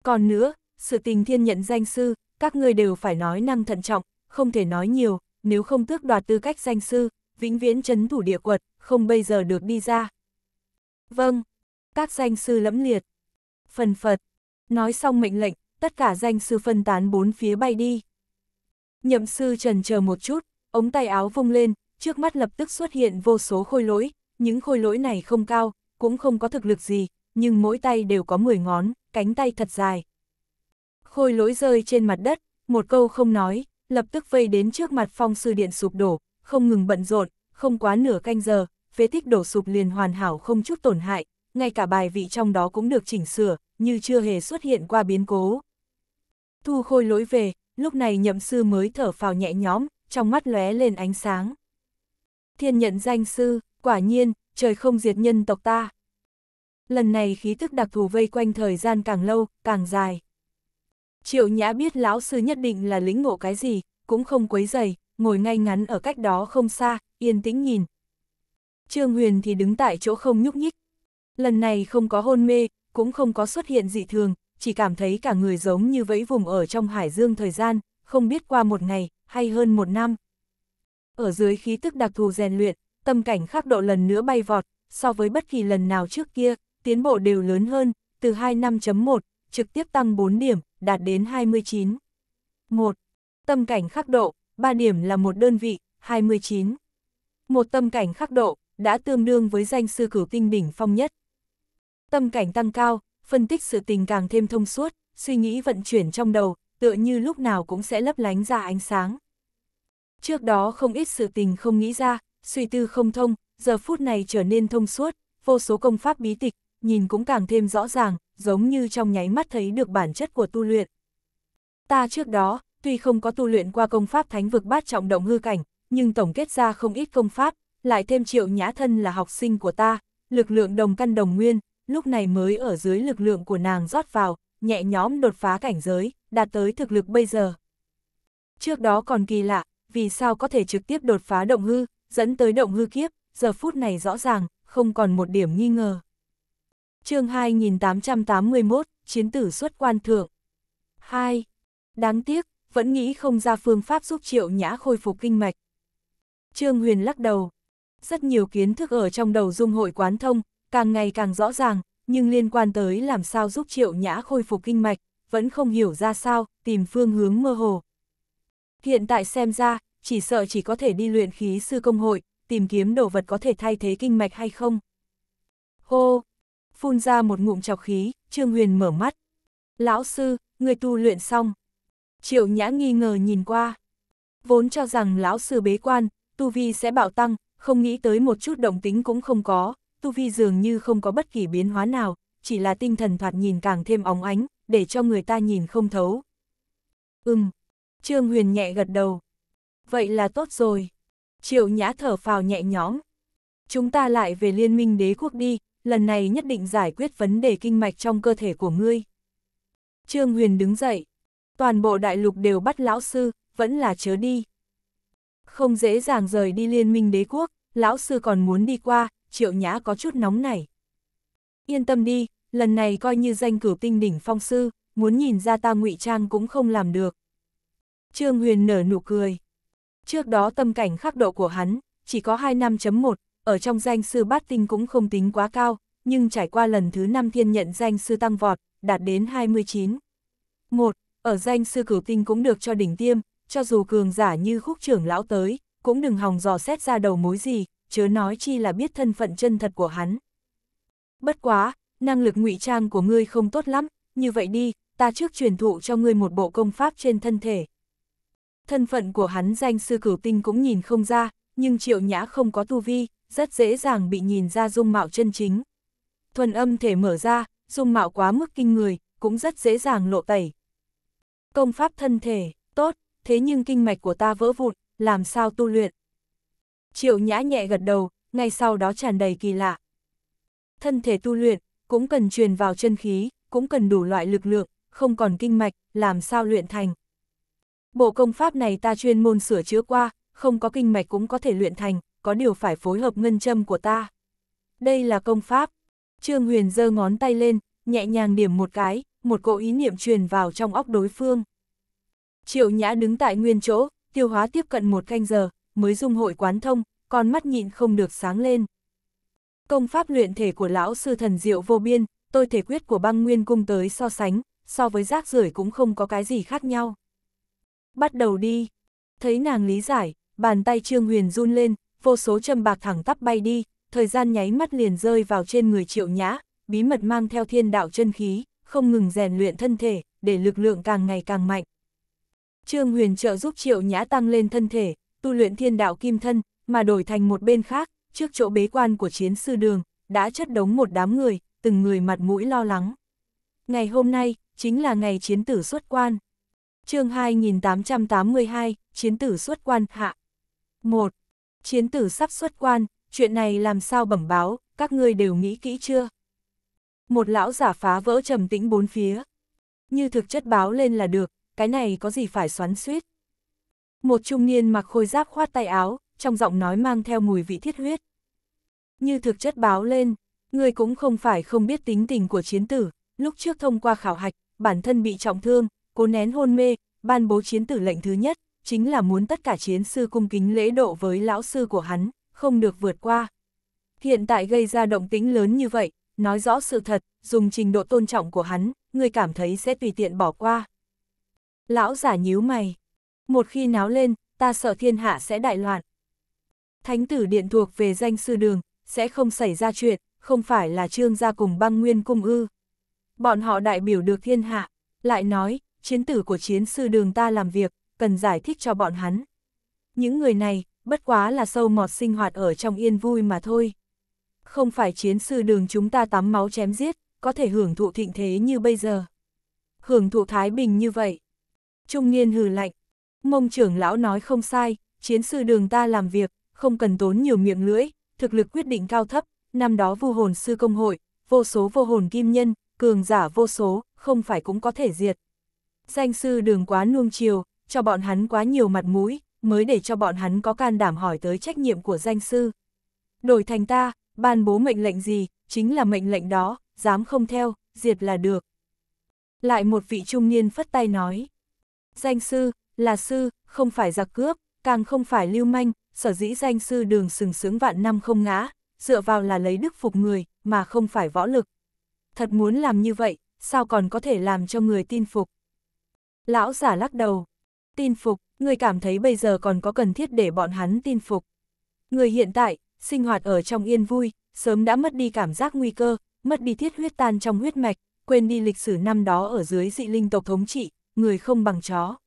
Còn nữa, sự tình thiên nhận danh sư, các ngươi đều phải nói năng thận trọng, không thể nói nhiều, nếu không tước đoạt tư cách danh sư, vĩnh viễn chấn thủ địa quật, không bây giờ được đi ra. Vâng, các danh sư lẫm liệt. Phần Phật, nói xong mệnh lệnh, tất cả danh sư phân tán bốn phía bay đi. Nhậm sư trần chờ một chút, ống tay áo vung lên, trước mắt lập tức xuất hiện vô số khôi lỗi, những khôi lỗi này không cao, cũng không có thực lực gì, nhưng mỗi tay đều có 10 ngón, cánh tay thật dài. Khôi lỗi rơi trên mặt đất, một câu không nói, lập tức vây đến trước mặt phong sư điện sụp đổ, không ngừng bận rộn, không quá nửa canh giờ, phế tích đổ sụp liền hoàn hảo không chút tổn hại, ngay cả bài vị trong đó cũng được chỉnh sửa, như chưa hề xuất hiện qua biến cố. Thu khôi lỗi về, lúc này nhậm sư mới thở phào nhẹ nhõm, trong mắt lóe lên ánh sáng. Thiên nhận danh sư, quả nhiên, trời không diệt nhân tộc ta. Lần này khí tức đặc thù vây quanh thời gian càng lâu, càng dài. Triệu Nhã biết lão sư nhất định là lĩnh ngộ cái gì, cũng không quấy dày, ngồi ngay ngắn ở cách đó không xa, yên tĩnh nhìn. Trương Huyền thì đứng tại chỗ không nhúc nhích. Lần này không có hôn mê, cũng không có xuất hiện dị thường, chỉ cảm thấy cả người giống như vẫy vùng ở trong hải dương thời gian, không biết qua một ngày, hay hơn một năm. Ở dưới khí tức đặc thù rèn luyện, tâm cảnh khắc độ lần nữa bay vọt, so với bất kỳ lần nào trước kia, tiến bộ đều lớn hơn, từ 2 năm.1 chấm trực tiếp tăng 4 điểm, đạt đến 29. 1. Tâm cảnh khắc độ, 3 điểm là một đơn vị, 29. Một tâm cảnh khắc độ, đã tương đương với danh sư cửu tinh đỉnh phong nhất. Tâm cảnh tăng cao, phân tích sự tình càng thêm thông suốt, suy nghĩ vận chuyển trong đầu, tựa như lúc nào cũng sẽ lấp lánh ra ánh sáng. Trước đó không ít sự tình không nghĩ ra, suy tư không thông, giờ phút này trở nên thông suốt, vô số công pháp bí tịch, nhìn cũng càng thêm rõ ràng, giống như trong nháy mắt thấy được bản chất của tu luyện. Ta trước đó, tuy không có tu luyện qua công pháp thánh vực bát trọng động hư cảnh, nhưng tổng kết ra không ít công pháp, lại thêm triệu nhã thân là học sinh của ta, lực lượng đồng căn đồng nguyên, lúc này mới ở dưới lực lượng của nàng rót vào, nhẹ nhóm đột phá cảnh giới, đạt tới thực lực bây giờ. Trước đó còn kỳ lạ, vì sao có thể trực tiếp đột phá động hư, dẫn tới động hư kiếp, giờ phút này rõ ràng, không còn một điểm nghi ngờ chương 2881, chiến tử xuất quan thượng. 2. Đáng tiếc, vẫn nghĩ không ra phương pháp giúp triệu nhã khôi phục kinh mạch. Trương Huyền lắc đầu. Rất nhiều kiến thức ở trong đầu dung hội quán thông, càng ngày càng rõ ràng, nhưng liên quan tới làm sao giúp triệu nhã khôi phục kinh mạch, vẫn không hiểu ra sao, tìm phương hướng mơ hồ. Hiện tại xem ra, chỉ sợ chỉ có thể đi luyện khí sư công hội, tìm kiếm đồ vật có thể thay thế kinh mạch hay không. Hô, phun ra một ngụm chọc khí, Trương Huyền mở mắt. Lão sư, người tu luyện xong. Triệu Nhã nghi ngờ nhìn qua. Vốn cho rằng lão sư bế quan, tu vi sẽ bạo tăng, không nghĩ tới một chút động tính cũng không có, tu vi dường như không có bất kỳ biến hóa nào, chỉ là tinh thần thoạt nhìn càng thêm óng ánh, để cho người ta nhìn không thấu. Ừm, Trương Huyền nhẹ gật đầu. Vậy là tốt rồi. Triệu Nhã thở phào nhẹ nhõm. Chúng ta lại về liên minh đế quốc đi, lần này nhất định giải quyết vấn đề kinh mạch trong cơ thể của ngươi. Trương Huyền đứng dậy, toàn bộ đại lục đều bắt lão sư, vẫn là chớ đi. Không dễ dàng rời đi liên minh đế quốc, lão sư còn muốn đi qua, triệu nhã có chút nóng này. Yên tâm đi, lần này coi như danh cử tinh đỉnh phong sư, muốn nhìn ra ta ngụy trang cũng không làm được. Trương Huyền nở nụ cười. Trước đó tâm cảnh khắc độ của hắn, chỉ có 2 năm chấm 1, ở trong danh sư bát tinh cũng không tính quá cao, nhưng trải qua lần thứ 5 thiên nhận danh sư tăng vọt, đạt đến 29. 1. Ở danh sư cửu tinh cũng được cho đỉnh tiêm, cho dù cường giả như khúc trưởng lão tới, cũng đừng hòng dò xét ra đầu mối gì, chớ nói chi là biết thân phận chân thật của hắn. Bất quá, năng lực ngụy trang của ngươi không tốt lắm, như vậy đi, ta trước truyền thụ cho ngươi một bộ công pháp trên thân thể. Thân phận của hắn danh sư cửu tinh cũng nhìn không ra, nhưng triệu nhã không có tu vi, rất dễ dàng bị nhìn ra dung mạo chân chính. Thuần âm thể mở ra, dung mạo quá mức kinh người, cũng rất dễ dàng lộ tẩy. Công pháp thân thể, tốt, thế nhưng kinh mạch của ta vỡ vụn, làm sao tu luyện? Triệu nhã nhẹ gật đầu, ngay sau đó tràn đầy kỳ lạ. Thân thể tu luyện, cũng cần truyền vào chân khí, cũng cần đủ loại lực lượng, không còn kinh mạch, làm sao luyện thành. Bộ công pháp này ta chuyên môn sửa chữa qua, không có kinh mạch cũng có thể luyện thành, có điều phải phối hợp ngân châm của ta. Đây là công pháp. Trương Huyền giơ ngón tay lên, nhẹ nhàng điểm một cái, một cỗ ý niệm truyền vào trong óc đối phương. Triệu Nhã đứng tại nguyên chỗ, tiêu hóa tiếp cận một canh giờ, mới dung hội quán thông, con mắt nhịn không được sáng lên. Công pháp luyện thể của lão sư thần diệu vô biên, tôi thể quyết của băng nguyên cung tới so sánh, so với rác rưởi cũng không có cái gì khác nhau. Bắt đầu đi. Thấy nàng lý giải, bàn tay Trương Huyền run lên, vô số châm bạc thẳng tắp bay đi, thời gian nháy mắt liền rơi vào trên người triệu nhã, bí mật mang theo thiên đạo chân khí, không ngừng rèn luyện thân thể, để lực lượng càng ngày càng mạnh. Trương Huyền trợ giúp triệu nhã tăng lên thân thể, tu luyện thiên đạo kim thân, mà đổi thành một bên khác, trước chỗ bế quan của chiến sư đường, đã chất đống một đám người, từng người mặt mũi lo lắng. Ngày hôm nay, chính là ngày chiến tử xuất quan. chương 2882, chiến tử xuất quan hạ. 1 chiến tử sắp xuất quan, chuyện này làm sao bẩm báo, các ngươi đều nghĩ kỹ chưa? Một lão giả phá vỡ trầm tĩnh bốn phía. Như thực chất báo lên là được, cái này có gì phải xoắn suýt. Một trung niên mặc khôi giáp khoát tay áo, trong giọng nói mang theo mùi vị thiết huyết. Như thực chất báo lên, người cũng không phải không biết tính tình của chiến tử, lúc trước thông qua khảo hạch, bản thân bị trọng thương, cố nén hôn mê, ban bố chiến tử lệnh thứ nhất, chính là muốn tất cả chiến sư cung kính lễ độ với lão sư của hắn, không được vượt qua. Hiện tại gây ra động tính lớn như vậy, nói rõ sự thật, dùng trình độ tôn trọng của hắn, người cảm thấy sẽ tùy tiện bỏ qua. Lão giả nhíu mày. Một khi náo lên, ta sợ thiên hạ sẽ đại loạn. Thánh tử điện thuộc về danh sư đường, sẽ không xảy ra chuyện, không phải là trương gia cùng băng nguyên cung ư. Bọn họ đại biểu được thiên hạ, lại nói, chiến tử của chiến sư đường ta làm việc, cần giải thích cho bọn hắn. Những người này, bất quá là sâu mọt sinh hoạt ở trong yên vui mà thôi. Không phải chiến sư đường chúng ta tắm máu chém giết, có thể hưởng thụ thịnh thế như bây giờ. Hưởng thụ thái bình như vậy. Trung niên hừ lạnh. Mông trưởng lão nói không sai, chiến sư đường ta làm việc, không cần tốn nhiều miệng lưỡi, thực lực quyết định cao thấp, năm đó vu hồn sư công hội, vô số vô hồn kim nhân, cường giả vô số, không phải cũng có thể diệt. Danh sư đường quá nuông chiều, cho bọn hắn quá nhiều mặt mũi, mới để cho bọn hắn có can đảm hỏi tới trách nhiệm của danh sư. Đổi thành ta, ban bố mệnh lệnh gì, chính là mệnh lệnh đó, dám không theo, diệt là được. Lại một vị trung niên phất tay nói. Danh sư, là sư, không phải giặc cướp, càng không phải lưu manh, sở dĩ danh sư đường sừng sướng vạn năm không ngã, dựa vào là lấy đức phục người, mà không phải võ lực. Thật muốn làm như vậy, sao còn có thể làm cho người tin phục? Lão giả lắc đầu. Tin phục, người cảm thấy bây giờ còn có cần thiết để bọn hắn tin phục. Người hiện tại, sinh hoạt ở trong yên vui, sớm đã mất đi cảm giác nguy cơ, mất đi thiết huyết tan trong huyết mạch, quên đi lịch sử năm đó ở dưới dị linh tộc thống trị, người không bằng chó.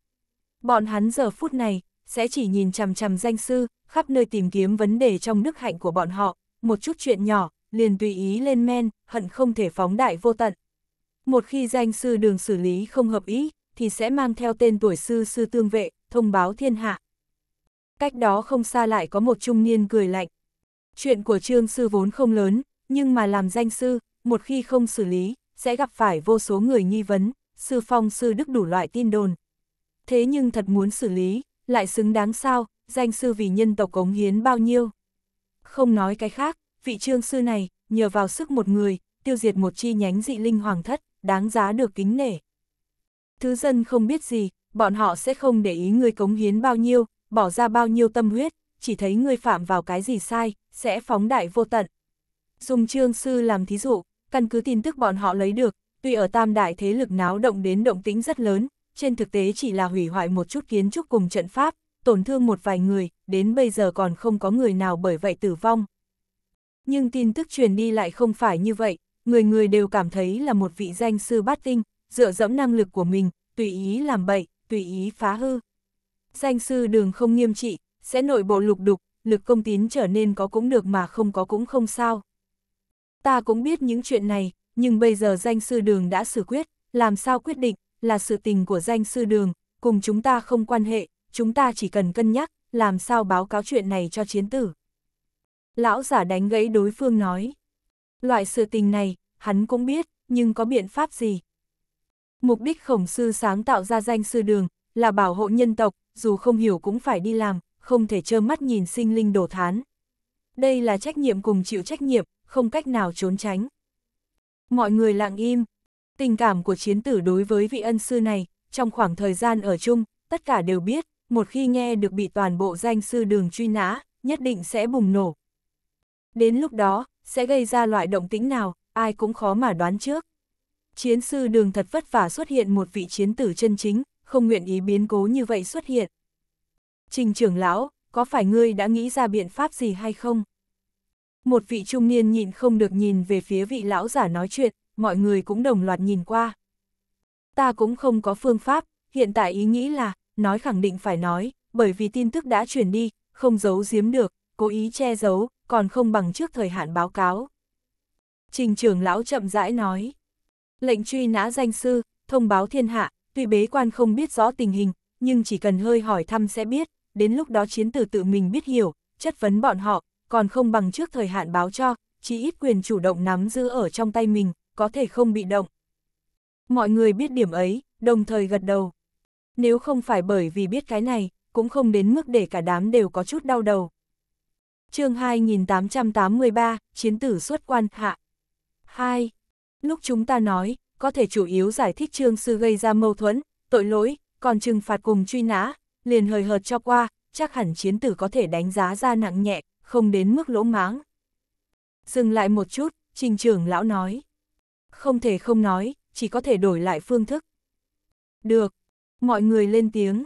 Bọn hắn giờ phút này, sẽ chỉ nhìn chằm chằm danh sư, khắp nơi tìm kiếm vấn đề trong đức hạnh của bọn họ, một chút chuyện nhỏ, liền tùy ý lên men, hận không thể phóng đại vô tận. Một khi danh sư đường xử lý không hợp ý, thì sẽ mang theo tên tuổi sư sư tương vệ, thông báo thiên hạ. Cách đó không xa lại có một trung niên cười lạnh. Chuyện của trương sư vốn không lớn, nhưng mà làm danh sư, một khi không xử lý, sẽ gặp phải vô số người nghi vấn, sư phong sư đức đủ loại tin đồn. Thế nhưng thật muốn xử lý, lại xứng đáng sao, danh sư vì nhân tộc cống hiến bao nhiêu. Không nói cái khác, vị trương sư này, nhờ vào sức một người, tiêu diệt một chi nhánh dị linh hoàng thất, đáng giá được kính nể. Thứ dân không biết gì, bọn họ sẽ không để ý người cống hiến bao nhiêu, bỏ ra bao nhiêu tâm huyết, chỉ thấy người phạm vào cái gì sai, sẽ phóng đại vô tận. Dùng trương sư làm thí dụ, căn cứ tin tức bọn họ lấy được, tuy ở tam đại thế lực náo động đến động tĩnh rất lớn, trên thực tế chỉ là hủy hoại một chút kiến trúc cùng trận pháp, tổn thương một vài người, đến bây giờ còn không có người nào bởi vậy tử vong. Nhưng tin tức truyền đi lại không phải như vậy, người người đều cảm thấy là một vị danh sư bát tinh, dựa dẫm năng lực của mình, tùy ý làm bậy, tùy ý phá hư. Danh sư đường không nghiêm trị, sẽ nội bộ lục đục, lực công tín trở nên có cũng được mà không có cũng không sao. Ta cũng biết những chuyện này, nhưng bây giờ danh sư đường đã xử quyết, làm sao quyết định, là sự tình của danh sư đường, cùng chúng ta không quan hệ, chúng ta chỉ cần cân nhắc, làm sao báo cáo chuyện này cho chiến tử. Lão giả đánh gãy đối phương nói, loại sự tình này, hắn cũng biết, nhưng có biện pháp gì, Mục đích khổng sư sáng tạo ra danh sư đường, là bảo hộ nhân tộc, dù không hiểu cũng phải đi làm, không thể trơ mắt nhìn sinh linh đổ thán. Đây là trách nhiệm cùng chịu trách nhiệm, không cách nào trốn tránh. Mọi người lặng im, tình cảm của chiến tử đối với vị ân sư này, trong khoảng thời gian ở chung, tất cả đều biết, một khi nghe được bị toàn bộ danh sư đường truy nã, nhất định sẽ bùng nổ. Đến lúc đó, sẽ gây ra loại động tĩnh nào, ai cũng khó mà đoán trước chiến sư đường thật vất vả xuất hiện một vị chiến tử chân chính, không nguyện ý biến cố như vậy xuất hiện. Trình trưởng lão, có phải ngươi đã nghĩ ra biện pháp gì hay không? Một vị trung niên nhịn không được nhìn về phía vị lão giả nói chuyện, mọi người cũng đồng loạt nhìn qua. Ta cũng không có phương pháp, hiện tại ý nghĩ là, nói khẳng định phải nói, bởi vì tin tức đã chuyển đi, không giấu giếm được, cố ý che giấu, còn không bằng trước thời hạn báo cáo. Trình trưởng lão chậm rãi nói. Lệnh truy nã danh sư, thông báo thiên hạ, tuy bế quan không biết rõ tình hình, nhưng chỉ cần hơi hỏi thăm sẽ biết, đến lúc đó chiến tử tự mình biết hiểu, chất vấn bọn họ, còn không bằng trước thời hạn báo cho, chỉ ít quyền chủ động nắm giữ ở trong tay mình, có thể không bị động. Mọi người biết điểm ấy, đồng thời gật đầu. Nếu không phải bởi vì biết cái này, cũng không đến mức để cả đám đều có chút đau đầu. chương 2883, Chiến tử xuất quan hạ. 2. Lúc chúng ta nói, có thể chủ yếu giải thích trương sư gây ra mâu thuẫn, tội lỗi, còn trừng phạt cùng truy nã, liền hời hợt cho qua, chắc hẳn chiến tử có thể đánh giá ra nặng nhẹ, không đến mức lỗ máng. Dừng lại một chút, trình trưởng lão nói. Không thể không nói, chỉ có thể đổi lại phương thức. Được, mọi người lên tiếng.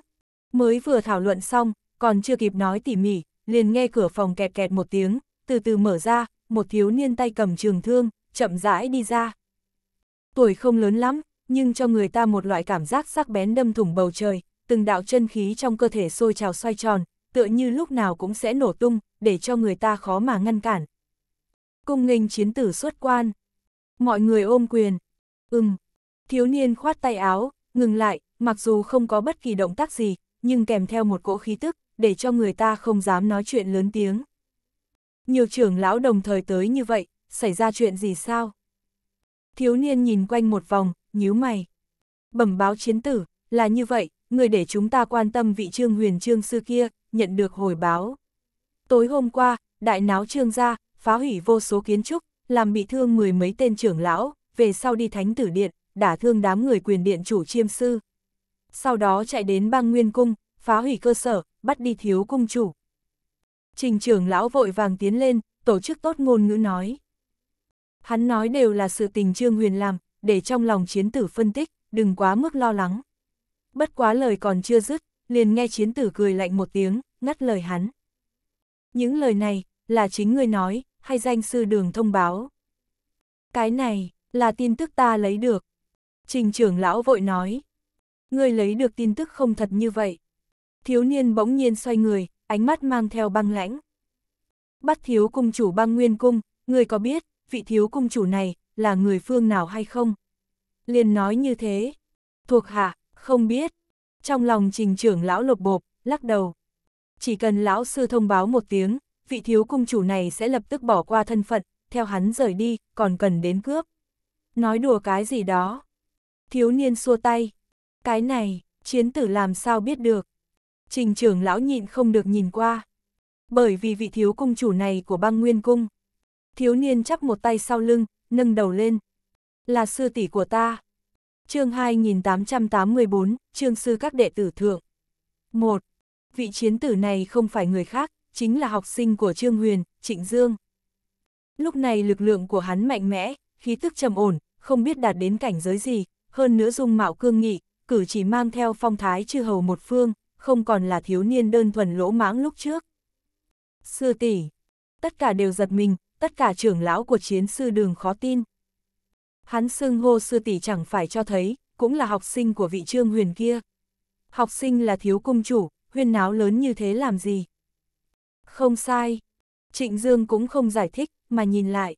Mới vừa thảo luận xong, còn chưa kịp nói tỉ mỉ, liền nghe cửa phòng kẹt kẹt một tiếng, từ từ mở ra, một thiếu niên tay cầm trường thương, chậm rãi đi ra. Tuổi không lớn lắm, nhưng cho người ta một loại cảm giác sắc bén đâm thủng bầu trời, từng đạo chân khí trong cơ thể sôi trào xoay tròn, tựa như lúc nào cũng sẽ nổ tung, để cho người ta khó mà ngăn cản. Cung nghênh chiến tử xuất quan. Mọi người ôm quyền. Ừm. Thiếu niên khoát tay áo, ngừng lại, mặc dù không có bất kỳ động tác gì, nhưng kèm theo một cỗ khí tức, để cho người ta không dám nói chuyện lớn tiếng. Nhiều trưởng lão đồng thời tới như vậy, xảy ra chuyện gì sao? Thiếu niên nhìn quanh một vòng, nhíu mày. Bẩm báo chiến tử, là như vậy, người để chúng ta quan tâm vị trương huyền trương sư kia, nhận được hồi báo. Tối hôm qua, đại náo trương gia, phá hủy vô số kiến trúc, làm bị thương mười mấy tên trưởng lão, về sau đi thánh tử điện, đả thương đám người quyền điện chủ chiêm sư. Sau đó chạy đến băng nguyên cung, phá hủy cơ sở, bắt đi thiếu cung chủ. Trình trưởng lão vội vàng tiến lên, tổ chức tốt ngôn ngữ nói. Hắn nói đều là sự tình Trương Huyền làm, để trong lòng chiến tử phân tích, đừng quá mức lo lắng. Bất quá lời còn chưa dứt, liền nghe chiến tử cười lạnh một tiếng, ngắt lời hắn. Những lời này, là chính người nói, hay danh sư đường thông báo. Cái này, là tin tức ta lấy được. Trình trưởng lão vội nói. Người lấy được tin tức không thật như vậy. Thiếu niên bỗng nhiên xoay người, ánh mắt mang theo băng lãnh. Bắt thiếu cung chủ băng nguyên cung, người có biết, vị thiếu cung chủ này, là người phương nào hay không? Liền nói như thế. Thuộc hạ, không biết. Trong lòng trình trưởng lão lột bộp, lắc đầu. Chỉ cần lão sư thông báo một tiếng, vị thiếu cung chủ này sẽ lập tức bỏ qua thân phận, theo hắn rời đi, còn cần đến cướp. Nói đùa cái gì đó. Thiếu niên xua tay. Cái này, chiến tử làm sao biết được. Trình trưởng lão nhịn không được nhìn qua. Bởi vì vị thiếu cung chủ này của băng nguyên cung, Thiếu niên chắp một tay sau lưng, nâng đầu lên. Là sư tỷ của ta. chương 2884, chương sư các đệ tử thượng. 1. Vị chiến tử này không phải người khác, chính là học sinh của Trương Huyền, Trịnh Dương. Lúc này lực lượng của hắn mạnh mẽ, khí tức trầm ổn, không biết đạt đến cảnh giới gì, hơn nữa dung mạo cương nghị, cử chỉ mang theo phong thái chư hầu một phương, không còn là thiếu niên đơn thuần lỗ mãng lúc trước. Sư tỷ, tất cả đều giật mình, tất cả trưởng lão của chiến sư đường khó tin. Hắn xưng hô sư tỷ chẳng phải cho thấy, cũng là học sinh của vị trương huyền kia. Học sinh là thiếu cung chủ, huyên náo lớn như thế làm gì? Không sai. Trịnh Dương cũng không giải thích, mà nhìn lại.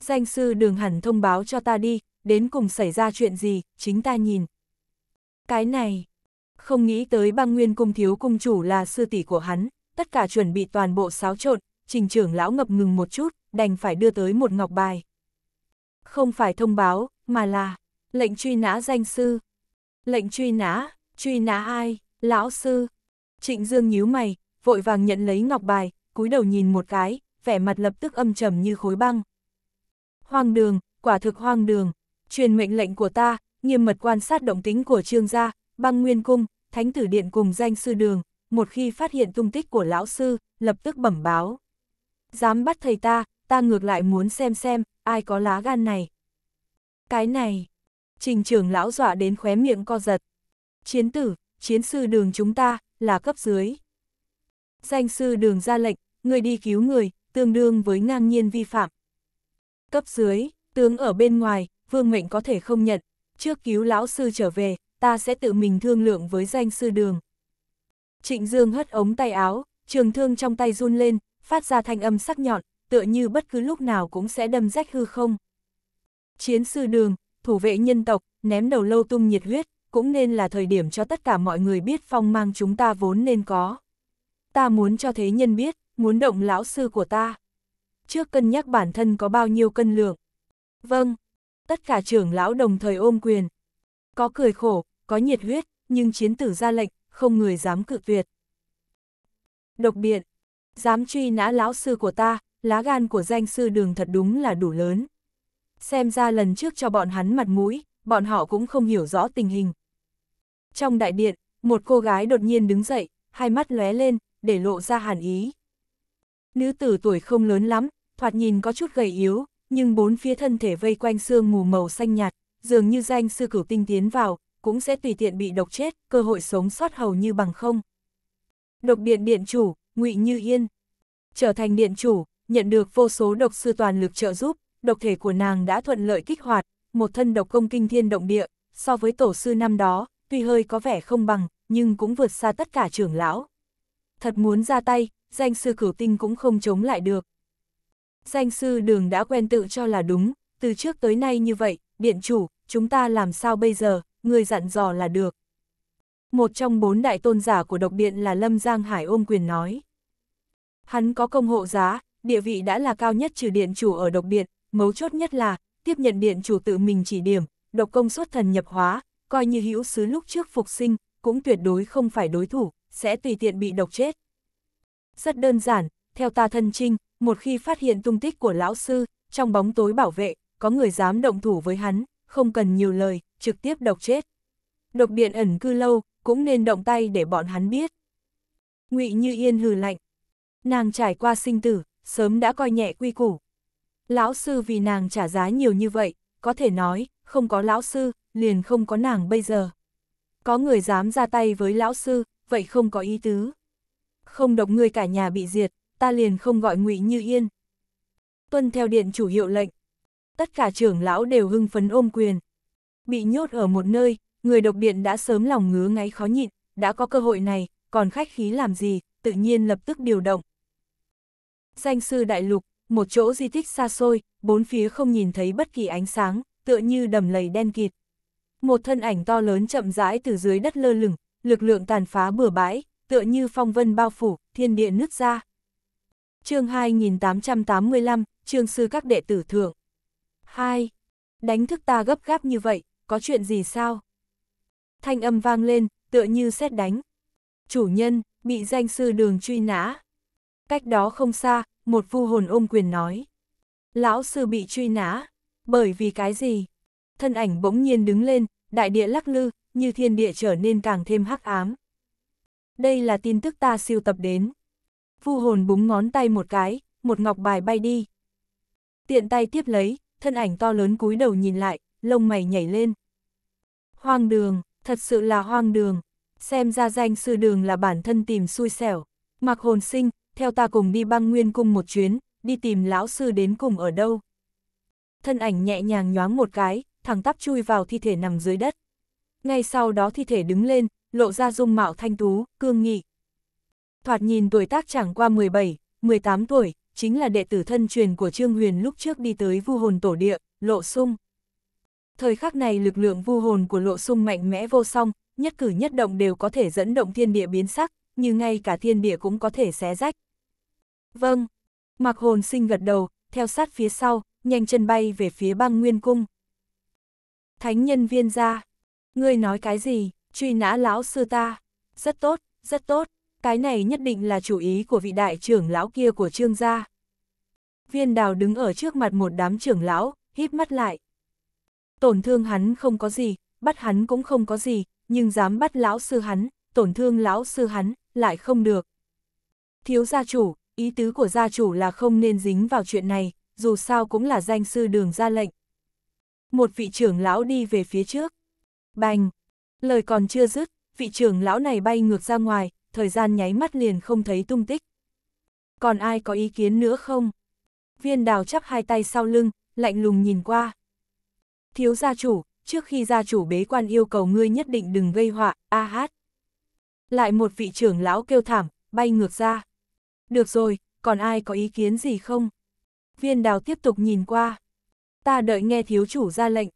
Danh sư đường hẳn thông báo cho ta đi, đến cùng xảy ra chuyện gì, chính ta nhìn. Cái này, không nghĩ tới băng nguyên cung thiếu cung chủ là sư tỷ của hắn, tất cả chuẩn bị toàn bộ xáo trộn, trình trưởng lão ngập ngừng một chút, đành phải đưa tới một ngọc bài. Không phải thông báo, mà là lệnh truy nã danh sư. Lệnh truy nã, truy nã ai, lão sư. Trịnh Dương nhíu mày, vội vàng nhận lấy ngọc bài, cúi đầu nhìn một cái, vẻ mặt lập tức âm trầm như khối băng. Hoang đường, quả thực hoang đường, truyền mệnh lệnh của ta, nghiêm mật quan sát động tính của trương gia, băng nguyên cung, thánh tử điện cùng danh sư đường, một khi phát hiện tung tích của lão sư, lập tức bẩm báo. Dám bắt thầy ta, ta ngược lại muốn xem xem, ai có lá gan này. Cái này, trình trưởng lão dọa đến khóe miệng co giật. Chiến tử, chiến sư đường chúng ta, là cấp dưới. Danh sư đường ra lệnh, người đi cứu người, tương đương với ngang nhiên vi phạm. Cấp dưới, tướng ở bên ngoài, vương mệnh có thể không nhận, trước cứu lão sư trở về, ta sẽ tự mình thương lượng với danh sư đường. Trịnh Dương hất ống tay áo, trường thương trong tay run lên, phát ra thanh âm sắc nhọn, tựa như bất cứ lúc nào cũng sẽ đâm rách hư không. Chiến sư đường, thủ vệ nhân tộc, ném đầu lâu tung nhiệt huyết, cũng nên là thời điểm cho tất cả mọi người biết phong mang chúng ta vốn nên có. Ta muốn cho thế nhân biết, muốn động lão sư của ta. Trước cân nhắc bản thân có bao nhiêu cân lượng. Vâng, tất cả trưởng lão đồng thời ôm quyền. Có cười khổ, có nhiệt huyết, nhưng chiến tử ra lệnh, không người dám cự tuyệt. Độc biện, dám truy nã lão sư của ta, lá gan của danh sư đường thật đúng là đủ lớn. Xem ra lần trước cho bọn hắn mặt mũi, bọn họ cũng không hiểu rõ tình hình. Trong đại điện, một cô gái đột nhiên đứng dậy, hai mắt lóe lên, để lộ ra hàn ý. Nữ tử tuổi không lớn lắm, thoạt nhìn có chút gầy yếu, nhưng bốn phía thân thể vây quanh xương mù màu xanh nhạt, dường như danh sư cửu tinh tiến vào, cũng sẽ tùy tiện bị độc chết, cơ hội sống sót hầu như bằng không. Độc điện điện chủ, ngụy Như Yên. Trở thành điện chủ, nhận được vô số độc sư toàn lực trợ giúp, độc thể của nàng đã thuận lợi kích hoạt, một thân độc công kinh thiên động địa, so với tổ sư năm đó, tuy hơi có vẻ không bằng, nhưng cũng vượt xa tất cả trưởng lão. Thật muốn ra tay, danh sư cửu tinh cũng không chống lại được. Danh sư đường đã quen tự cho là đúng, từ trước tới nay như vậy, điện chủ, chúng ta làm sao bây giờ, người dặn dò là được. Một trong bốn đại tôn giả của độc điện là Lâm Giang Hải ôm quyền nói. Hắn có công hộ giá, địa vị đã là cao nhất trừ điện chủ ở độc điện, mấu chốt nhất là, tiếp nhận điện chủ tự mình chỉ điểm, độc công suốt thần nhập hóa, coi như hữu sứ lúc trước phục sinh, cũng tuyệt đối không phải đối thủ, sẽ tùy tiện bị độc chết. Rất đơn giản, theo ta thân trinh, một khi phát hiện tung tích của lão sư, trong bóng tối bảo vệ, có người dám động thủ với hắn, không cần nhiều lời, trực tiếp độc chết. Độc điện ẩn cư lâu, cũng nên động tay để bọn hắn biết. ngụy Như Yên hừ lạnh. Nàng trải qua sinh tử, sớm đã coi nhẹ quy củ. Lão sư vì nàng trả giá nhiều như vậy, có thể nói, không có lão sư, liền không có nàng bây giờ. Có người dám ra tay với lão sư, vậy không có ý tứ. Không độc người cả nhà bị diệt, ta liền không gọi ngụy Như Yên. Tuân theo điện chủ hiệu lệnh. Tất cả trưởng lão đều hưng phấn ôm quyền. Bị nhốt ở một nơi, người độc điện đã sớm lòng ngứa ngáy khó nhịn, đã có cơ hội này, còn khách khí làm gì, tự nhiên lập tức điều động, Danh sư đại lục, một chỗ di tích xa xôi, bốn phía không nhìn thấy bất kỳ ánh sáng, tựa như đầm lầy đen kịt. Một thân ảnh to lớn chậm rãi từ dưới đất lơ lửng, lực lượng tàn phá bừa bãi, tựa như phong vân bao phủ, thiên địa nứt ra. chương 2885, trương sư các đệ tử thượng. 2. Đánh thức ta gấp gáp như vậy, có chuyện gì sao? Thanh âm vang lên, tựa như xét đánh. Chủ nhân, bị danh sư đường truy nã. Cách đó không xa, một vu hồn ôm quyền nói. Lão sư bị truy nã, bởi vì cái gì? Thân ảnh bỗng nhiên đứng lên, đại địa lắc lư, như thiên địa trở nên càng thêm hắc ám. Đây là tin tức ta siêu tập đến. Vu hồn búng ngón tay một cái, một ngọc bài bay đi. Tiện tay tiếp lấy, thân ảnh to lớn cúi đầu nhìn lại, lông mày nhảy lên. Hoang đường, thật sự là hoang đường. Xem ra danh sư đường là bản thân tìm xui xẻo. Mặc hồn sinh, theo ta cùng đi băng nguyên cung một chuyến, đi tìm lão sư đến cùng ở đâu. Thân ảnh nhẹ nhàng nhoáng một cái, thẳng tắp chui vào thi thể nằm dưới đất. Ngay sau đó thi thể đứng lên, lộ ra dung mạo thanh tú, cương nghị. Thoạt nhìn tuổi tác chẳng qua 17, 18 tuổi, chính là đệ tử thân truyền của Trương Huyền lúc trước đi tới vu hồn tổ địa, lộ sung. Thời khắc này lực lượng vu hồn của lộ sung mạnh mẽ vô song, nhất cử nhất động đều có thể dẫn động thiên địa biến sắc, như ngay cả thiên địa cũng có thể xé rách. Vâng. Mạc Hồn Sinh gật đầu, theo sát phía sau, nhanh chân bay về phía băng nguyên cung. Thánh nhân viên ra. Ngươi nói cái gì, truy nã lão sư ta. Rất tốt, rất tốt, cái này nhất định là chủ ý của vị đại trưởng lão kia của trương gia. Viên đào đứng ở trước mặt một đám trưởng lão, híp mắt lại. Tổn thương hắn không có gì, bắt hắn cũng không có gì, nhưng dám bắt lão sư hắn, tổn thương lão sư hắn, lại không được. Thiếu gia chủ, Ý tứ của gia chủ là không nên dính vào chuyện này, dù sao cũng là danh sư đường ra lệnh. Một vị trưởng lão đi về phía trước. Bành! Lời còn chưa dứt, vị trưởng lão này bay ngược ra ngoài, thời gian nháy mắt liền không thấy tung tích. Còn ai có ý kiến nữa không? Viên đào chắp hai tay sau lưng, lạnh lùng nhìn qua. Thiếu gia chủ, trước khi gia chủ bế quan yêu cầu ngươi nhất định đừng gây họa, a hát. Lại một vị trưởng lão kêu thảm, bay ngược ra. Được rồi, còn ai có ý kiến gì không? Viên đào tiếp tục nhìn qua. Ta đợi nghe thiếu chủ ra lệnh.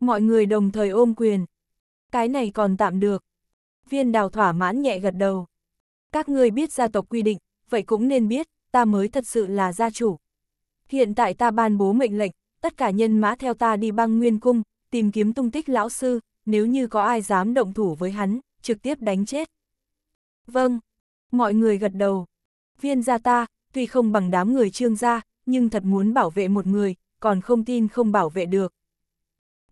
Mọi người đồng thời ôm quyền. Cái này còn tạm được. Viên đào thỏa mãn nhẹ gật đầu. Các ngươi biết gia tộc quy định, vậy cũng nên biết, ta mới thật sự là gia chủ. Hiện tại ta ban bố mệnh lệnh, tất cả nhân mã theo ta đi băng nguyên cung, tìm kiếm tung tích lão sư, nếu như có ai dám động thủ với hắn, trực tiếp đánh chết. Vâng, mọi người gật đầu viên gia ta, tuy không bằng đám người trương gia, nhưng thật muốn bảo vệ một người, còn không tin không bảo vệ được.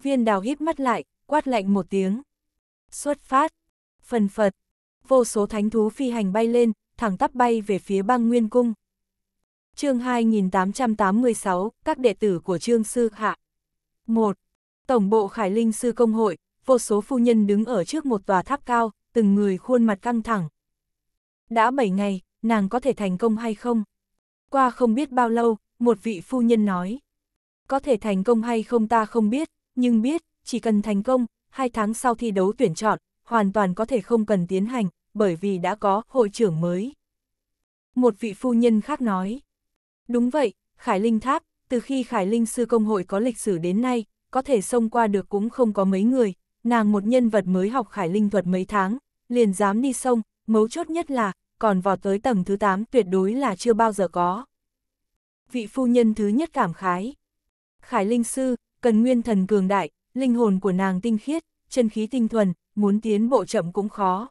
Viên đào híp mắt lại, quát lạnh một tiếng. Xuất phát, phần phật, vô số thánh thú phi hành bay lên, thẳng tắp bay về phía băng nguyên cung. chương 2886, các đệ tử của trương sư hạ. 1. Tổng bộ Khải Linh Sư Công Hội, vô số phu nhân đứng ở trước một tòa tháp cao, từng người khuôn mặt căng thẳng. Đã 7 ngày, nàng có thể thành công hay không? Qua không biết bao lâu, một vị phu nhân nói. Có thể thành công hay không ta không biết, nhưng biết, chỉ cần thành công, hai tháng sau thi đấu tuyển chọn, hoàn toàn có thể không cần tiến hành, bởi vì đã có hội trưởng mới. Một vị phu nhân khác nói. Đúng vậy, Khải Linh Tháp, từ khi Khải Linh Sư Công Hội có lịch sử đến nay, có thể xông qua được cũng không có mấy người, nàng một nhân vật mới học Khải Linh thuật mấy tháng, liền dám đi sông, mấu chốt nhất là, còn vọt tới tầng thứ 8 tuyệt đối là chưa bao giờ có. Vị phu nhân thứ nhất cảm khái. Khải linh sư, cần nguyên thần cường đại, linh hồn của nàng tinh khiết, chân khí tinh thuần, muốn tiến bộ chậm cũng khó.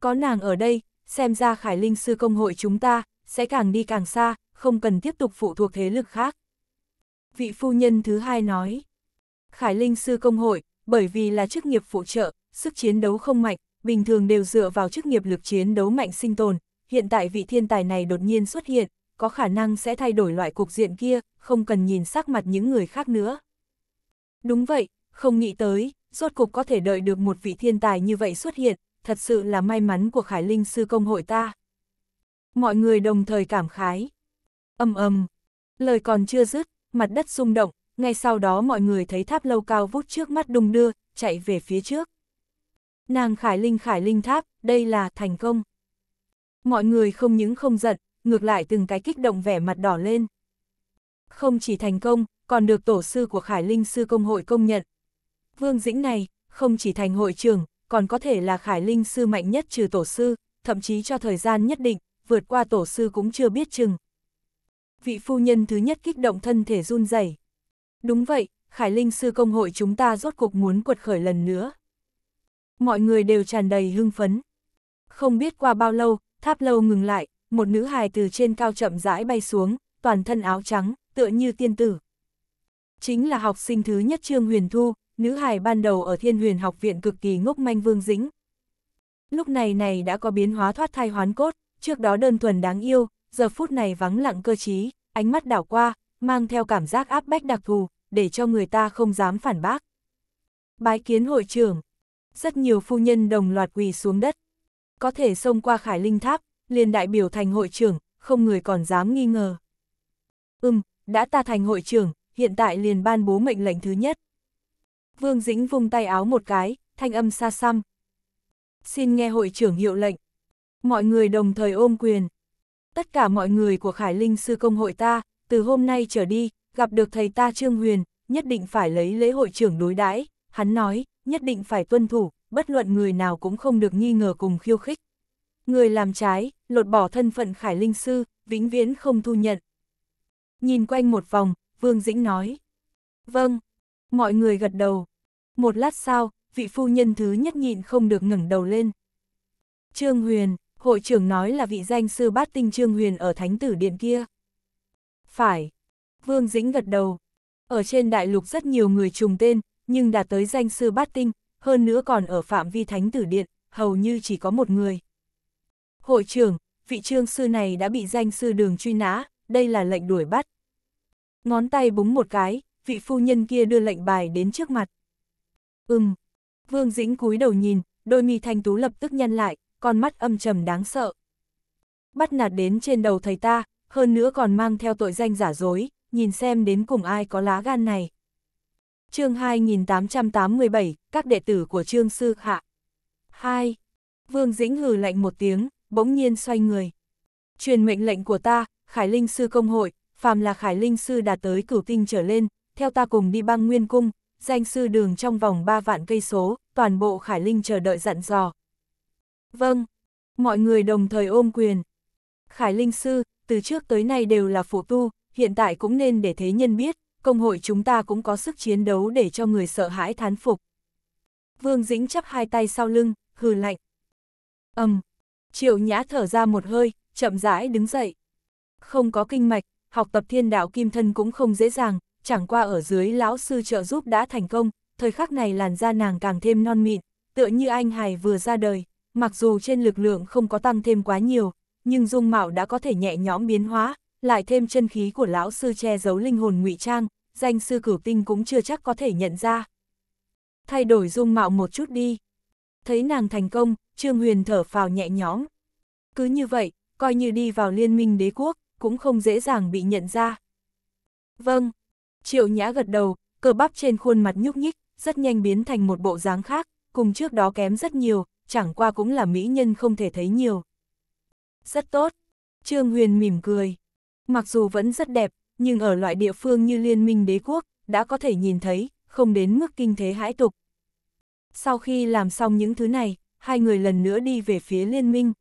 Có nàng ở đây, xem ra khải linh sư công hội chúng ta, sẽ càng đi càng xa, không cần tiếp tục phụ thuộc thế lực khác. Vị phu nhân thứ hai nói, Khải Linh Sư Công Hội, bởi vì là chức nghiệp phụ trợ, sức chiến đấu không mạnh, bình thường đều dựa vào chức nghiệp lực chiến đấu mạnh sinh tồn, hiện tại vị thiên tài này đột nhiên xuất hiện, có khả năng sẽ thay đổi loại cục diện kia, không cần nhìn sắc mặt những người khác nữa. Đúng vậy, không nghĩ tới, rốt cục có thể đợi được một vị thiên tài như vậy xuất hiện, thật sự là may mắn của Khải Linh Sư Công hội ta. Mọi người đồng thời cảm khái. Âm âm, lời còn chưa dứt, mặt đất rung động, ngay sau đó mọi người thấy tháp lâu cao vút trước mắt đung đưa, chạy về phía trước nàng khải linh khải linh tháp, đây là thành công. Mọi người không những không giận, ngược lại từng cái kích động vẻ mặt đỏ lên. Không chỉ thành công, còn được tổ sư của Khải Linh Sư Công Hội công nhận. Vương Dĩnh này, không chỉ thành hội trưởng, còn có thể là Khải Linh Sư mạnh nhất trừ tổ sư, thậm chí cho thời gian nhất định, vượt qua tổ sư cũng chưa biết chừng. Vị phu nhân thứ nhất kích động thân thể run rẩy. Đúng vậy, Khải Linh Sư Công Hội chúng ta rốt cuộc muốn quật khởi lần nữa mọi người đều tràn đầy hưng phấn. Không biết qua bao lâu, tháp lâu ngừng lại, một nữ hài từ trên cao chậm rãi bay xuống, toàn thân áo trắng, tựa như tiên tử. Chính là học sinh thứ nhất Trương Huyền Thu, nữ hài ban đầu ở Thiên Huyền Học Viện cực kỳ ngốc manh Vương Dĩnh. Lúc này này đã có biến hóa thoát thai hoán cốt, trước đó đơn thuần đáng yêu, giờ phút này vắng lặng cơ trí, ánh mắt đảo qua, mang theo cảm giác áp bách đặc thù, để cho người ta không dám phản bác. Bái kiến hội trưởng, rất nhiều phu nhân đồng loạt quỳ xuống đất. Có thể xông qua khải linh tháp, liền đại biểu thành hội trưởng, không người còn dám nghi ngờ. Ừm, đã ta thành hội trưởng, hiện tại liền ban bố mệnh lệnh thứ nhất. Vương Dĩnh vung tay áo một cái, thanh âm xa xăm. Xin nghe hội trưởng hiệu lệnh. Mọi người đồng thời ôm quyền. Tất cả mọi người của Khải Linh Sư Công hội ta, từ hôm nay trở đi, gặp được thầy ta Trương Huyền, nhất định phải lấy lễ hội trưởng đối đãi hắn nói, nhất định phải tuân thủ, bất luận người nào cũng không được nghi ngờ cùng khiêu khích. Người làm trái, lột bỏ thân phận khải linh sư, vĩnh viễn không thu nhận. Nhìn quanh một vòng, Vương Dĩnh nói. Vâng, mọi người gật đầu. Một lát sau, vị phu nhân thứ nhất nhịn không được ngẩng đầu lên. Trương Huyền, hội trưởng nói là vị danh sư bát tinh Trương Huyền ở Thánh Tử Điện kia. Phải. Vương Dĩnh gật đầu. Ở trên đại lục rất nhiều người trùng tên, nhưng đạt tới danh sư bát tinh, hơn nữa còn ở phạm vi thánh tử điện, hầu như chỉ có một người. Hội trưởng, vị trương sư này đã bị danh sư đường truy nã, đây là lệnh đuổi bắt. Ngón tay búng một cái, vị phu nhân kia đưa lệnh bài đến trước mặt. Ừm, Vương Dĩnh cúi đầu nhìn, đôi mi thanh tú lập tức nhăn lại, con mắt âm trầm đáng sợ. Bắt nạt đến trên đầu thầy ta, hơn nữa còn mang theo tội danh giả dối, nhìn xem đến cùng ai có lá gan này chương 2887, các đệ tử của Trương Sư Hạ. 2. Vương Dĩnh hừ lạnh một tiếng, bỗng nhiên xoay người. Truyền mệnh lệnh của ta, Khải Linh Sư Công Hội, phàm là Khải Linh Sư đạt tới cửu tinh trở lên, theo ta cùng đi băng nguyên cung, danh sư đường trong vòng 3 vạn cây số, toàn bộ Khải Linh chờ đợi dặn dò. Vâng, mọi người đồng thời ôm quyền. Khải Linh Sư, từ trước tới nay đều là phụ tu, hiện tại cũng nên để thế nhân biết, công hội chúng ta cũng có sức chiến đấu để cho người sợ hãi thán phục. Vương Dĩnh chắp hai tay sau lưng, hừ lạnh. Ầm, um, Triệu Nhã thở ra một hơi, chậm rãi đứng dậy. Không có kinh mạch, học tập thiên đạo kim thân cũng không dễ dàng, chẳng qua ở dưới lão sư trợ giúp đã thành công, thời khắc này làn da nàng càng thêm non mịn, tựa như anh hài vừa ra đời, mặc dù trên lực lượng không có tăng thêm quá nhiều, nhưng dung mạo đã có thể nhẹ nhõm biến hóa, lại thêm chân khí của lão sư che giấu linh hồn ngụy trang, danh sư cửu tinh cũng chưa chắc có thể nhận ra. Thay đổi dung mạo một chút đi. Thấy nàng thành công, Trương Huyền thở phào nhẹ nhõm. Cứ như vậy, coi như đi vào liên minh đế quốc, cũng không dễ dàng bị nhận ra. Vâng, Triệu Nhã gật đầu, cơ bắp trên khuôn mặt nhúc nhích, rất nhanh biến thành một bộ dáng khác, cùng trước đó kém rất nhiều, chẳng qua cũng là mỹ nhân không thể thấy nhiều. Rất tốt, Trương Huyền mỉm cười. Mặc dù vẫn rất đẹp, nhưng ở loại địa phương như liên minh đế quốc, đã có thể nhìn thấy, không đến mức kinh thế hãi tục. Sau khi làm xong những thứ này, hai người lần nữa đi về phía liên minh.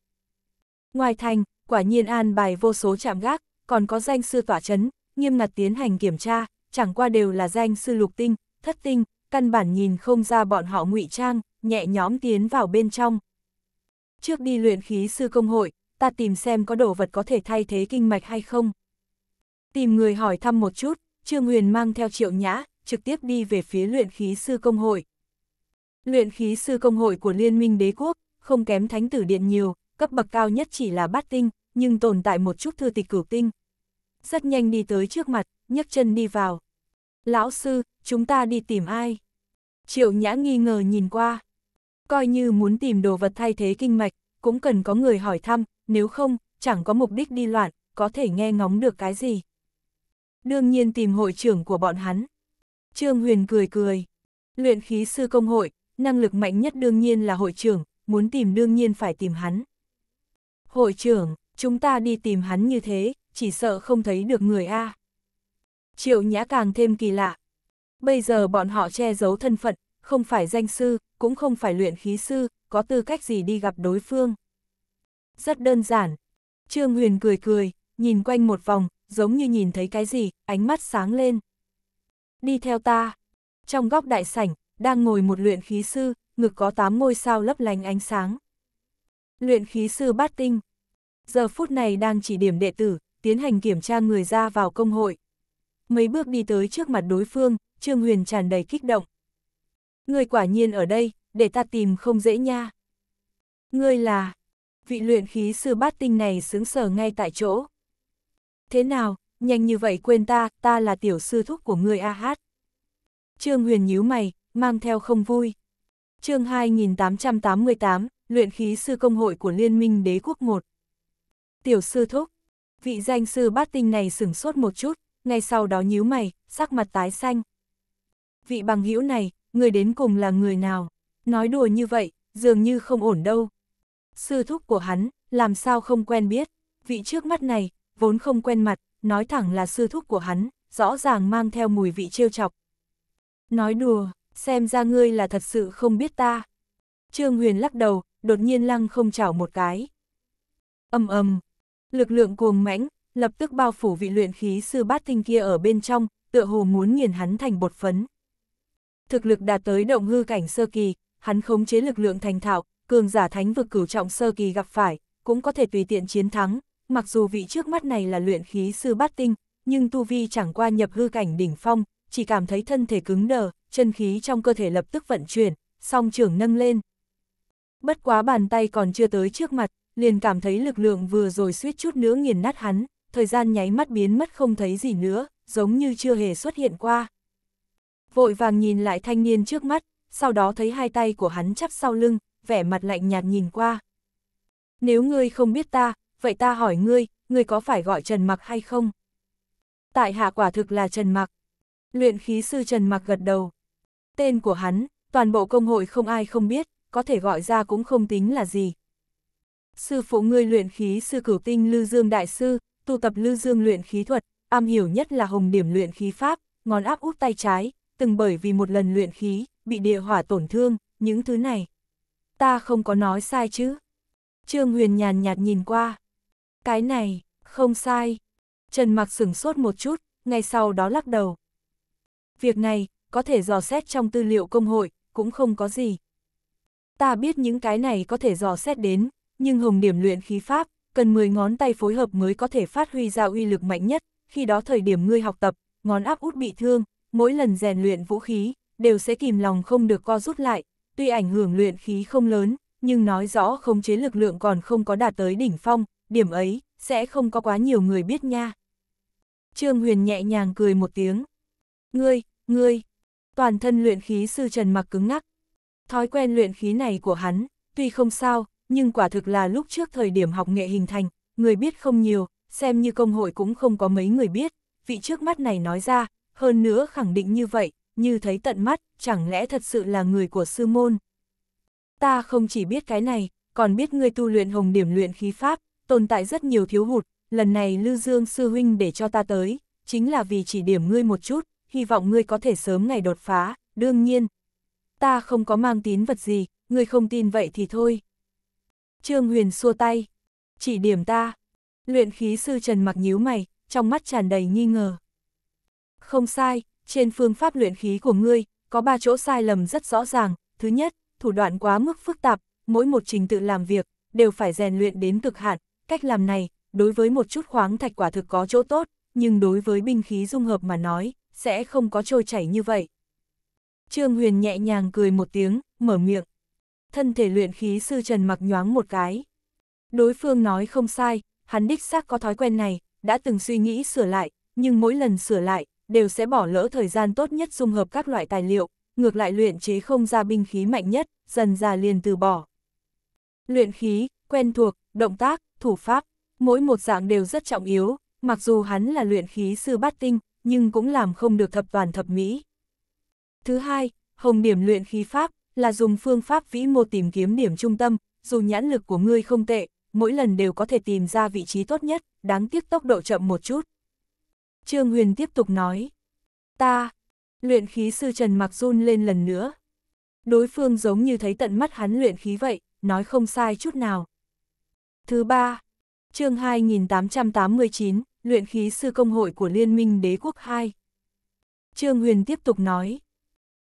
Ngoài thành, quả nhiên an bài vô số chạm gác, còn có danh sư tỏa chấn, nghiêm ngặt tiến hành kiểm tra, chẳng qua đều là danh sư lục tinh, thất tinh, căn bản nhìn không ra bọn họ ngụy trang, nhẹ nhóm tiến vào bên trong. Trước đi luyện khí sư công hội, ta tìm xem có đồ vật có thể thay thế kinh mạch hay không. Tìm người hỏi thăm một chút, Trương Huyền mang theo triệu nhã, trực tiếp đi về phía luyện khí sư công hội. Luyện khí sư công hội của Liên minh đế quốc, không kém thánh tử điện nhiều, cấp bậc cao nhất chỉ là bát tinh, nhưng tồn tại một chút thư tịch cửu tinh. Rất nhanh đi tới trước mặt, nhấc chân đi vào. Lão sư, chúng ta đi tìm ai? Triệu nhã nghi ngờ nhìn qua. Coi như muốn tìm đồ vật thay thế kinh mạch, cũng cần có người hỏi thăm, nếu không, chẳng có mục đích đi loạn, có thể nghe ngóng được cái gì. Đương nhiên tìm hội trưởng của bọn hắn. Trương Huyền cười cười. Luyện khí sư công hội, năng lực mạnh nhất đương nhiên là hội trưởng, muốn tìm đương nhiên phải tìm hắn. Hội trưởng, chúng ta đi tìm hắn như thế, chỉ sợ không thấy được người A. Triệu Nhã càng thêm kỳ lạ. Bây giờ bọn họ che giấu thân phận, không phải danh sư, cũng không phải luyện khí sư, có tư cách gì đi gặp đối phương rất đơn giản. Trương Huyền cười cười, nhìn quanh một vòng, giống như nhìn thấy cái gì, ánh mắt sáng lên. Đi theo ta. Trong góc đại sảnh, đang ngồi một luyện khí sư, ngực có tám ngôi sao lấp lánh ánh sáng. Luyện khí sư bát tinh. Giờ phút này đang chỉ điểm đệ tử, tiến hành kiểm tra người ra vào công hội. Mấy bước đi tới trước mặt đối phương, Trương Huyền tràn đầy kích động. Người quả nhiên ở đây, để ta tìm không dễ nha. Ngươi là, vị luyện khí sư bát tinh này sướng sở ngay tại chỗ. Thế nào, nhanh như vậy quên ta, ta là tiểu sư thúc của người A Hát. Trương Huyền nhíu mày, mang theo không vui. chương 2888, luyện khí sư công hội của Liên minh Đế quốc 1. Tiểu sư thúc, vị danh sư bát tinh này sửng sốt một chút, ngay sau đó nhíu mày, sắc mặt tái xanh. Vị bằng hữu này, người đến cùng là người nào? Nói đùa như vậy, dường như không ổn đâu sư thúc của hắn, làm sao không quen biết, vị trước mắt này, vốn không quen mặt, nói thẳng là sư thúc của hắn, rõ ràng mang theo mùi vị trêu chọc. Nói đùa, xem ra ngươi là thật sự không biết ta. Trương Huyền lắc đầu, đột nhiên lăng không chảo một cái. Âm âm, lực lượng cuồng mãnh, lập tức bao phủ vị luyện khí sư bát tinh kia ở bên trong, tựa hồ muốn nghiền hắn thành bột phấn. Thực lực đạt tới động hư cảnh sơ kỳ, hắn khống chế lực lượng thành thạo, cường giả thánh vực cửu trọng sơ kỳ gặp phải, cũng có thể tùy tiện chiến thắng, mặc dù vị trước mắt này là luyện khí sư bát tinh, nhưng tu vi chẳng qua nhập hư cảnh đỉnh phong, chỉ cảm thấy thân thể cứng đờ, chân khí trong cơ thể lập tức vận chuyển, song trưởng nâng lên. Bất quá bàn tay còn chưa tới trước mặt, liền cảm thấy lực lượng vừa rồi suýt chút nữa nghiền nát hắn, thời gian nháy mắt biến mất không thấy gì nữa, giống như chưa hề xuất hiện qua. Vội vàng nhìn lại thanh niên trước mắt, sau đó thấy hai tay của hắn chắp sau lưng, vẻ mặt lạnh nhạt nhìn qua. Nếu ngươi không biết ta, vậy ta hỏi ngươi, ngươi có phải gọi Trần Mặc hay không? Tại hạ quả thực là Trần Mặc. Luyện khí sư Trần Mặc gật đầu. Tên của hắn, toàn bộ công hội không ai không biết, có thể gọi ra cũng không tính là gì. Sư phụ ngươi luyện khí sư cửu tinh Lư Dương Đại Sư, tu tập Lư Dương luyện khí thuật, am hiểu nhất là hồng điểm luyện khí pháp, ngón áp út tay trái, từng bởi vì một lần luyện khí, bị địa hỏa tổn thương, những thứ này ta không có nói sai chứ. Trương Huyền nhàn nhạt nhìn qua. Cái này, không sai. Trần Mặc sửng sốt một chút, ngay sau đó lắc đầu. Việc này, có thể dò xét trong tư liệu công hội, cũng không có gì. Ta biết những cái này có thể dò xét đến, nhưng hồng điểm luyện khí pháp, cần 10 ngón tay phối hợp mới có thể phát huy ra uy lực mạnh nhất, khi đó thời điểm ngươi học tập, ngón áp út bị thương, mỗi lần rèn luyện vũ khí, đều sẽ kìm lòng không được co rút lại, tuy ảnh hưởng luyện khí không lớn, nhưng nói rõ khống chế lực lượng còn không có đạt tới đỉnh phong, điểm ấy, sẽ không có quá nhiều người biết nha. Trương Huyền nhẹ nhàng cười một tiếng. Ngươi, ngươi, toàn thân luyện khí sư trần mặc cứng ngắc. Thói quen luyện khí này của hắn, tuy không sao, nhưng quả thực là lúc trước thời điểm học nghệ hình thành, người biết không nhiều, xem như công hội cũng không có mấy người biết, vị trước mắt này nói ra, hơn nữa khẳng định như vậy, như thấy tận mắt, chẳng lẽ thật sự là người của sư môn. Ta không chỉ biết cái này, còn biết ngươi tu luyện hồng điểm luyện khí pháp, tồn tại rất nhiều thiếu hụt, lần này Lư Dương sư huynh để cho ta tới, chính là vì chỉ điểm ngươi một chút, hy vọng ngươi có thể sớm ngày đột phá, đương nhiên. Ta không có mang tín vật gì, ngươi không tin vậy thì thôi. Trương Huyền xua tay, chỉ điểm ta. Luyện khí sư Trần mặc nhíu mày, trong mắt tràn đầy nghi ngờ. Không sai, trên phương pháp luyện khí của ngươi, có ba chỗ sai lầm rất rõ ràng. Thứ nhất, thủ đoạn quá mức phức tạp, mỗi một trình tự làm việc, đều phải rèn luyện đến cực hạn. Cách làm này, đối với một chút khoáng thạch quả thực có chỗ tốt, nhưng đối với binh khí dung hợp mà nói, sẽ không có trôi chảy như vậy. Trương Huyền nhẹ nhàng cười một tiếng, mở miệng. Thân thể luyện khí sư Trần mặc nhoáng một cái. Đối phương nói không sai, hắn đích xác có thói quen này, đã từng suy nghĩ sửa lại, nhưng mỗi lần sửa lại, đều sẽ bỏ lỡ thời gian tốt nhất dung hợp các loại tài liệu, ngược lại luyện chế không ra binh khí mạnh nhất, dần ra liền từ bỏ. Luyện khí, quen thuộc, động tác, thủ pháp, mỗi một dạng đều rất trọng yếu, mặc dù hắn là luyện khí sư bát tinh, nhưng cũng làm không được thập toàn thập mỹ. Thứ hai, hồng điểm luyện khí pháp, là dùng phương pháp vĩ mô tìm kiếm điểm trung tâm, dù nhãn lực của ngươi không tệ, mỗi lần đều có thể tìm ra vị trí tốt nhất, đáng tiếc tốc độ chậm một chút. Trương Huyền tiếp tục nói. Ta, luyện khí sư Trần Mặc run lên lần nữa. Đối phương giống như thấy tận mắt hắn luyện khí vậy, nói không sai chút nào. Thứ ba, chương 2889, luyện khí sư công hội của Liên minh Đế quốc 2. Trương Huyền tiếp tục nói.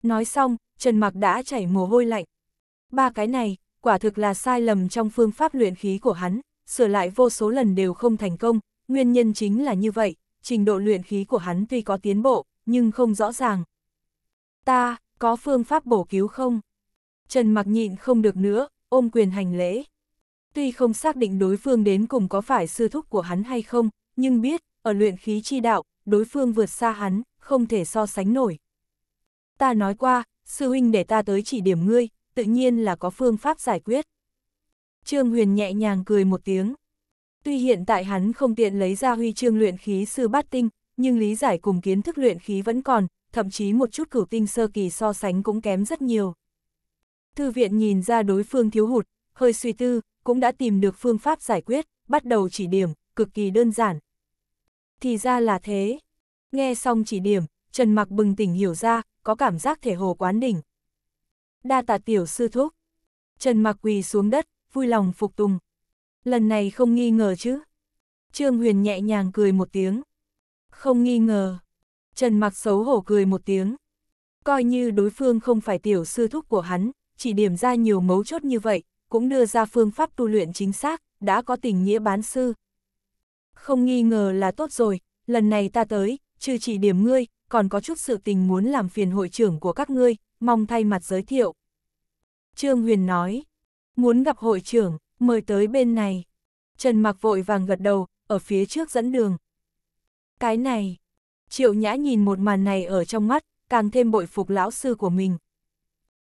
Nói xong, Trần Mặc đã chảy mồ hôi lạnh. Ba cái này, quả thực là sai lầm trong phương pháp luyện khí của hắn, sửa lại vô số lần đều không thành công, nguyên nhân chính là như vậy, trình độ luyện khí của hắn tuy có tiến bộ, nhưng không rõ ràng. Ta, có phương pháp bổ cứu không? Trần mặc nhịn không được nữa, ôm quyền hành lễ. Tuy không xác định đối phương đến cùng có phải sư thúc của hắn hay không, nhưng biết, ở luyện khí chi đạo, đối phương vượt xa hắn, không thể so sánh nổi. Ta nói qua, sư huynh để ta tới chỉ điểm ngươi, tự nhiên là có phương pháp giải quyết. Trương Huyền nhẹ nhàng cười một tiếng. Tuy hiện tại hắn không tiện lấy ra huy chương luyện khí sư bát tinh, nhưng lý giải cùng kiến thức luyện khí vẫn còn, thậm chí một chút cửu tinh sơ kỳ so sánh cũng kém rất nhiều. Thư viện nhìn ra đối phương thiếu hụt, hơi suy tư, cũng đã tìm được phương pháp giải quyết, bắt đầu chỉ điểm, cực kỳ đơn giản. Thì ra là thế. Nghe xong chỉ điểm, Trần Mặc bừng tỉnh hiểu ra, có cảm giác thể hồ quán đỉnh. Đa tạ tiểu sư thúc. Trần Mặc quỳ xuống đất, vui lòng phục tùng, Lần này không nghi ngờ chứ. Trương Huyền nhẹ nhàng cười một tiếng. Không nghi ngờ. Trần Mặc xấu hổ cười một tiếng. Coi như đối phương không phải tiểu sư thúc của hắn, chỉ điểm ra nhiều mấu chốt như vậy, cũng đưa ra phương pháp tu luyện chính xác, đã có tình nghĩa bán sư. Không nghi ngờ là tốt rồi, lần này ta tới, trừ chỉ điểm ngươi, còn có chút sự tình muốn làm phiền hội trưởng của các ngươi, mong thay mặt giới thiệu. Trương Huyền nói, muốn gặp hội trưởng, mời tới bên này. Trần Mặc vội vàng gật đầu, ở phía trước dẫn đường. Cái này, Triệu Nhã nhìn một màn này ở trong mắt, càng thêm bội phục lão sư của mình.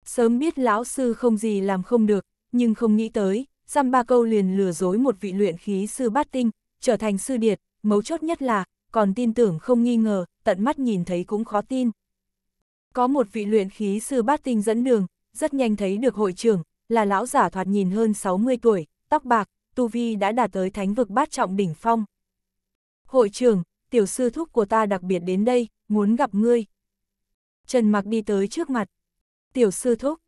Sớm biết lão sư không gì làm không được, nhưng không nghĩ tới, giam ba câu liền lừa dối một vị luyện khí sư bát tinh, trở thành sư điệt, mấu chốt nhất là, còn tin tưởng không nghi ngờ, tận mắt nhìn thấy cũng khó tin. Có một vị luyện khí sư bát tinh dẫn đường, rất nhanh thấy được hội trưởng, là lão giả thoạt nhìn hơn 60 tuổi, tóc bạc, tu vi đã đạt tới thánh vực bát trọng đỉnh phong. Hội trưởng, tiểu sư thúc của ta đặc biệt đến đây, muốn gặp ngươi. Trần Mặc đi tới trước mặt. Tiểu sư thúc,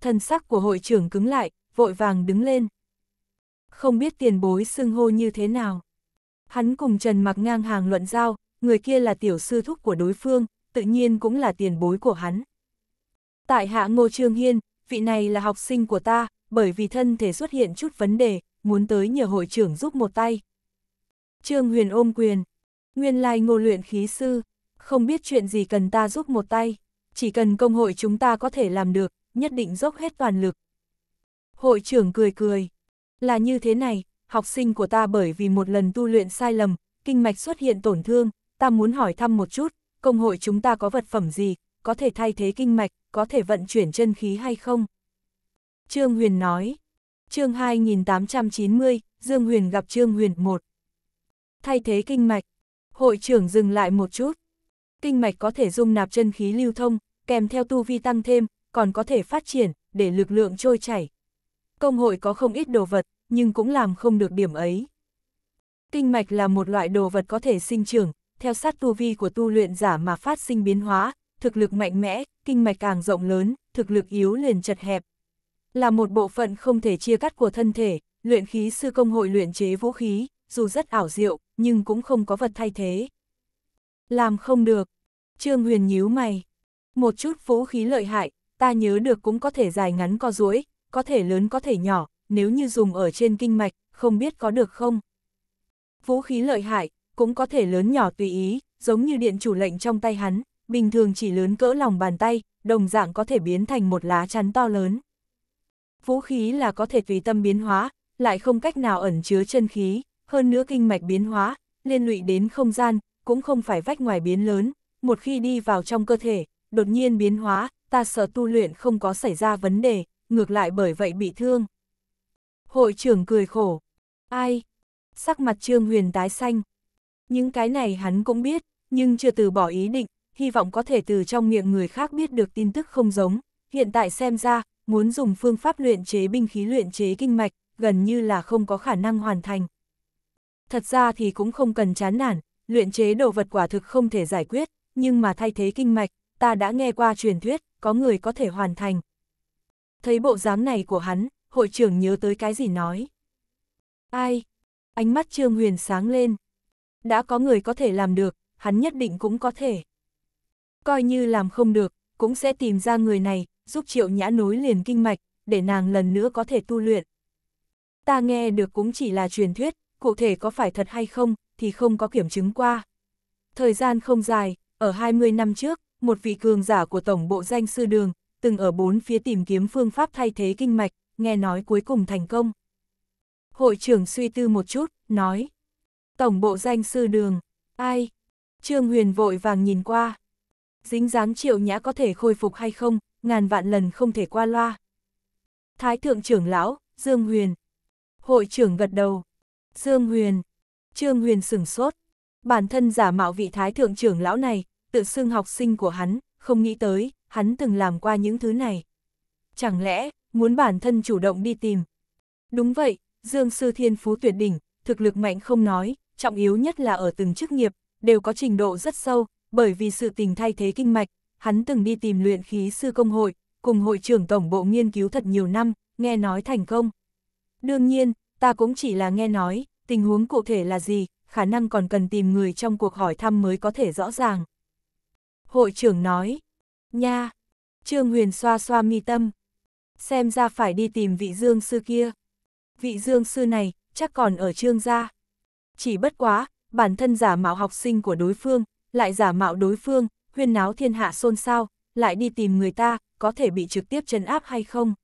thân sắc của hội trưởng cứng lại, vội vàng đứng lên. Không biết tiền bối xưng hô như thế nào. Hắn cùng Trần Mặc ngang hàng luận giao, người kia là tiểu sư thúc của đối phương, tự nhiên cũng là tiền bối của hắn. Tại hạ Ngô Trương Hiên, vị này là học sinh của ta, bởi vì thân thể xuất hiện chút vấn đề, muốn tới nhờ hội trưởng giúp một tay. Trương Huyền ôm quyền, nguyên lai ngô luyện khí sư, không biết chuyện gì cần ta giúp một tay, chỉ cần công hội chúng ta có thể làm được, nhất định dốc hết toàn lực. Hội trưởng cười cười, là như thế này, học sinh của ta bởi vì một lần tu luyện sai lầm, kinh mạch xuất hiện tổn thương, ta muốn hỏi thăm một chút, công hội chúng ta có vật phẩm gì, có thể thay thế kinh mạch, có thể vận chuyển chân khí hay không? Trương Huyền nói. Chương 2890, Dương Huyền gặp Trương Huyền 1. Thay thế kinh mạch. Hội trưởng dừng lại một chút. Kinh mạch có thể dung nạp chân khí lưu thông, kèm theo tu vi tăng thêm, còn có thể phát triển, để lực lượng trôi chảy. Công hội có không ít đồ vật, nhưng cũng làm không được điểm ấy. Kinh mạch là một loại đồ vật có thể sinh trưởng, theo sát tu vi của tu luyện giả mà phát sinh biến hóa, thực lực mạnh mẽ, kinh mạch càng rộng lớn, thực lực yếu liền chật hẹp. Là một bộ phận không thể chia cắt của thân thể, luyện khí sư công hội luyện chế vũ khí, dù rất ảo diệu, nhưng cũng không có vật thay thế. Làm không được. Trương Huyền nhíu mày. Một chút vũ khí lợi hại, ta nhớ được cũng có thể dài ngắn co duỗi, có thể lớn có thể nhỏ, nếu như dùng ở trên kinh mạch, không biết có được không. Vũ khí lợi hại, cũng có thể lớn nhỏ tùy ý, giống như điện chủ lệnh trong tay hắn, bình thường chỉ lớn cỡ lòng bàn tay, đồng dạng có thể biến thành một lá chắn to lớn. Vũ khí là có thể tùy tâm biến hóa, lại không cách nào ẩn chứa chân khí, hơn nữa kinh mạch biến hóa, liên lụy đến không gian, cũng không phải vách ngoài biến lớn, một khi đi vào trong cơ thể, đột nhiên biến hóa, ta sợ tu luyện không có xảy ra vấn đề, ngược lại bởi vậy bị thương. Hội trưởng cười khổ. Ai? Sắc mặt Trương Huyền tái xanh. Những cái này hắn cũng biết, nhưng chưa từ bỏ ý định, hy vọng có thể từ trong miệng người khác biết được tin tức không giống, hiện tại xem ra, muốn dùng phương pháp luyện chế binh khí luyện chế kinh mạch, gần như là không có khả năng hoàn thành. Thật ra thì cũng không cần chán nản, luyện chế đồ vật quả thực không thể giải quyết, nhưng mà thay thế kinh mạch, ta đã nghe qua truyền thuyết, có người có thể hoàn thành. Thấy bộ dáng này của hắn, hội trưởng nhớ tới cái gì nói. Ai? Ánh mắt Trương Huyền sáng lên. Đã có người có thể làm được, hắn nhất định cũng có thể coi như làm không được, cũng sẽ tìm ra người này, giúp triệu nhã nối liền kinh mạch, để nàng lần nữa có thể tu luyện. Ta nghe được cũng chỉ là truyền thuyết, cụ thể có phải thật hay không, thì không có kiểm chứng qua. Thời gian không dài, ở 20 năm trước, một vị cường giả của tổng bộ danh sư đường, từng ở bốn phía tìm kiếm phương pháp thay thế kinh mạch, nghe nói cuối cùng thành công. Hội trưởng suy tư một chút, nói. Tổng bộ danh sư đường, ai? Trương Huyền vội vàng nhìn qua dính dáng triệu nhã có thể khôi phục hay không, ngàn vạn lần không thể qua loa. Thái thượng trưởng lão, Dương Huyền. Hội trưởng gật đầu. Dương Huyền. Trương Huyền sửng sốt. Bản thân giả mạo vị thái thượng trưởng lão này, tự xưng học sinh của hắn, không nghĩ tới, hắn từng làm qua những thứ này. Chẳng lẽ, muốn bản thân chủ động đi tìm? Đúng vậy, Dương Sư Thiên Phú tuyệt đỉnh, thực lực mạnh không nói, trọng yếu nhất là ở từng chức nghiệp, đều có trình độ rất sâu, bởi vì sự tình thay thế kinh mạch, hắn từng đi tìm luyện khí sư công hội, cùng hội trưởng tổng bộ nghiên cứu thật nhiều năm, nghe nói thành công. Đương nhiên, ta cũng chỉ là nghe nói, tình huống cụ thể là gì, khả năng còn cần tìm người trong cuộc hỏi thăm mới có thể rõ ràng. Hội trưởng nói, nha, Trương Huyền xoa xoa mi tâm, xem ra phải đi tìm vị dương sư kia. Vị dương sư này, chắc còn ở trương gia. Chỉ bất quá, bản thân giả mạo học sinh của đối phương, lại giả mạo đối phương, huyên náo thiên hạ xôn xao, lại đi tìm người ta, có thể bị trực tiếp chấn áp hay không.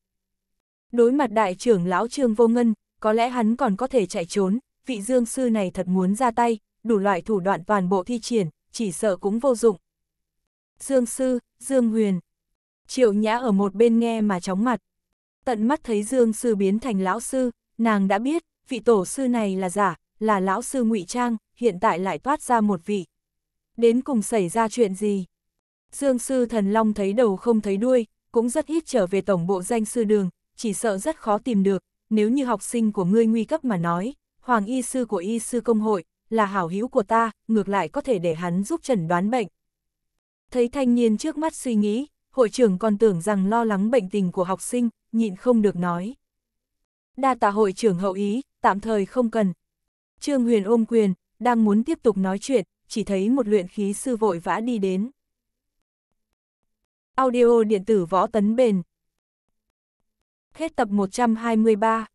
Đối mặt đại trưởng lão Trương Vô Ngân, có lẽ hắn còn có thể chạy trốn, vị dương sư này thật muốn ra tay, đủ loại thủ đoạn toàn bộ thi triển, chỉ sợ cũng vô dụng. Dương sư, Dương huyền. Triệu nhã ở một bên nghe mà chóng mặt. Tận mắt thấy Dương sư biến thành lão sư, nàng đã biết, vị tổ sư này là giả, là lão sư ngụy Trang, hiện tại lại toát ra một vị đến cùng xảy ra chuyện gì. Dương sư thần long thấy đầu không thấy đuôi, cũng rất ít trở về tổng bộ danh sư đường, chỉ sợ rất khó tìm được, nếu như học sinh của ngươi nguy cấp mà nói, hoàng y sư của y sư công hội, là hảo hữu của ta, ngược lại có thể để hắn giúp trần đoán bệnh. Thấy thanh niên trước mắt suy nghĩ, hội trưởng còn tưởng rằng lo lắng bệnh tình của học sinh, nhịn không được nói. Đa tạ hội trưởng hậu ý, tạm thời không cần. Trương Huyền ôm quyền, đang muốn tiếp tục nói chuyện, chỉ thấy một luyện khí sư vội vã đi đến. Audio điện tử võ tấn bền. Hết tập 123